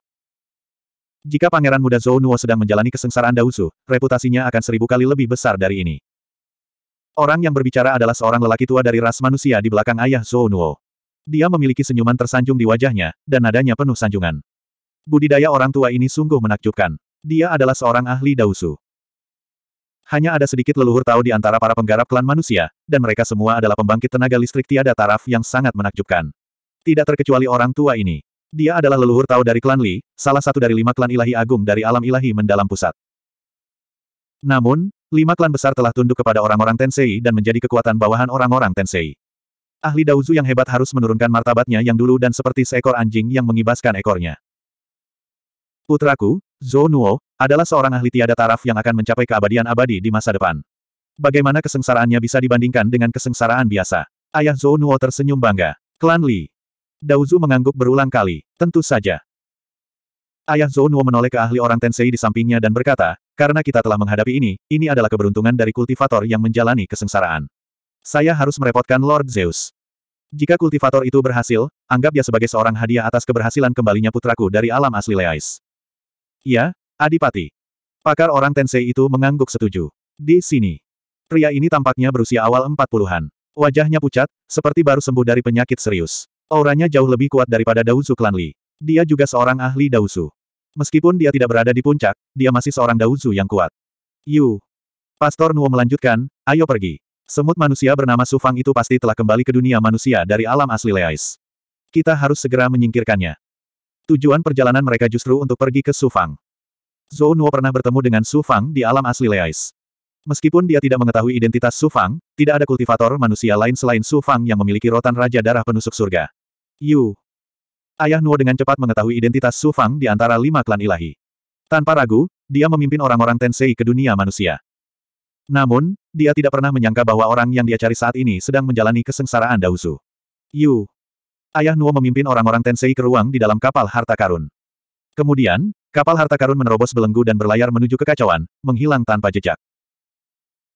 Jika Pangeran Muda Zhou Nuo sedang menjalani kesengsaraan Daozu, reputasinya akan seribu kali lebih besar dari ini. Orang yang berbicara adalah seorang lelaki tua dari ras manusia di belakang ayah Zhou Nuo. Dia memiliki senyuman tersanjung di wajahnya, dan nadanya penuh sanjungan. Budidaya orang tua ini sungguh menakjubkan. Dia adalah seorang ahli Daozu. Hanya ada sedikit leluhur tahu di antara para penggarap klan manusia, dan mereka semua adalah pembangkit tenaga listrik tiada taraf yang sangat menakjubkan. Tidak terkecuali orang tua ini. Dia adalah leluhur tahu dari klan Li, salah satu dari lima klan ilahi agung dari alam ilahi mendalam pusat. Namun, lima klan besar telah tunduk kepada orang-orang Tensei dan menjadi kekuatan bawahan orang-orang Tensei. Ahli Daozu yang hebat harus menurunkan martabatnya yang dulu dan seperti seekor anjing yang mengibaskan ekornya. Putraku, Zhou Nuo, adalah seorang ahli tiada taraf yang akan mencapai keabadian abadi di masa depan. Bagaimana kesengsaraannya bisa dibandingkan dengan kesengsaraan biasa? Ayah Zhou Nuo tersenyum bangga. Klan Li. Daozu mengangguk berulang kali. Tentu saja. Ayah Zhou Nuo menoleh ke ahli orang Tensei di sampingnya dan berkata, karena kita telah menghadapi ini, ini adalah keberuntungan dari kultivator yang menjalani kesengsaraan. Saya harus merepotkan Lord Zeus. Jika kultivator itu berhasil, anggap dia sebagai seorang hadiah atas keberhasilan kembalinya putraku dari alam asli Leais. Ya, Adipati. Pakar orang Tensei itu mengangguk setuju. Di sini. Pria ini tampaknya berusia awal empat puluhan. Wajahnya pucat, seperti baru sembuh dari penyakit serius. Auranya jauh lebih kuat daripada Dausu Klan Li. Dia juga seorang ahli Dausu. Meskipun dia tidak berada di puncak, dia masih seorang Dausu yang kuat. Yu. Pastor Nuo melanjutkan, ayo pergi. Semut manusia bernama Sufang itu pasti telah kembali ke dunia manusia dari alam asli Leais. Kita harus segera menyingkirkannya. Tujuan perjalanan mereka justru untuk pergi ke Sufang. Zhou Nuo pernah bertemu dengan Sufang di alam asli Leais. Meskipun dia tidak mengetahui identitas Sufang, tidak ada kultivator manusia lain selain Sufang yang memiliki rotan Raja Darah Penusuk Surga. Yu. Ayah Nuo dengan cepat mengetahui identitas Sufang di antara lima klan ilahi. Tanpa ragu, dia memimpin orang-orang Tensei ke dunia manusia. Namun, dia tidak pernah menyangka bahwa orang yang dia cari saat ini sedang menjalani kesengsaraan Dausu. Yu. Ayah Nuo memimpin orang-orang Tensei ke ruang di dalam kapal harta karun. Kemudian, kapal harta karun menerobos belenggu dan berlayar menuju kekacauan, menghilang tanpa jejak.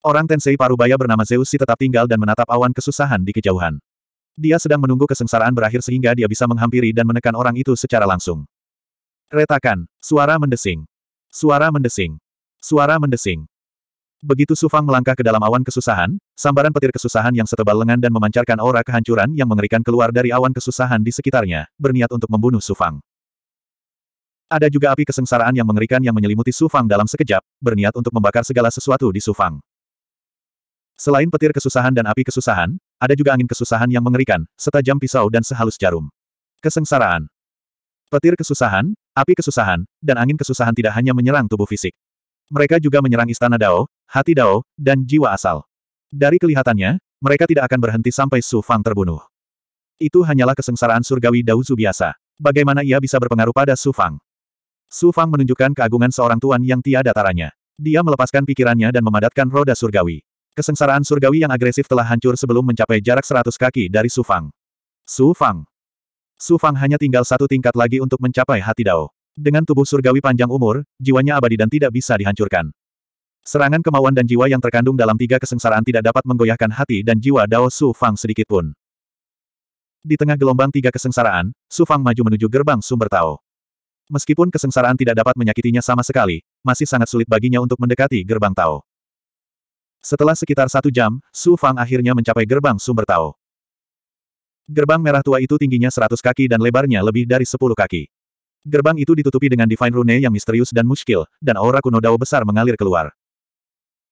Orang Tensei Parubaya bernama Zeus si tetap tinggal dan menatap awan kesusahan di kejauhan. Dia sedang menunggu kesengsaraan berakhir sehingga dia bisa menghampiri dan menekan orang itu secara langsung. Retakan, suara mendesing. Suara mendesing. Suara mendesing. Begitu Sufang melangkah ke dalam awan kesusahan, sambaran petir kesusahan yang setebal lengan dan memancarkan aura kehancuran yang mengerikan keluar dari awan kesusahan di sekitarnya, berniat untuk membunuh Sufang. Ada juga api kesengsaraan yang mengerikan yang menyelimuti Sufang dalam sekejap, berniat untuk membakar segala sesuatu di Sufang. Selain petir kesusahan dan api kesusahan, ada juga angin kesusahan yang mengerikan, setajam pisau dan sehalus jarum. Kesengsaraan. Petir kesusahan, api kesusahan, dan angin kesusahan tidak hanya menyerang tubuh fisik. Mereka juga menyerang istana Dao, hati Dao, dan jiwa asal. Dari kelihatannya, mereka tidak akan berhenti sampai Su Fang terbunuh. Itu hanyalah kesengsaraan surgawi Daozu biasa. Bagaimana ia bisa berpengaruh pada Su Fang? Su Fang menunjukkan keagungan seorang tuan yang tiada taranya. Dia melepaskan pikirannya dan memadatkan roda surgawi. Kesengsaraan surgawi yang agresif telah hancur sebelum mencapai jarak seratus kaki dari Su Fang. Su Fang. Su Fang hanya tinggal satu tingkat lagi untuk mencapai hati Dao. Dengan tubuh surgawi panjang umur, jiwanya abadi dan tidak bisa dihancurkan. Serangan kemauan dan jiwa yang terkandung dalam tiga kesengsaraan tidak dapat menggoyahkan hati dan jiwa Dao Su Fang sedikitpun. Di tengah gelombang tiga kesengsaraan, Su Fang maju menuju gerbang sumber Tao. Meskipun kesengsaraan tidak dapat menyakitinya sama sekali, masih sangat sulit baginya untuk mendekati gerbang Tao. Setelah sekitar satu jam, Su Fang akhirnya mencapai gerbang sumber Tao. Gerbang merah tua itu tingginya 100 kaki dan lebarnya lebih dari 10 kaki. Gerbang itu ditutupi dengan Divine Rune yang misterius dan muskil, dan aura kuno Dao besar mengalir keluar.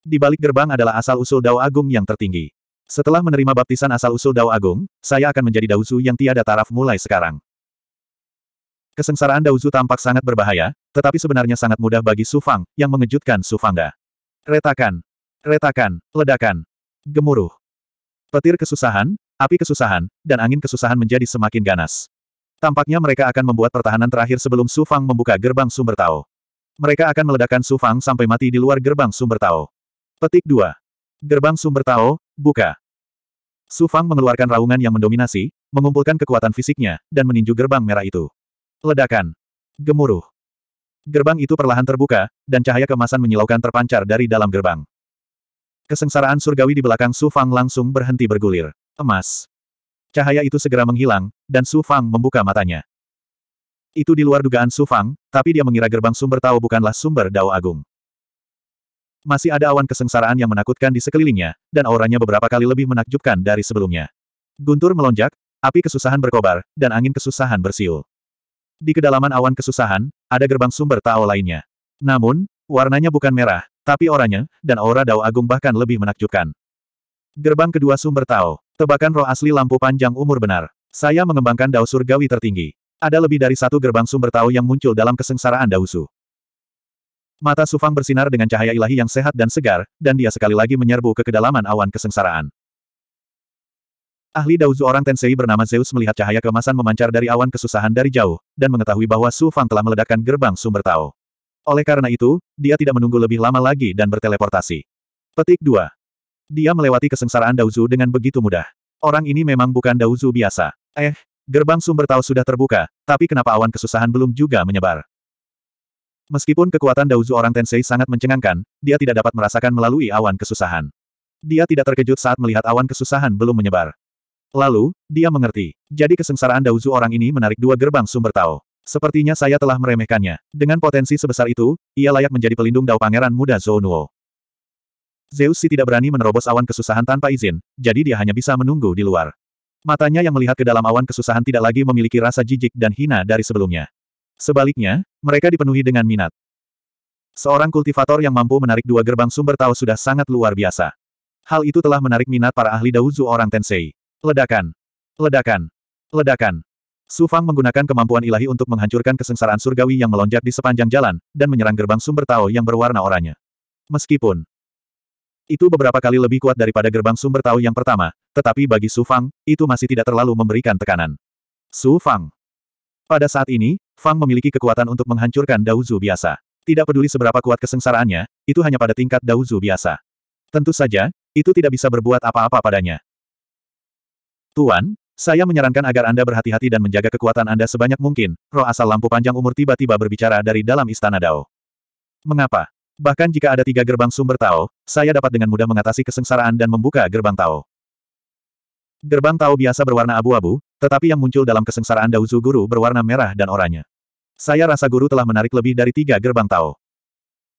Di balik gerbang adalah asal-usul Dao Agung yang tertinggi. Setelah menerima baptisan asal-usul Dao Agung, saya akan menjadi Daozu yang tiada taraf mulai sekarang. Kesengsaraan Daozu tampak sangat berbahaya, tetapi sebenarnya sangat mudah bagi Su Fang, yang mengejutkan Su Fangda. Retakan. Retakan. Ledakan. Gemuruh. Petir kesusahan, api kesusahan, dan angin kesusahan menjadi semakin ganas. Tampaknya mereka akan membuat pertahanan terakhir sebelum Su Fang membuka gerbang sumber Tao. Mereka akan meledakkan Su Fang sampai mati di luar gerbang sumber Tao. Petik 2. Gerbang sumber Tao, buka. Su Fang mengeluarkan raungan yang mendominasi, mengumpulkan kekuatan fisiknya, dan meninju gerbang merah itu. Ledakan. Gemuruh. Gerbang itu perlahan terbuka, dan cahaya kemasan menyilaukan terpancar dari dalam gerbang. Kesengsaraan surgawi di belakang Su Fang langsung berhenti bergulir. Emas. Cahaya itu segera menghilang, dan Su Fang membuka matanya. Itu di luar dugaan Su Fang, tapi dia mengira gerbang sumber Tao bukanlah sumber Dao Agung. Masih ada awan kesengsaraan yang menakutkan di sekelilingnya, dan auranya beberapa kali lebih menakjubkan dari sebelumnya. Guntur melonjak, api kesusahan berkobar, dan angin kesusahan bersiul. Di kedalaman awan kesusahan, ada gerbang sumber Tao lainnya. Namun, warnanya bukan merah, tapi oranye, dan aura Dao Agung bahkan lebih menakjubkan. Gerbang kedua sumber Tao, tebakan roh asli lampu panjang umur benar. Saya mengembangkan Dao Surgawi tertinggi. Ada lebih dari satu gerbang sumber Tao yang muncul dalam kesengsaraan Dausu. Mata Sufang bersinar dengan cahaya ilahi yang sehat dan segar, dan dia sekali lagi menyerbu ke kedalaman awan kesengsaraan. Ahli Dauzu orang Tensei bernama Zeus melihat cahaya kemasan memancar dari awan kesusahan dari jauh, dan mengetahui bahwa Sufang telah meledakkan gerbang sumber Tao. Oleh karena itu, dia tidak menunggu lebih lama lagi dan berteleportasi. Petik 2. Dia melewati kesengsaraan Dauzu dengan begitu mudah. Orang ini memang bukan Dauzu biasa. Eh, gerbang sumber Tao sudah terbuka, tapi kenapa awan kesusahan belum juga menyebar? Meskipun kekuatan Daozu orang Tensei sangat mencengangkan, dia tidak dapat merasakan melalui awan kesusahan. Dia tidak terkejut saat melihat awan kesusahan belum menyebar. Lalu, dia mengerti. Jadi kesengsaraan Daozu orang ini menarik dua gerbang sumber Tao. Sepertinya saya telah meremehkannya. Dengan potensi sebesar itu, ia layak menjadi pelindung Dao Pangeran Muda Zounuo. Zeus si tidak berani menerobos awan kesusahan tanpa izin, jadi dia hanya bisa menunggu di luar. Matanya yang melihat ke dalam awan kesusahan tidak lagi memiliki rasa jijik dan hina dari sebelumnya. Sebaliknya, mereka dipenuhi dengan minat. Seorang kultivator yang mampu menarik dua gerbang sumber tahu sudah sangat luar biasa. Hal itu telah menarik minat para ahli Daozu orang Tensei. Ledakan. Ledakan. Ledakan. Su Fang menggunakan kemampuan ilahi untuk menghancurkan kesengsaraan surgawi yang melonjak di sepanjang jalan, dan menyerang gerbang sumber tahu yang berwarna oranye. Meskipun itu beberapa kali lebih kuat daripada gerbang sumber tahu yang pertama, tetapi bagi Su Fang, itu masih tidak terlalu memberikan tekanan. Su Fang. Pada saat ini, Fang memiliki kekuatan untuk menghancurkan Dauzu biasa. Tidak peduli seberapa kuat kesengsaraannya, itu hanya pada tingkat Dauzu biasa. Tentu saja, itu tidak bisa berbuat apa-apa padanya. Tuan, saya menyarankan agar Anda berhati-hati dan menjaga kekuatan Anda sebanyak mungkin, roh asal lampu panjang umur tiba-tiba berbicara dari dalam istana Dao. Mengapa? Bahkan jika ada tiga gerbang sumber Tao, saya dapat dengan mudah mengatasi kesengsaraan dan membuka gerbang Tao. Gerbang Tao biasa berwarna abu-abu, tetapi yang muncul dalam kesengsaraan Dauzu Guru berwarna merah dan oranye. Saya rasa Guru telah menarik lebih dari tiga gerbang Tao.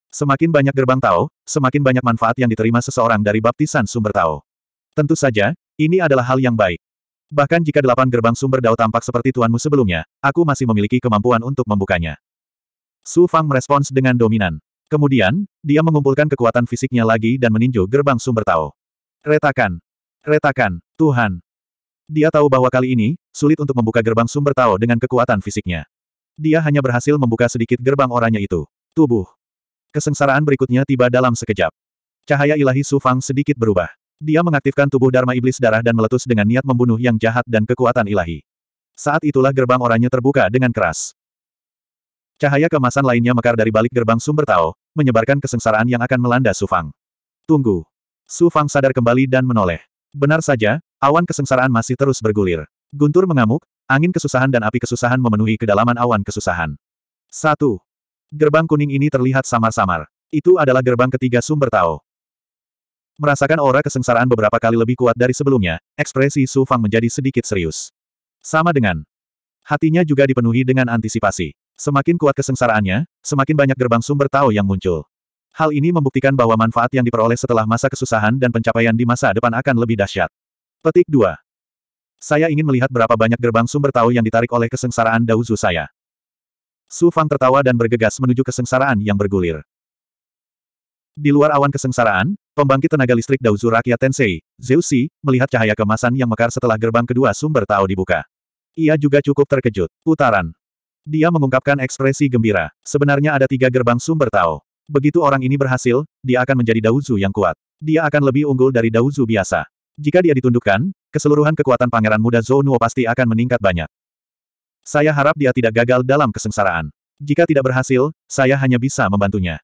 Semakin banyak gerbang Tao, semakin banyak manfaat yang diterima seseorang dari baptisan sumber Tao. Tentu saja, ini adalah hal yang baik. Bahkan jika delapan gerbang sumber Dao tampak seperti tuanmu sebelumnya, aku masih memiliki kemampuan untuk membukanya. Su Fang merespons dengan dominan. Kemudian, dia mengumpulkan kekuatan fisiknya lagi dan meninju gerbang sumber Tao. Retakan. Retakan, Tuhan. Dia tahu bahwa kali ini, sulit untuk membuka gerbang sumber Tao dengan kekuatan fisiknya. Dia hanya berhasil membuka sedikit gerbang oranya itu. Tubuh. Kesengsaraan berikutnya tiba dalam sekejap. Cahaya ilahi Su Fang sedikit berubah. Dia mengaktifkan tubuh Dharma Iblis Darah dan meletus dengan niat membunuh yang jahat dan kekuatan ilahi. Saat itulah gerbang oranya terbuka dengan keras. Cahaya kemasan lainnya mekar dari balik gerbang sumber Tao, menyebarkan kesengsaraan yang akan melanda Su Fang. Tunggu. Su Fang sadar kembali dan menoleh. Benar saja, Awan kesengsaraan masih terus bergulir. Guntur mengamuk, angin kesusahan dan api kesusahan memenuhi kedalaman awan kesusahan. 1. Gerbang kuning ini terlihat samar-samar. Itu adalah gerbang ketiga sumber Tao. Merasakan aura kesengsaraan beberapa kali lebih kuat dari sebelumnya, ekspresi Su Fang menjadi sedikit serius. Sama dengan hatinya juga dipenuhi dengan antisipasi. Semakin kuat kesengsaraannya, semakin banyak gerbang sumber Tao yang muncul. Hal ini membuktikan bahwa manfaat yang diperoleh setelah masa kesusahan dan pencapaian di masa depan akan lebih dahsyat. Petik 2. Saya ingin melihat berapa banyak gerbang sumber tahu yang ditarik oleh kesengsaraan Dauzu saya. Su Fang tertawa dan bergegas menuju kesengsaraan yang bergulir. Di luar awan kesengsaraan, pembangkit tenaga listrik Dauzu rakyat Tensei, Zeusi, melihat cahaya kemasan yang mekar setelah gerbang kedua sumber tahu dibuka. Ia juga cukup terkejut. Putaran. Dia mengungkapkan ekspresi gembira. Sebenarnya ada tiga gerbang sumber tahu. Begitu orang ini berhasil, dia akan menjadi Dauzu yang kuat. Dia akan lebih unggul dari Dauzu biasa. Jika dia ditundukkan, keseluruhan kekuatan pangeran muda Zonuo pasti akan meningkat banyak. Saya harap dia tidak gagal dalam kesengsaraan. Jika tidak berhasil, saya hanya bisa membantunya.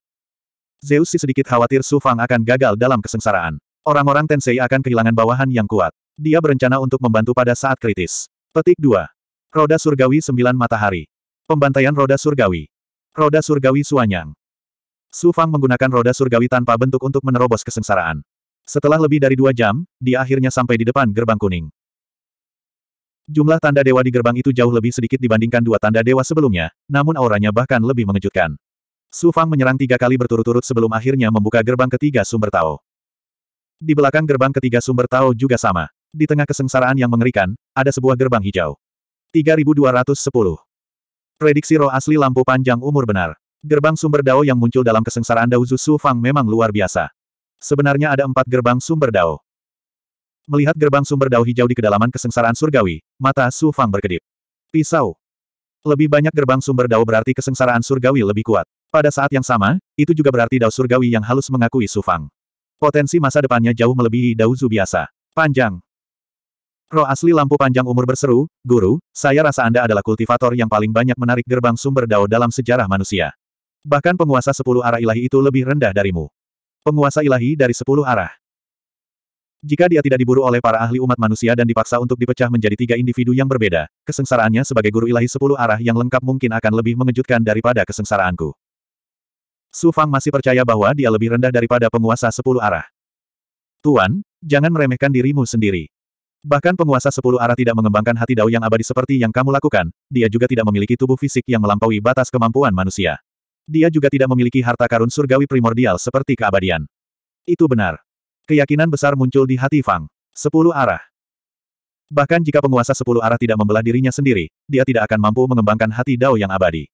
Zeus si sedikit khawatir Su Fang akan gagal dalam kesengsaraan. Orang-orang Tensei akan kehilangan bawahan yang kuat. Dia berencana untuk membantu pada saat kritis. Petik 2. Roda Surgawi Sembilan Matahari. Pembantaian Roda Surgawi. Roda Surgawi Suanyang. Su Fang menggunakan roda surgawi tanpa bentuk untuk menerobos kesengsaraan. Setelah lebih dari dua jam, dia akhirnya sampai di depan gerbang kuning. Jumlah tanda dewa di gerbang itu jauh lebih sedikit dibandingkan dua tanda dewa sebelumnya, namun auranya bahkan lebih mengejutkan. Su Fang menyerang tiga kali berturut-turut sebelum akhirnya membuka gerbang ketiga sumber Tao. Di belakang gerbang ketiga sumber Tao juga sama. Di tengah kesengsaraan yang mengerikan, ada sebuah gerbang hijau. 3210. Prediksi roh asli lampu panjang umur benar. Gerbang sumber Dao yang muncul dalam kesengsaraan Dao Zu Su Fang memang luar biasa. Sebenarnya ada empat gerbang sumber dao. Melihat gerbang sumber dao hijau di kedalaman kesengsaraan surgawi, mata Su Fang berkedip. Pisau. Lebih banyak gerbang sumber dao berarti kesengsaraan surgawi lebih kuat. Pada saat yang sama, itu juga berarti dao surgawi yang halus mengakui Su Fang. Potensi masa depannya jauh melebihi dao Zu biasa. Panjang. Roh asli lampu panjang umur berseru, Guru, saya rasa Anda adalah kultivator yang paling banyak menarik gerbang sumber dao dalam sejarah manusia. Bahkan penguasa sepuluh arah ilahi itu lebih rendah darimu penguasa ilahi dari sepuluh arah. Jika dia tidak diburu oleh para ahli umat manusia dan dipaksa untuk dipecah menjadi tiga individu yang berbeda, kesengsaraannya sebagai guru ilahi sepuluh arah yang lengkap mungkin akan lebih mengejutkan daripada kesengsaraanku. Su Fang masih percaya bahwa dia lebih rendah daripada penguasa sepuluh arah. Tuan, jangan meremehkan dirimu sendiri. Bahkan penguasa sepuluh arah tidak mengembangkan hati dao yang abadi seperti yang kamu lakukan, dia juga tidak memiliki tubuh fisik yang melampaui batas kemampuan manusia. Dia juga tidak memiliki harta karun surgawi primordial seperti keabadian. Itu benar. Keyakinan besar muncul di hati Fang. Sepuluh arah. Bahkan jika penguasa sepuluh arah tidak membelah dirinya sendiri, dia tidak akan mampu mengembangkan hati Dao yang abadi.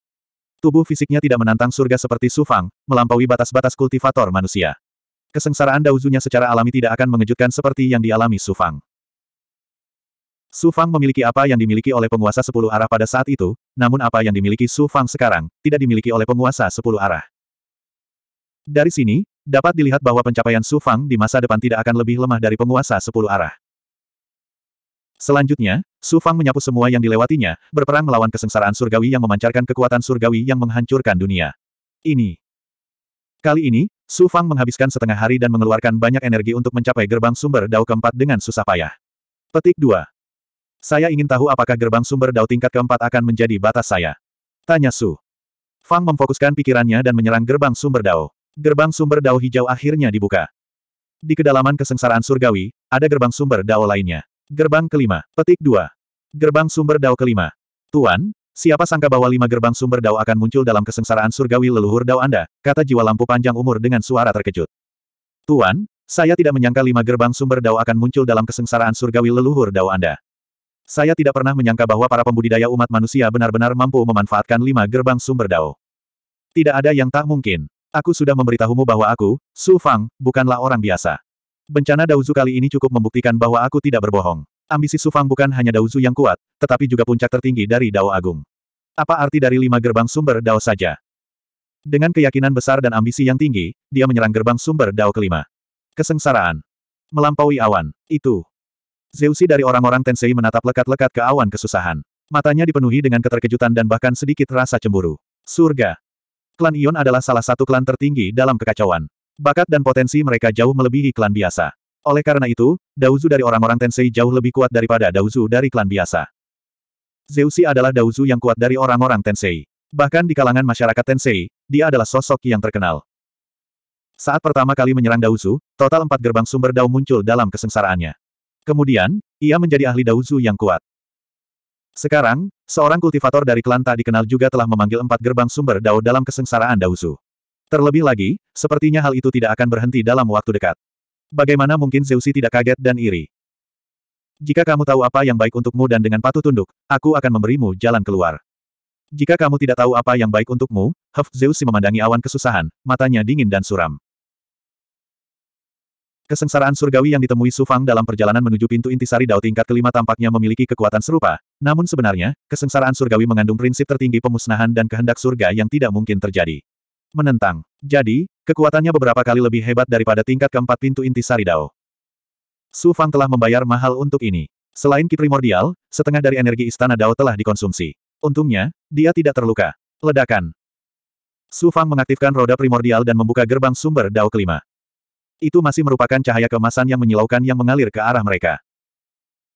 Tubuh fisiknya tidak menantang surga seperti Su Fang, melampaui batas-batas kultivator manusia. Kesengsaraan Dauzunya secara alami tidak akan mengejutkan seperti yang dialami Su Fang. Su Fang memiliki apa yang dimiliki oleh penguasa sepuluh arah pada saat itu, namun apa yang dimiliki Su Fang sekarang, tidak dimiliki oleh penguasa sepuluh arah. Dari sini, dapat dilihat bahwa pencapaian Su Fang di masa depan tidak akan lebih lemah dari penguasa sepuluh arah. Selanjutnya, Su Fang menyapu semua yang dilewatinya, berperang melawan kesengsaraan surgawi yang memancarkan kekuatan surgawi yang menghancurkan dunia. Ini. Kali ini, Su Fang menghabiskan setengah hari dan mengeluarkan banyak energi untuk mencapai gerbang sumber dao keempat dengan susah payah. Petik 2. Saya ingin tahu apakah gerbang sumber Dao tingkat keempat akan menjadi batas saya. Tanya Su. Fang memfokuskan pikirannya dan menyerang gerbang sumber Dao. Gerbang sumber Dao hijau akhirnya dibuka. Di kedalaman kesengsaraan surgawi, ada gerbang sumber Dao lainnya. Gerbang kelima, petik dua. Gerbang sumber Dao kelima. Tuan, siapa sangka bahwa lima gerbang sumber Dao akan muncul dalam kesengsaraan surgawi leluhur Dao Anda, kata jiwa lampu panjang umur dengan suara terkejut. Tuan, saya tidak menyangka lima gerbang sumber Dao akan muncul dalam kesengsaraan surgawi leluhur Dao Anda. Saya tidak pernah menyangka bahwa para pembudidaya umat manusia benar-benar mampu memanfaatkan lima gerbang sumber dao. Tidak ada yang tak mungkin. Aku sudah memberitahumu bahwa aku, Su Fang, bukanlah orang biasa. Bencana Dauzu kali ini cukup membuktikan bahwa aku tidak berbohong. Ambisi Su Fang bukan hanya Dauzu yang kuat, tetapi juga puncak tertinggi dari Dao Agung. Apa arti dari lima gerbang sumber Dao saja? Dengan keyakinan besar dan ambisi yang tinggi, dia menyerang gerbang sumber Dao kelima. Kesengsaraan. Melampaui awan. Itu. Zeusi dari orang-orang Tensei menatap lekat-lekat ke awan kesusahan. Matanya dipenuhi dengan keterkejutan dan bahkan sedikit rasa cemburu. Surga. Klan Ion adalah salah satu klan tertinggi dalam kekacauan. Bakat dan potensi mereka jauh melebihi klan biasa. Oleh karena itu, Dauzu dari orang-orang Tensei jauh lebih kuat daripada Dauzu dari klan biasa. Zeusi adalah Dauzu yang kuat dari orang-orang Tensei. Bahkan di kalangan masyarakat Tensei, dia adalah sosok yang terkenal. Saat pertama kali menyerang Dauzu, total empat gerbang sumber Dao muncul dalam kesengsaraannya. Kemudian, ia menjadi ahli Daozu yang kuat. Sekarang, seorang kultivator dari klan tak dikenal juga telah memanggil empat gerbang sumber Dao dalam kesengsaraan Daozu. Terlebih lagi, sepertinya hal itu tidak akan berhenti dalam waktu dekat. Bagaimana mungkin Zeusi tidak kaget dan iri? Jika kamu tahu apa yang baik untukmu dan dengan patuh tunduk, aku akan memberimu jalan keluar. Jika kamu tidak tahu apa yang baik untukmu, Hef Zeusi memandangi awan kesusahan, matanya dingin dan suram. Kesengsaraan surgawi yang ditemui Sufang dalam perjalanan menuju pintu intisari Dao tingkat kelima tampaknya memiliki kekuatan serupa, namun sebenarnya, kesengsaraan surgawi mengandung prinsip tertinggi pemusnahan dan kehendak surga yang tidak mungkin terjadi. Menentang. Jadi, kekuatannya beberapa kali lebih hebat daripada tingkat keempat pintu intisari Dao. Sufang telah membayar mahal untuk ini. Selain ki primordial, setengah dari energi istana Dao telah dikonsumsi. Untungnya, dia tidak terluka. Ledakan. Su Fang mengaktifkan roda primordial dan membuka gerbang sumber Dao kelima. Itu masih merupakan cahaya kemasan yang menyilaukan yang mengalir ke arah mereka.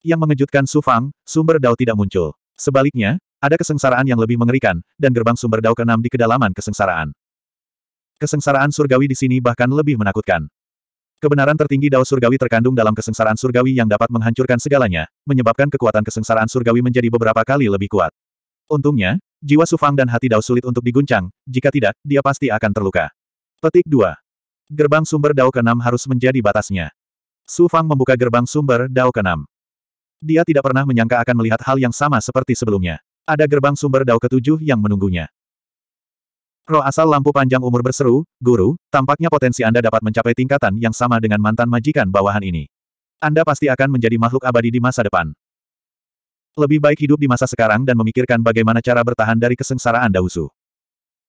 Yang mengejutkan Su Fang, sumber dao tidak muncul. Sebaliknya, ada kesengsaraan yang lebih mengerikan, dan gerbang sumber dao keenam di kedalaman kesengsaraan. Kesengsaraan surgawi di sini bahkan lebih menakutkan. Kebenaran tertinggi dao surgawi terkandung dalam kesengsaraan surgawi yang dapat menghancurkan segalanya, menyebabkan kekuatan kesengsaraan surgawi menjadi beberapa kali lebih kuat. Untungnya, jiwa Su Fang dan hati Dao sulit untuk diguncang, jika tidak, dia pasti akan terluka. Petik 2. Gerbang sumber Dao ke harus menjadi batasnya. Su Fang membuka gerbang sumber Dao ke Dia tidak pernah menyangka akan melihat hal yang sama seperti sebelumnya. Ada gerbang sumber Dao ketujuh yang menunggunya. Roh asal lampu panjang umur berseru, Guru, tampaknya potensi Anda dapat mencapai tingkatan yang sama dengan mantan majikan bawahan ini. Anda pasti akan menjadi makhluk abadi di masa depan. Lebih baik hidup di masa sekarang dan memikirkan bagaimana cara bertahan dari kesengsaraan Dausu.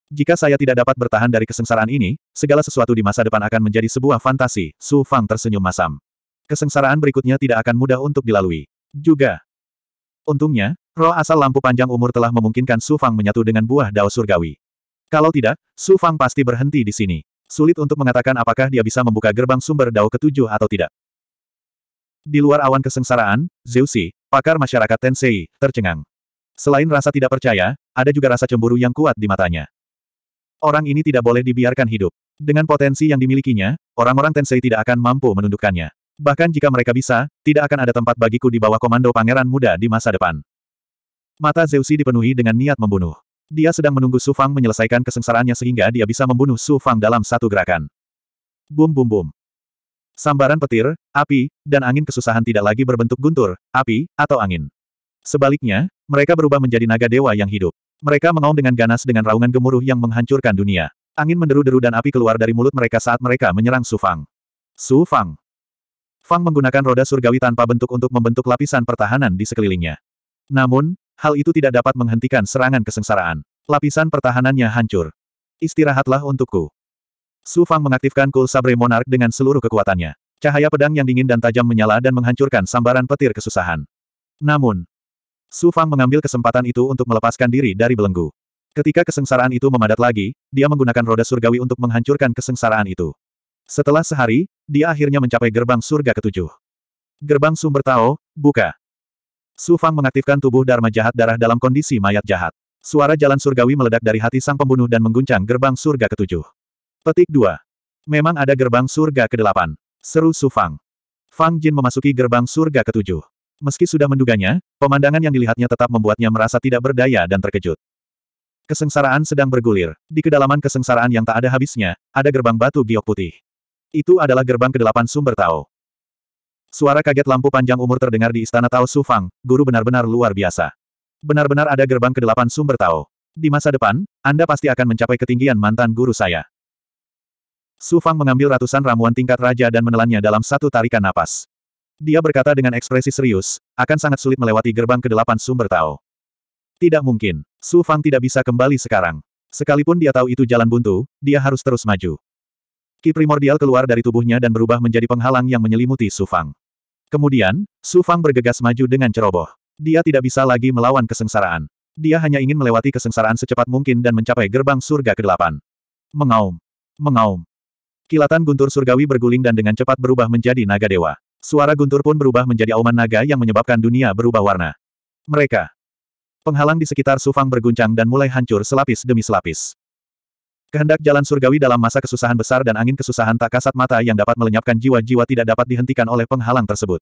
Jika saya tidak dapat bertahan dari kesengsaraan ini, segala sesuatu di masa depan akan menjadi sebuah fantasi, Su Fang tersenyum masam. Kesengsaraan berikutnya tidak akan mudah untuk dilalui. Juga. Untungnya, roh asal lampu panjang umur telah memungkinkan Su Fang menyatu dengan buah dao surgawi. Kalau tidak, Su Fang pasti berhenti di sini. Sulit untuk mengatakan apakah dia bisa membuka gerbang sumber dao ketujuh atau tidak. Di luar awan kesengsaraan, Zeusi, pakar masyarakat Tensei, tercengang. Selain rasa tidak percaya, ada juga rasa cemburu yang kuat di matanya. Orang ini tidak boleh dibiarkan hidup. Dengan potensi yang dimilikinya, orang-orang Tensei tidak akan mampu menundukkannya. Bahkan jika mereka bisa, tidak akan ada tempat bagiku di bawah komando pangeran muda di masa depan. Mata Zeusi dipenuhi dengan niat membunuh. Dia sedang menunggu Su Fang menyelesaikan kesengsaraannya sehingga dia bisa membunuh Su Fang dalam satu gerakan. Bum bum bum. Sambaran petir, api, dan angin kesusahan tidak lagi berbentuk guntur, api, atau angin. Sebaliknya, mereka berubah menjadi naga dewa yang hidup. Mereka mengaum dengan ganas dengan raungan gemuruh yang menghancurkan dunia. Angin menderu-deru dan api keluar dari mulut mereka saat mereka menyerang Su Fang. Su Fang. Fang menggunakan roda surgawi tanpa bentuk untuk membentuk lapisan pertahanan di sekelilingnya. Namun, hal itu tidak dapat menghentikan serangan kesengsaraan. Lapisan pertahanannya hancur. Istirahatlah untukku. Su Fang mengaktifkan Kul Sabre Monarch dengan seluruh kekuatannya. Cahaya pedang yang dingin dan tajam menyala dan menghancurkan sambaran petir kesusahan. Namun, Su Fang mengambil kesempatan itu untuk melepaskan diri dari belenggu. Ketika kesengsaraan itu memadat lagi, dia menggunakan roda surgawi untuk menghancurkan kesengsaraan itu. Setelah sehari, dia akhirnya mencapai gerbang surga ketujuh. Gerbang sumber Tao, buka. Su Fang mengaktifkan tubuh Dharma jahat darah dalam kondisi mayat jahat. Suara jalan surgawi meledak dari hati sang pembunuh dan mengguncang gerbang surga ketujuh. Petik 2. Memang ada gerbang surga ke-8. Seru Su Fang. Fang Jin memasuki gerbang surga ketujuh. Meski sudah menduganya, pemandangan yang dilihatnya tetap membuatnya merasa tidak berdaya dan terkejut. Kesengsaraan sedang bergulir. Di kedalaman kesengsaraan yang tak ada habisnya, ada gerbang batu giok putih. Itu adalah gerbang kedelapan sumber Tao. Suara kaget lampu panjang umur terdengar di istana Tao Sufang, guru benar-benar luar biasa. Benar-benar ada gerbang kedelapan sumber Tao. Di masa depan, Anda pasti akan mencapai ketinggian mantan guru saya. Sufang mengambil ratusan ramuan tingkat raja dan menelannya dalam satu tarikan napas. Dia berkata dengan ekspresi serius, akan sangat sulit melewati gerbang ke delapan sumber Tao. Tidak mungkin. Su Fang tidak bisa kembali sekarang. Sekalipun dia tahu itu jalan buntu, dia harus terus maju. Ki primordial keluar dari tubuhnya dan berubah menjadi penghalang yang menyelimuti Su Fang. Kemudian, Su Fang bergegas maju dengan ceroboh. Dia tidak bisa lagi melawan kesengsaraan. Dia hanya ingin melewati kesengsaraan secepat mungkin dan mencapai gerbang surga ke-8. Mengaum. Mengaum. Kilatan guntur surgawi berguling dan dengan cepat berubah menjadi naga dewa. Suara guntur pun berubah menjadi auman naga yang menyebabkan dunia berubah warna. Mereka. Penghalang di sekitar Sufang berguncang dan mulai hancur selapis demi selapis. Kehendak jalan surgawi dalam masa kesusahan besar dan angin kesusahan tak kasat mata yang dapat melenyapkan jiwa-jiwa tidak dapat dihentikan oleh penghalang tersebut.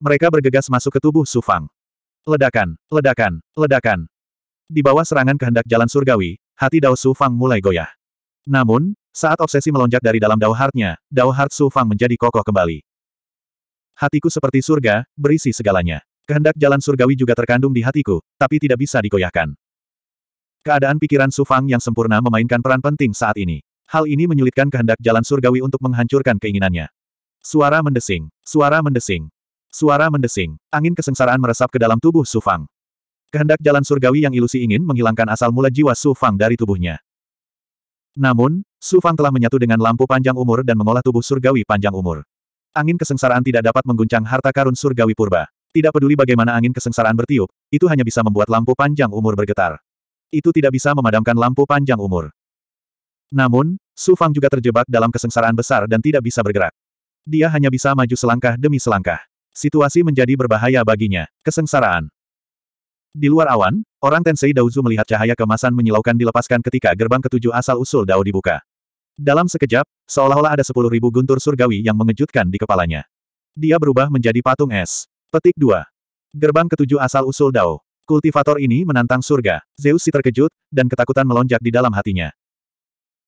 Mereka bergegas masuk ke tubuh Sufang. Ledakan, ledakan, ledakan. Di bawah serangan kehendak jalan surgawi, hati Dao Sufang mulai goyah. Namun, saat obsesi melonjak dari dalam Dao Heart-nya, Dao Heart Sufang menjadi kokoh kembali. Hatiku seperti surga, berisi segalanya. Kehendak jalan surgawi juga terkandung di hatiku, tapi tidak bisa digoyahkan. Keadaan pikiran Sufang yang sempurna memainkan peran penting saat ini. Hal ini menyulitkan kehendak jalan surgawi untuk menghancurkan keinginannya. Suara mendesing, suara mendesing, suara mendesing. Angin kesengsaraan meresap ke dalam tubuh Sufang. Kehendak jalan surgawi yang ilusi ingin menghilangkan asal mula jiwa Sufang dari tubuhnya. Namun, Sufang telah menyatu dengan lampu panjang umur dan mengolah tubuh surgawi panjang umur. Angin kesengsaraan tidak dapat mengguncang harta karun surgawi purba. Tidak peduli bagaimana angin kesengsaraan bertiup, itu hanya bisa membuat lampu panjang umur bergetar. Itu tidak bisa memadamkan lampu panjang umur. Namun, Su Fang juga terjebak dalam kesengsaraan besar dan tidak bisa bergerak. Dia hanya bisa maju selangkah demi selangkah. Situasi menjadi berbahaya baginya. Kesengsaraan. Di luar awan, orang Tensei Daozu melihat cahaya kemasan menyilaukan dilepaskan ketika gerbang ketujuh asal-usul Dao dibuka. Dalam sekejap, seolah-olah ada sepuluh ribu guntur surgawi yang mengejutkan di kepalanya. Dia berubah menjadi patung es. Petik 2. Gerbang ketujuh asal-usul Dao. Kultivator ini menantang surga. Zeus si terkejut, dan ketakutan melonjak di dalam hatinya.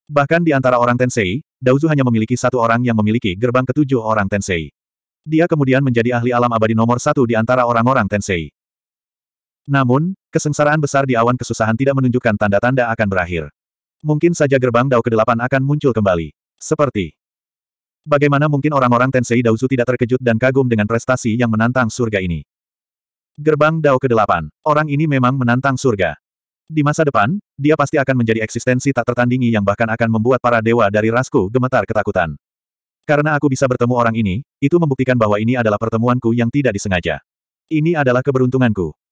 Bahkan di antara orang Tensei, Daozu hanya memiliki satu orang yang memiliki gerbang ketujuh orang Tensei. Dia kemudian menjadi ahli alam abadi nomor satu di antara orang-orang Tensei. Namun, kesengsaraan besar di awan kesusahan tidak menunjukkan tanda-tanda akan berakhir mungkin saja gerbang Dao ke-8 akan muncul kembali. Seperti Bagaimana mungkin orang-orang Tensei Daozu tidak terkejut dan kagum dengan prestasi yang menantang surga ini? Gerbang Dao ke-8. Orang ini memang menantang surga. Di masa depan, dia pasti akan menjadi eksistensi tak tertandingi yang bahkan akan membuat para dewa dari rasku gemetar ketakutan. Karena aku bisa bertemu orang ini, itu membuktikan bahwa ini adalah pertemuanku yang tidak disengaja. Ini adalah keberuntunganku.